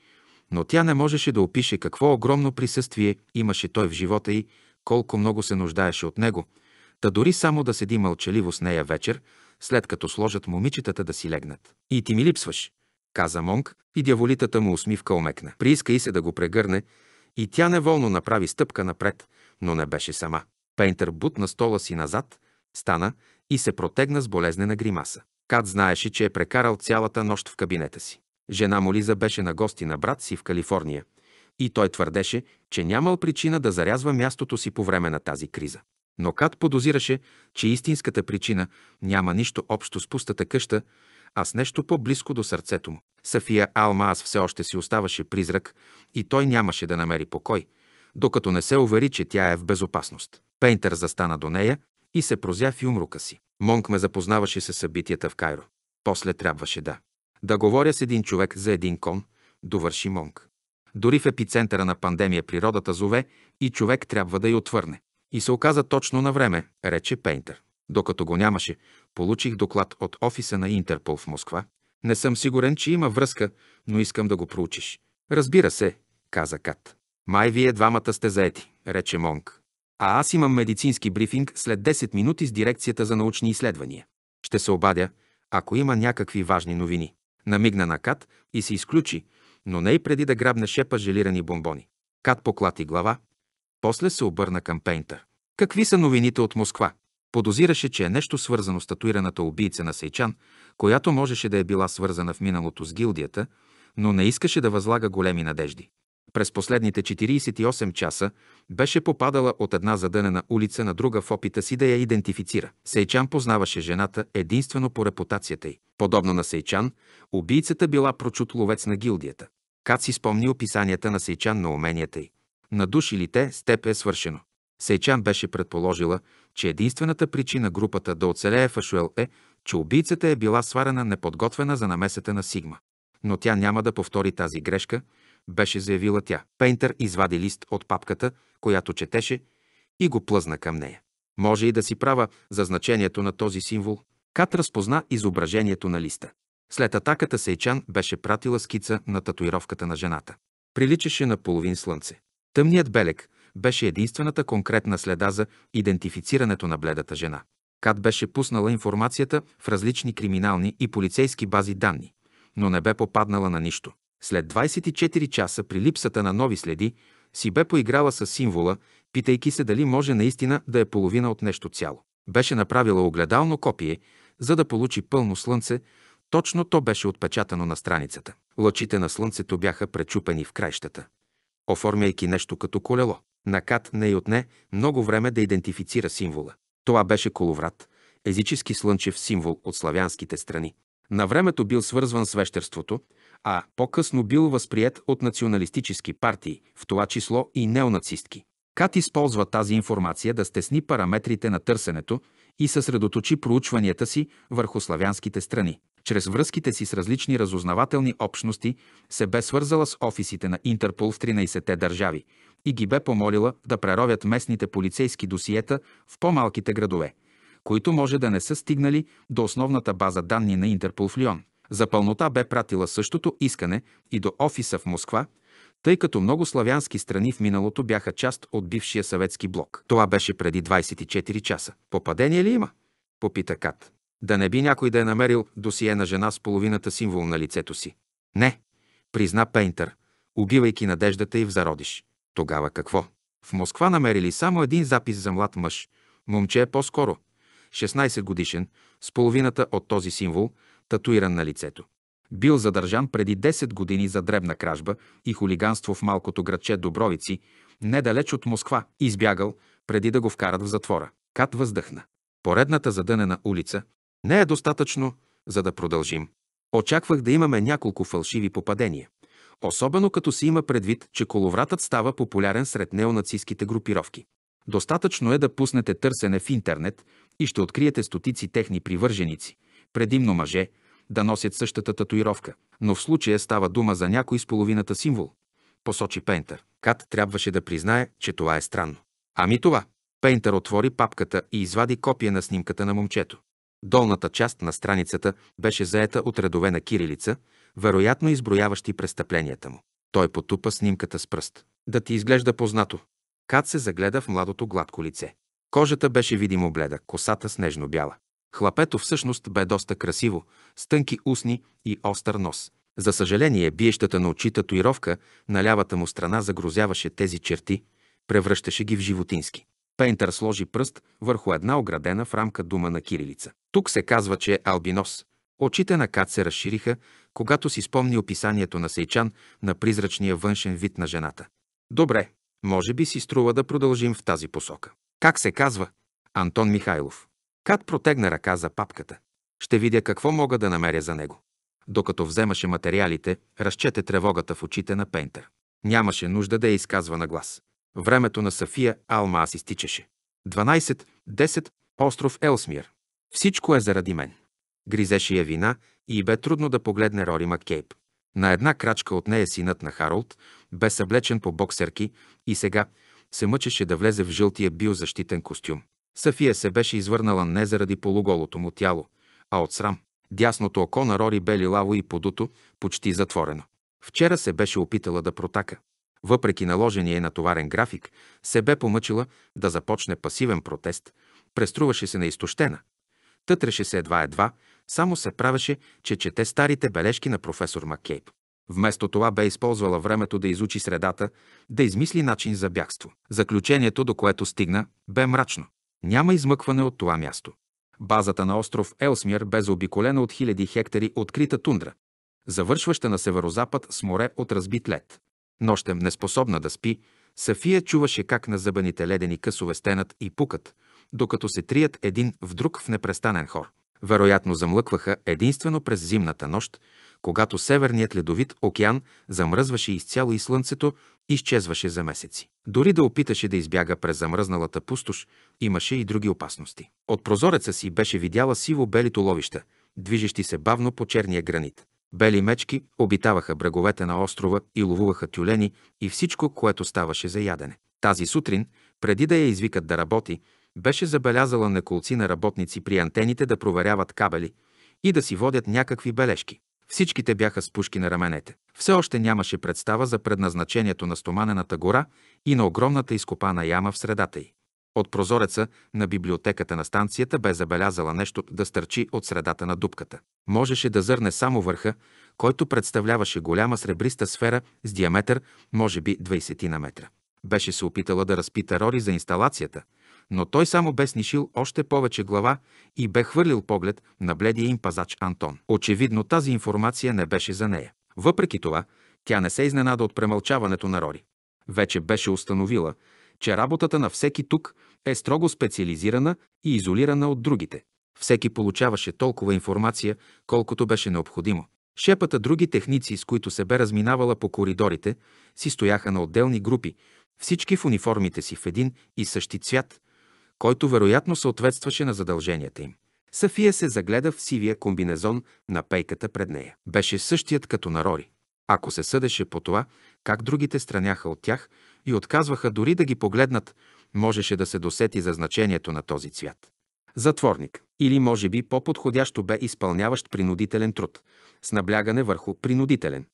S1: но тя не можеше да опише какво огромно присъствие имаше той в живота и колко много се нуждаеше от него – Та дори само да седи мълчаливо с нея вечер, след като сложат момичетата да си легнат. И ти ми липсваш, каза Монг и дяволитата му усмивка омекна. Прииска и се да го прегърне и тя неволно направи стъпка напред, но не беше сама. Пейнтер бутна стола си назад, стана и се протегна с болезнена гримаса. Кат знаеше, че е прекарал цялата нощ в кабинета си. Жена му Лиза беше на гости на брат си в Калифорния и той твърдеше, че нямал причина да зарязва мястото си по време на тази криза. Но Кат подозираше, че истинската причина няма нищо общо с пустата къща, а с нещо по-близко до сърцето му. Сафия Алмаз все още си оставаше призрак и той нямаше да намери покой, докато не се увери, че тя е в безопасност. Пейнтер застана до нея и се прозя в юмрука си. Монк ме запознаваше с събитията в Кайро. После трябваше да. Да говоря с един човек за един кон, довърши Монк. Дори в епицентъра на пандемия природата зове и човек трябва да й отвърне. И се оказа точно на време, рече Пейнтер. Докато го нямаше, получих доклад от офиса на Интерпол в Москва. Не съм сигурен, че има връзка, но искам да го проучиш. Разбира се, каза Кат. Май вие двамата сте заети, рече Монг. А аз имам медицински брифинг след 10 минути с дирекцията за научни изследвания. Ще се обадя, ако има някакви важни новини. Намигна на Кат и се изключи, но не и преди да грабне шепа желирани бомбони. Кат поклати глава, после се обърна към Пейнтър. Какви са новините от Москва? Подозираше, че е нещо свързано с татуираната убийца на Сейчан, която можеше да е била свързана в миналото с гилдията, но не искаше да възлага големи надежди. През последните 48 часа беше попадала от една задънена улица на друга в опита си да я идентифицира. Сейчан познаваше жената единствено по репутацията й. Подобно на Сейчан, убийцата била прочут ловец на гилдията. Кат си спомни описанията на Сейчан на уменията й на душ те с теб е свършено. Сейчан беше предположила, че единствената причина групата да оцелее в е Ашуел е, че убийцата е била сварена неподготвена за намесата на Сигма. Но тя няма да повтори тази грешка, беше заявила тя. Пейнтър извади лист от папката, която четеше, и го плъзна към нея. Може и да си права за значението на този символ. Кат разпозна изображението на листа. След атаката Сейчан беше пратила скица на татуировката на жената. Приличаше на половин слънце. Тъмният белег беше единствената конкретна следа за идентифицирането на бледата жена. Кат беше пуснала информацията в различни криминални и полицейски бази данни, но не бе попаднала на нищо. След 24 часа при липсата на нови следи си бе поиграла с символа, питайки се дали може наистина да е половина от нещо цяло. Беше направила огледално копие, за да получи пълно слънце, точно то беше отпечатано на страницата. Лъчите на слънцето бяха пречупени в крайщата оформяйки нещо като колело. накат не й отне много време да идентифицира символа. Това беше коловрат, езически слънчев символ от славянските страни. На времето бил свързван с вещерството, а по-късно бил възприят от националистически партии, в това число и неонацистки. Кат използва тази информация да стесни параметрите на търсенето и съсредоточи проучванията си върху славянските страни чрез връзките си с различни разузнавателни общности, се бе свързала с офисите на Интерпол в 13-те държави и ги бе помолила да преровят местните полицейски досиета в по-малките градове, които може да не са стигнали до основната база данни на Интерпол в Лион. За пълнота бе пратила същото искане и до офиса в Москва, тъй като много славянски страни в миналото бяха част от бившия съветски блок. Това беше преди 24 часа. Попадение ли има? Попита Кат. Да не би някой да е намерил досие на жена с половината символ на лицето си. Не, призна Пейнтър, убивайки надеждата и в зародиш. Тогава какво? В Москва намерили само един запис за млад мъж. Момче е по-скоро. 16 годишен, с половината от този символ, татуиран на лицето. Бил задържан преди 10 години за дребна кражба и хулиганство в малкото градче Добровици, недалеч от Москва, избягал, преди да го вкарат в затвора. Кат въздъхна. Поредната задънена улица, не е достатъчно, за да продължим. Очаквах да имаме няколко фалшиви попадения, особено като се има предвид, че коловратът става популярен сред неонацистските групировки. Достатъчно е да пуснете търсене в интернет и ще откриете стотици техни привърженици, предимно мъже, да носят същата татуировка, но в случая става дума за някой с половината символ, посочи Пейнтър. Кат трябваше да признае, че това е странно. Ами това. Пейнтер отвори папката и извади копия на снимката на момчето. Долната част на страницата беше заета от редове на кирилица, вероятно изброяващи престъпленията му. Той потупа снимката с пръст. Да ти изглежда познато. Кат се загледа в младото гладко лице. Кожата беше видимо бледа, косата снежно-бяла. Хлапето всъщност бе доста красиво, с тънки устни и остър нос. За съжаление, биещата на очи татуировка на лявата му страна загрозяваше тези черти, превръщаше ги в животински. Пейнтър сложи пръст върху една оградена в рамка дума на кирилица. Тук се казва, че е албинос. Очите на Кат се разшириха, когато си спомни описанието на Сейчан на призрачния външен вид на жената. Добре, може би си струва да продължим в тази посока. Как се казва? Антон Михайлов. Кат протегна ръка за папката. Ще видя какво мога да намеря за него. Докато вземаше материалите, разчете тревогата в очите на Пейнтер. Нямаше нужда да я изказва на глас. Времето на Сафия Алмаз изтичаше. 12, 10, остров Елсмир. Всичко е заради мен. Гризеше я вина и бе трудно да погледне Рори Маккейп. На една крачка от нея синът на Харолд бе съблечен по боксерки и сега се мъчеше да влезе в жълтия биозащитен костюм. Сафия се беше извърнала не заради полуголото му тяло, а от срам. Дясното око на Рори бе лилаво и подуто, почти затворено. Вчера се беше опитала да протака въпреки наложения натоварен график, се бе помъчила да започне пасивен протест, преструваше се изтощена. Тътреше се едва-едва, само се правеше, че чете старите бележки на професор Маккейб. Вместо това бе използвала времето да изучи средата, да измисли начин за бягство. Заключението, до което стигна, бе мрачно. Няма измъкване от това място. Базата на остров Елсмир бе заобиколена от хиляди хектари открита тундра, завършваща на северозапад с море от разбит лед. Нощем, неспособна да спи, Сафия чуваше как на зъбаните ледени късове стенат и пукат, докато се трият един в друг в непрестанен хор. Вероятно замлъкваха единствено през зимната нощ, когато северният ледовит океан замръзваше изцяло и слънцето изчезваше за месеци. Дори да опиташе да избяга през замръзналата пустош, имаше и други опасности. От прозореца си беше видяла сиво-белито ловища, движещи се бавно по черния гранит. Бели мечки обитаваха бреговете на острова и ловуваха тюлени и всичко, което ставаше за ядене. Тази сутрин, преди да я извикат да работи, беше забелязала на колци на работници при антените да проверяват кабели и да си водят някакви бележки. Всичките бяха с пушки на раменете. Все още нямаше представа за предназначението на стоманената гора и на огромната изкопана яма в средата й. От прозореца на библиотеката на станцията бе забелязала нещо да стърчи от средата на дупката. Можеше да зърне само върха, който представляваше голяма сребриста сфера с диаметър, може би 20 на метра. Беше се опитала да разпита Рори за инсталацията, но той само бе снишил още повече глава и бе хвърлил поглед на бледия им пазач Антон. Очевидно тази информация не беше за нея. Въпреки това, тя не се изненада от премълчаването на Рори. Вече беше установила, че работата на всеки тук е строго специализирана и изолирана от другите. Всеки получаваше толкова информация, колкото беше необходимо. Шепата други техници, с които се бе разминавала по коридорите, си стояха на отделни групи, всички в униформите си в един и същи цвят, който вероятно съответстваше на задълженията им. Сафия се загледа в сивия комбинезон на пейката пред нея. Беше същият като на Рори. Ако се съдеше по това, как другите страняха от тях, и отказваха дори да ги погледнат, можеше да се досети за значението на този цвят. Затворник или може би по-подходящо бе изпълняващ принудителен труд, с наблягане върху принудителен.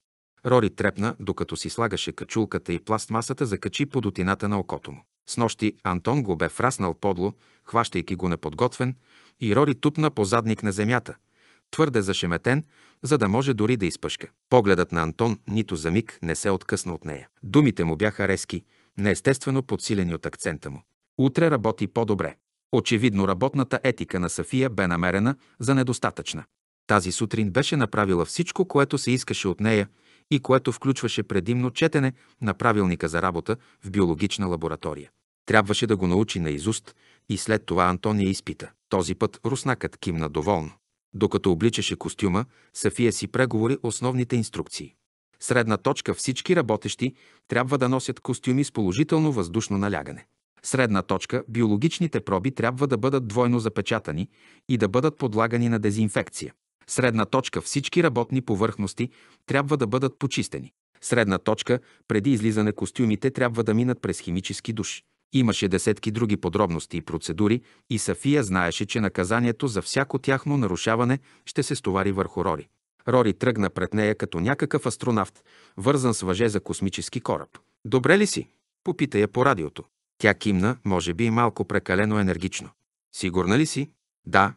S1: Рори трепна, докато си слагаше качулката и пластмасата закачи по дотината на окото му. С нощи Антон го бе фраснал подло, хващайки го неподготвен, и Рори тупна по задник на земята – твърде зашеметен, за да може дори да изпъшка. Погледът на Антон нито за миг не се откъсна от нея. Думите му бяха резки, неестествено подсилени от акцента му. Утре работи по-добре. Очевидно работната етика на София бе намерена за недостатъчна. Тази сутрин беше направила всичко, което се искаше от нея и което включваше предимно четене на правилника за работа в биологична лаборатория. Трябваше да го научи наизуст и след това Антония изпита. Този път руснакът кимна доволно. Докато обличаше костюма, Сафия си преговори основните инструкции. Средна точка всички работещи трябва да носят костюми с положително въздушно налягане. Средна точка биологичните проби трябва да бъдат двойно запечатани и да бъдат подлагани на дезинфекция. Средна точка всички работни повърхности трябва да бъдат почистени. Средна точка преди излизане костюмите трябва да минат през химически душ. Имаше десетки други подробности и процедури и Сафия знаеше, че наказанието за всяко тяхно нарушаване ще се стовари върху Рори. Рори тръгна пред нея като някакъв астронавт, вързан с въже за космически кораб. «Добре ли си?» – попита я по радиото. Тя кимна, може би и малко прекалено енергично. «Сигурна ли си?» «Да».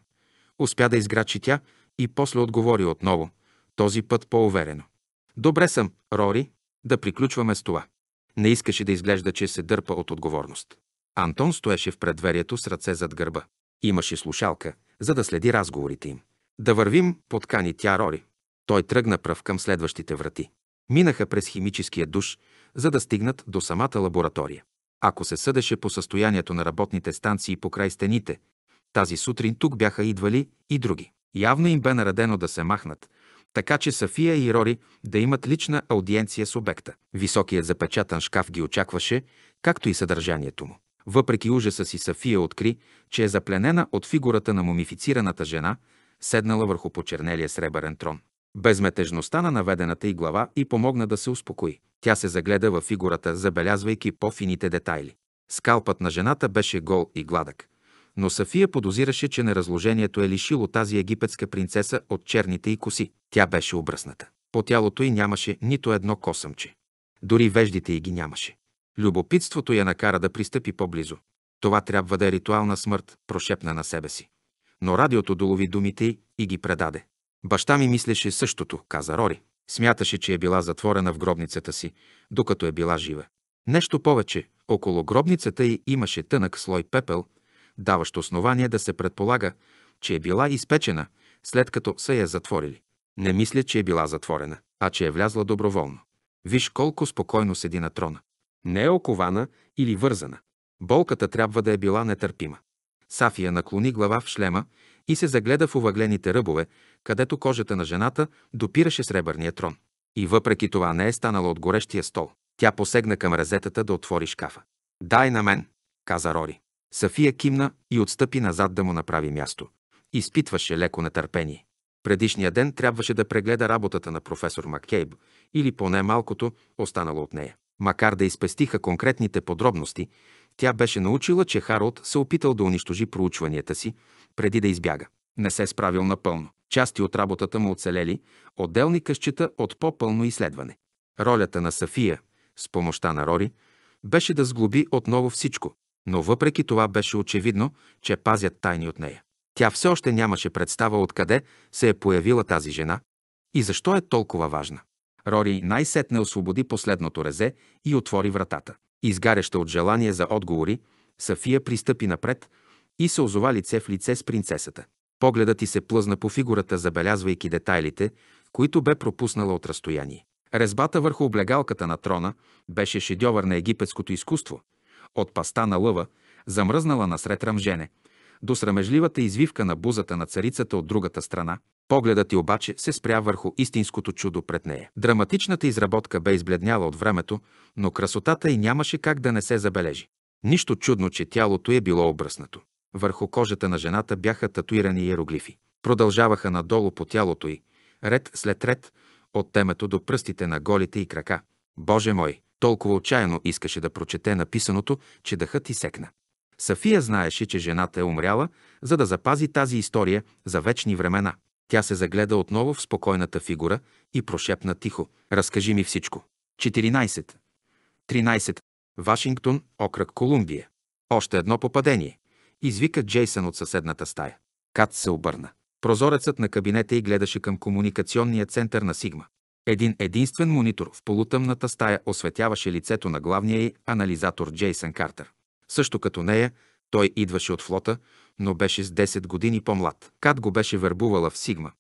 S1: Успя да изграчи тя и после отговори отново, този път по-уверено. «Добре съм, Рори, да приключваме с това. Не искаше да изглежда, че се дърпа от отговорност. Антон стоеше в предверието с ръце зад гърба. Имаше слушалка, за да следи разговорите им. Да вървим, подкани тя Рори. Той тръгна пръв към следващите врати. Минаха през химическия душ, за да стигнат до самата лаборатория. Ако се съдеше по състоянието на работните станции покрай стените, тази сутрин тук бяха идвали и други. Явно им бе наредено да се махнат, така че София и Рори да имат лична аудиенция с обекта. Високият запечатан шкаф ги очакваше, както и съдържанието му. Въпреки ужаса си София откри, че е запленена от фигурата на мумифицираната жена, седнала върху почернелия сребърен трон. Безметежността на наведената и глава и помогна да се успокои. Тя се загледа във фигурата, забелязвайки по-фините детайли. Скалпът на жената беше гол и гладък но София подозираше, че неразложението е лишило тази египетска принцеса от черните й коси. Тя беше обръсната. По тялото й нямаше нито едно косъмче. Дори веждите й ги нямаше. Любопитството я накара да пристъпи по-близо. Това трябва да е ритуална смърт, прошепна на себе си. Но радиото долови думите й и ги предаде. Баща ми мислеше същото, каза Рори. Смяташе, че е била затворена в гробницата си, докато е била жива. Нещо повече, около гробницата й имаше тънък слой пепел – даващ основание да се предполага, че е била изпечена, след като са я затворили. Не мисля, че е била затворена, а че е влязла доброволно. Виж колко спокойно седи на трона. Не е окована или вързана. Болката трябва да е била нетърпима. Сафия наклони глава в шлема и се загледа в увъглените ръбове, където кожата на жената допираше сребърния трон. И въпреки това не е станала от горещия стол. Тя посегна към резетата да отвори шкафа. «Дай на мен», каза Рори. Сафия кимна и отстъпи назад да му направи място. Изпитваше леко нетърпение. Предишния ден трябваше да прегледа работата на професор Маккейб или поне малкото останало от нея. Макар да изпестиха конкретните подробности, тя беше научила, че Харолд се опитал да унищожи проучванията си, преди да избяга. Не се е справил напълно. Части от работата му оцелели, отделни къщета от по-пълно изследване. Ролята на Сафия, с помощта на Рори, беше да сглоби отново всичко, но въпреки това беше очевидно, че пазят тайни от нея. Тя все още нямаше представа откъде се е появила тази жена и защо е толкова важна. Рори най-сетне освободи последното резе и отвори вратата. Изгаряща от желание за отговори, Сафия пристъпи напред и се озова лице в лице с принцесата. Погледът ти се плъзна по фигурата, забелязвайки детайлите, които бе пропуснала от разстояние. Резбата върху облегалката на трона беше шедьовър на египетското изкуство, от паста на лъва, замръзнала насред ръмжене, до срамежливата извивка на бузата на царицата от другата страна. Погледът ти обаче се спря върху истинското чудо пред нея. Драматичната изработка бе избледняла от времето, но красотата й нямаше как да не се забележи. Нищо чудно, че тялото е било обръснато. Върху кожата на жената бяха татуирани иероглифи. Продължаваха надолу по тялото й, ред след ред, от темето до пръстите на голите и крака. Боже мой, толкова отчаяно искаше да прочете написаното, че дъхът и секна. Сафия знаеше, че жената е умряла, за да запази тази история за вечни времена. Тя се загледа отново в спокойната фигура и прошепна тихо. Разкажи ми всичко. 14. 13. Вашингтон, окръг Колумбия. Още едно попадение. Извика Джейсън от съседната стая. Кат се обърна. Прозорецът на кабинета и гледаше към комуникационния център на Сигма. Един единствен монитор в полутъмната стая осветяваше лицето на главния й анализатор Джейсън Картер. Също като нея, той идваше от флота, но беше с 10 години по-млад. Кат го беше вербувала в Сигма.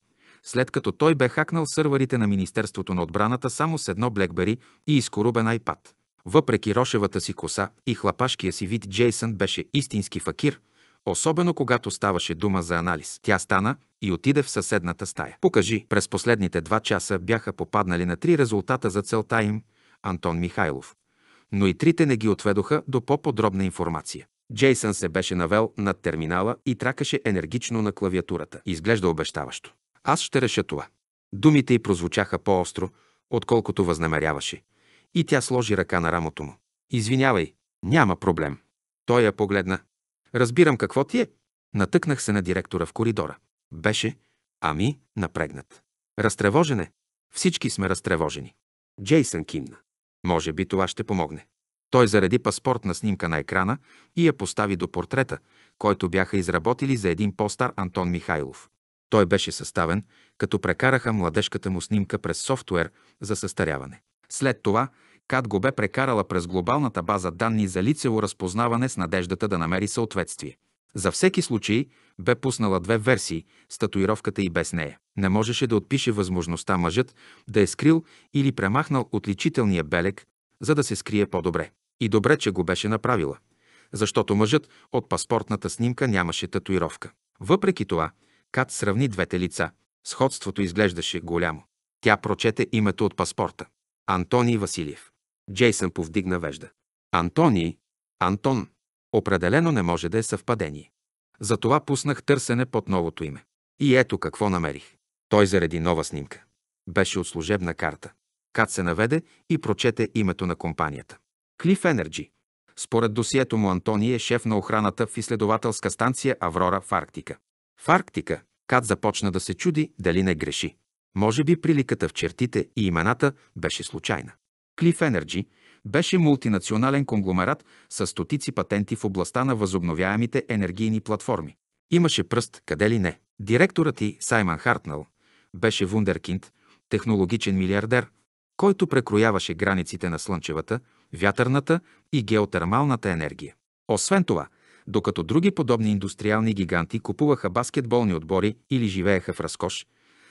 S1: След като той бе хакнал сървърите на Министерството на отбраната само с едно Блекбери и изкорубен iPad. Въпреки рошевата си коса и хлапашкия си вид, Джейсън беше истински факир – Особено когато ставаше дума за анализ. Тя стана и отиде в съседната стая. Покажи, през последните два часа бяха попаднали на три резултата за целта им Антон Михайлов. Но и трите не ги отведоха до по-подробна информация. Джейсън се беше навел над терминала и тракаше енергично на клавиатурата. Изглежда обещаващо. Аз ще реша това. Думите й прозвучаха по-остро, отколкото възнамеряваше. И тя сложи ръка на рамото му. Извинявай, няма проблем. Той я погледна. Разбирам какво ти е. Натъкнах се на директора в коридора. Беше, ами, напрегнат. Разтревожен е. Всички сме разтревожени. Джейсън кимна. Може би това ще помогне. Той зареди паспортна снимка на екрана и я постави до портрета, който бяха изработили за един по-стар Антон Михайлов. Той беше съставен, като прекараха младежката му снимка през софтуер за състаряване. След това КАТ го бе прекарала през глобалната база данни за лицево разпознаване с надеждата да намери съответствие. За всеки случай бе пуснала две версии с татуировката и без нея. Не можеше да отпише възможността мъжът да е скрил или премахнал отличителния белег, за да се скрие по-добре. И добре, че го беше направила, защото мъжът от паспортната снимка нямаше татуировка. Въпреки това, Кат сравни двете лица. Сходството изглеждаше голямо. Тя прочете името от паспорта. Антоний Василиев. Джейсън повдигна вежда. Антони, Антон, определено не може да е съвпадение. Затова пуснах търсене под новото име. И ето какво намерих. Той заради нова снимка. Беше от служебна карта. Кат се наведе и прочете името на компанията. Клиф Енерджи. Според досието му Антони е шеф на охраната в изследователска станция Аврора в Арктика. В Арктика Кат започна да се чуди дали не греши. Може би приликата в чертите и имената беше случайна. Клиф Енерджи беше мултинационален конгломерат с стотици патенти в областта на възобновяемите енергийни платформи. Имаше пръст къде ли не. Директорът и Саймън Хартнал беше вундеркинд, технологичен милиардер, който прекрояваше границите на слънчевата, вятърната и геотермалната енергия. Освен това, докато други подобни индустриални гиганти купуваха баскетболни отбори или живееха в разкош,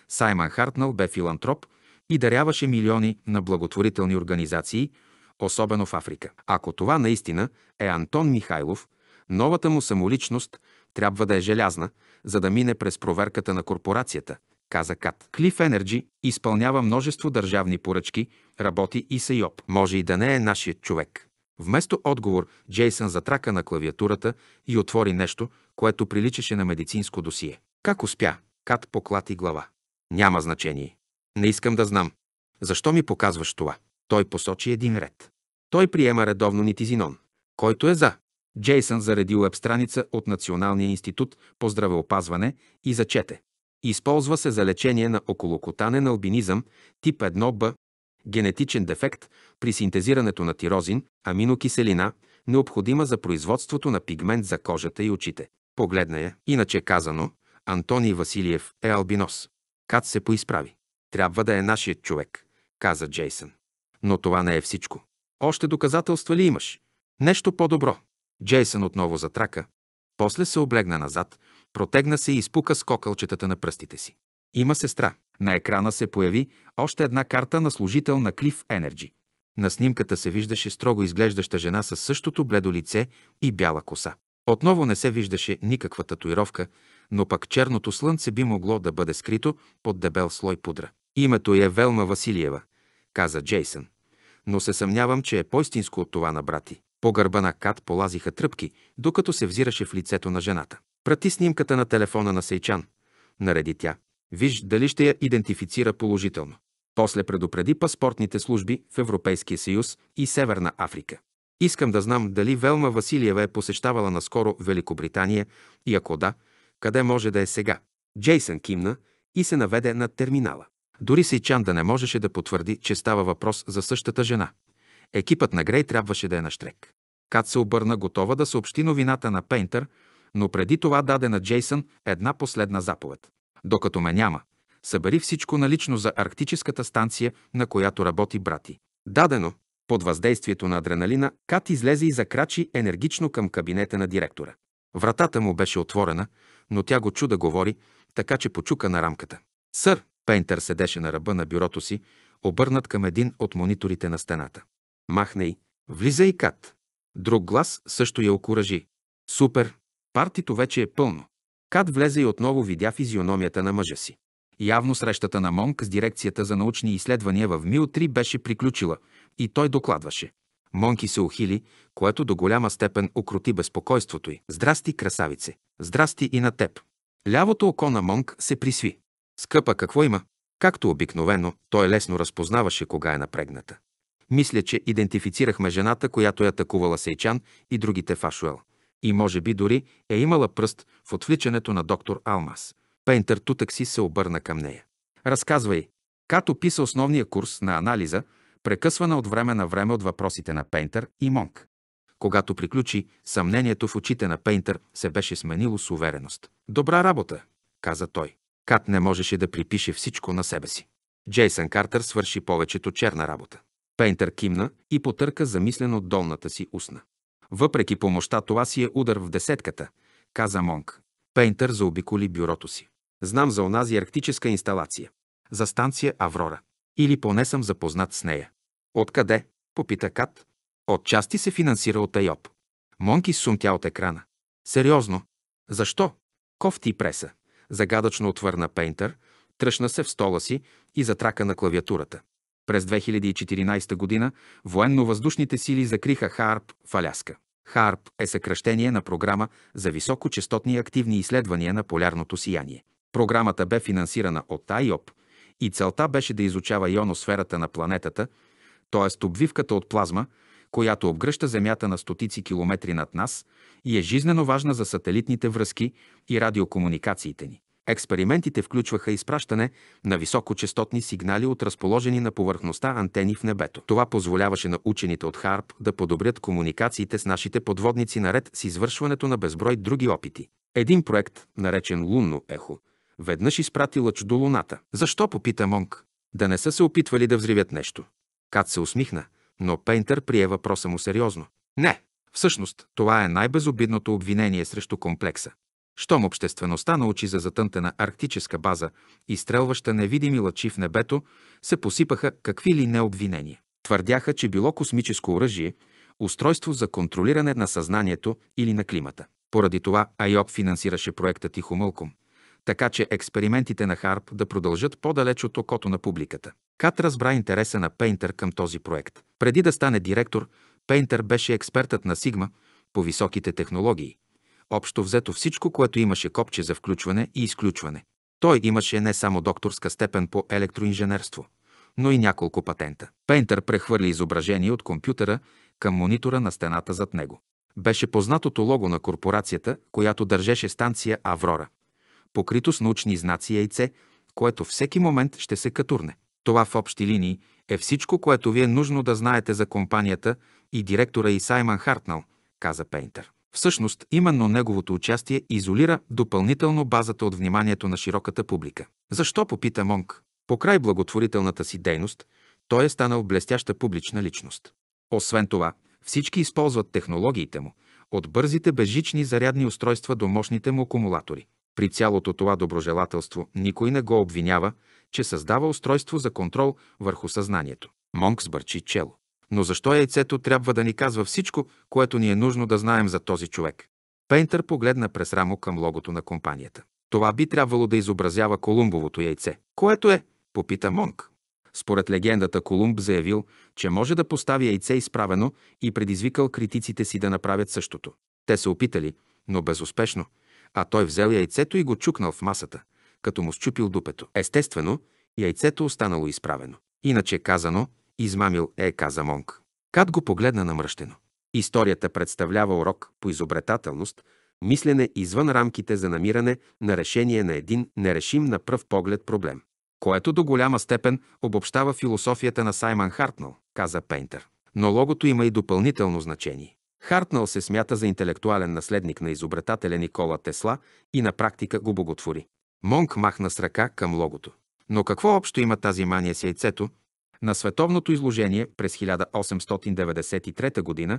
S1: Саймън Хартнал бе филантроп – и даряваше милиони на благотворителни организации, особено в Африка. Ако това наистина е Антон Михайлов, новата му самоличност трябва да е желязна, за да мине през проверката на корпорацията, каза Кат. Клиф Енерджи изпълнява множество държавни поръчки, работи и Сейоп. Може и да не е нашият човек. Вместо отговор, Джейсън затрака на клавиатурата и отвори нещо, което приличаше на медицинско досие. Как успя? Кат поклати глава. Няма значение. Не искам да знам. Защо ми показваш това? Той посочи един ред. Той приема редовно нитизинон, който е за. Джейсън зареди уеб-страница от Националния институт по здравеопазване и зачете. Използва се за лечение на околокотанен албинизъм тип 1Б, генетичен дефект при синтезирането на тирозин, аминокиселина, необходима за производството на пигмент за кожата и очите. Погледна я, иначе казано, Антоний Василиев е албинос. Кат се поизправи. Трябва да е нашият човек, каза Джейсън. Но това не е всичко. Още доказателства ли имаш? Нещо по-добро. Джейсън отново затрака. После се облегна назад, протегна се и изпука с кокълчетата на пръстите си. Има сестра. На екрана се появи още една карта на служител на Клиф Енерджи. На снимката се виждаше строго изглеждаща жена със същото бледо лице и бяла коса. Отново не се виждаше никаква татуировка, но пък черното слънце би могло да бъде скрито под дебел слой пудра. Името е Велма Василиева, каза Джейсън, но се съмнявам, че е по-истинско от това на брати. По гърба на Кат полазиха тръпки, докато се взираше в лицето на жената. Прати снимката на телефона на Сейчан, нареди тя. Виж дали ще я идентифицира положително. После предупреди паспортните служби в Европейския съюз и Северна Африка. Искам да знам дали Велма Василиева е посещавала наскоро Великобритания и ако да, къде може да е сега. Джейсън кимна и се наведе на терминала. Дори да не можеше да потвърди, че става въпрос за същата жена. Екипът на Грей трябваше да е на штрек. Кат се обърна готова да съобщи новината на Пейнтър, но преди това даде на Джейсън една последна заповед. Докато ме няма, събери всичко налично за арктическата станция, на която работи брати. Дадено, под въздействието на адреналина, Кат излезе и закрачи енергично към кабинета на директора. Вратата му беше отворена, но тя го чу да говори, така че почука на рамката. Сър, Пейнтер седеше на ръба на бюрото си, обърнат към един от мониторите на стената. Махней, влизай, Кат. Друг глас също я окуражи. Супер, партито вече е пълно. Кат влезе и отново видя физиономията на мъжа си. Явно срещата на Монк с дирекцията за научни изследвания в МИО-3 беше приключила и той докладваше. Монки се ухили, което до голяма степен окрути безпокойството й. Здрасти, красавице! Здрасти и на теб! Лявото око на Монк се присви. Скъпа какво има? Както обикновено, той лесно разпознаваше кога е напрегната. Мисля, че идентифицирахме жената, която е атакувала Сейчан и другите Фашуел. И може би дори е имала пръст в отвличането на доктор Алмас. Пейнтер Тутакси се обърна към нея. Разказвай. Като писа основния курс на анализа, прекъсвана от време на време от въпросите на Пейнтер и Монг. Когато приключи, съмнението в очите на Пейнтер се беше сменило с увереност. Добра работа, каза той. Кат не можеше да припише всичко на себе си. Джейсън Картер свърши повечето черна работа. Пейнтър кимна и потърка замислено долната си устна. Въпреки помощта това си е удар в десетката, каза Монг. Пейнтър заобиколи бюрото си. Знам за онази арктическа инсталация. За станция Аврора. Или поне съм запознат с нея. Откъде? Попита Кат. Отчасти се финансира от Айоп. Монки сумтя от екрана. Сериозно? Защо? Кофти преса загадъчно отвърна Пейнтър, тръшна се в стола си и затрака на клавиатурата. През 2014 година военно-въздушните сили закриха ХАРП в Аляска. ХАРП е съкръщение на програма за високочастотни активни изследвания на полярното сияние. Програмата бе финансирана от АИОП и целта беше да изучава ионосферата на планетата, т.е. обвивката от плазма, която обгръща Земята на стотици километри над нас и е жизнено важна за сателитните връзки и радиокомуникациите ни. Експериментите включваха изпращане на високочастотни сигнали от разположени на повърхността антени в небето. Това позволяваше на учените от ХАРП да подобрят комуникациите с нашите подводници наред с извършването на безброй други опити. Един проект, наречен Лунно ехо, веднъж изпрати лъч до Луната. Защо попита Монг? Да не са се опитвали да взривят нещо. Кат се усмихна – но Пейнтър прие въпроса му сериозно. Не, всъщност това е най-безобидното обвинение срещу комплекса. Щом обществеността научи за затънтена арктическа база, и стрелваща невидими лъчи в небето, се посипаха какви ли не обвинения. Твърдяха, че било космическо оръжие, устройство за контролиране на съзнанието или на климата. Поради това Айоп финансираше проекта тихомълком, така че експериментите на Харп да продължат по-далеч от окото на публиката. Кат разбра интереса на Пейнтер към този проект. Преди да стане директор, Пейнтер беше експертът на Сигма по високите технологии. Общо взето всичко, което имаше копче за включване и изключване. Той имаше не само докторска степен по електроинженерство, но и няколко патента. Пейнтер прехвърли изображение от компютъра към монитора на стената зад него. Беше познатото лого на корпорацията, която държеше станция Аврора, покрито с научни знаци яйце, което всеки момент ще се катурне. Това в общи линии е всичко, което ви е нужно да знаете за компанията и директора и Саймън Хартнал, каза Пейнтер. Всъщност, именно неговото участие изолира допълнително базата от вниманието на широката публика. Защо попита По Покрай благотворителната си дейност, той е станал блестяща публична личност. Освен това, всички използват технологиите му, от бързите безжични зарядни устройства до мощните му акумулатори. При цялото това доброжелателство никой не го обвинява, че създава устройство за контрол върху съзнанието. Монк сбърчи чело. Но защо яйцето трябва да ни казва всичко, което ни е нужно да знаем за този човек? Пейнтър погледна през рамо към логото на компанията. Това би трябвало да изобразява Колумбовото яйце. Което е? Попита Монк. Според легендата Колумб заявил, че може да постави яйце изправено и предизвикал критиците си да направят същото. Те се опитали, но безуспешно, а той взел яйцето и го чукнал в масата като му счупил дупето. Естествено, яйцето останало изправено. Иначе е казано, измамил е, каза Монг. Кат го погледна намръщено. Историята представлява урок по изобретателност, мислене извън рамките за намиране на решение на един нерешим на пръв поглед проблем, което до голяма степен обобщава философията на Саймън Хартнал, каза Пейнтер. Но логото има и допълнително значение. Хартнал се смята за интелектуален наследник на изобретателя Никола Тесла и на практика го боготвори. Монк махна с ръка към логото. Но какво общо има тази мания с яйцето? На световното изложение през 1893 г.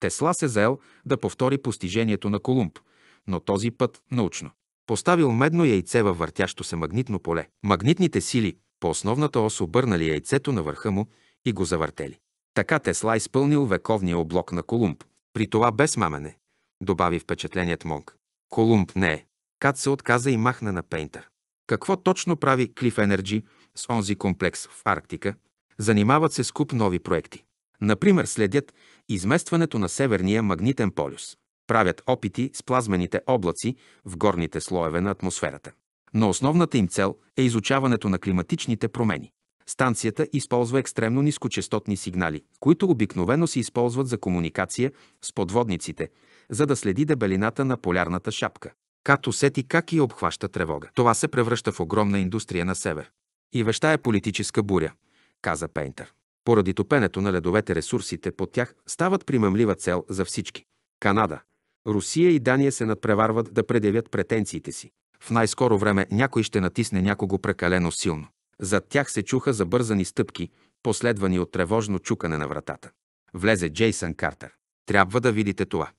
S1: Тесла се заел да повтори постижението на Колумб, но този път научно. Поставил медно яйце във въртящо се магнитно поле. Магнитните сили по основната ос обърнали яйцето на върха му и го завъртели. Така Тесла изпълнил вековния облок на Колумб. При това без мамене, добави впечатленият монг. Колумб не е. Кат се отказа и махна на Пейнтър. Какво точно прави Клиф Енерджи с онзи комплекс в Арктика? Занимават се с куп нови проекти. Например, следят изместването на Северния магнитен полюс. Правят опити с плазмените облаци в горните слоеве на атмосферата. Но основната им цел е изучаването на климатичните промени. Станцията използва екстремно нискочастотни сигнали, които обикновено се използват за комуникация с подводниците, за да следи дебелината на полярната шапка. Както сети, как и обхваща тревога. Това се превръща в огромна индустрия на север. И веща е политическа буря, каза Пейнтър. Поради топенето на ледовете ресурсите под тях стават примамлива цел за всички. Канада, Русия и Дания се надпреварват да предявят претенциите си. В най-скоро време някой ще натисне някого прекалено силно. Зад тях се чуха забързани стъпки, последвани от тревожно чукане на вратата. Влезе Джейсън Картер. Трябва да видите това.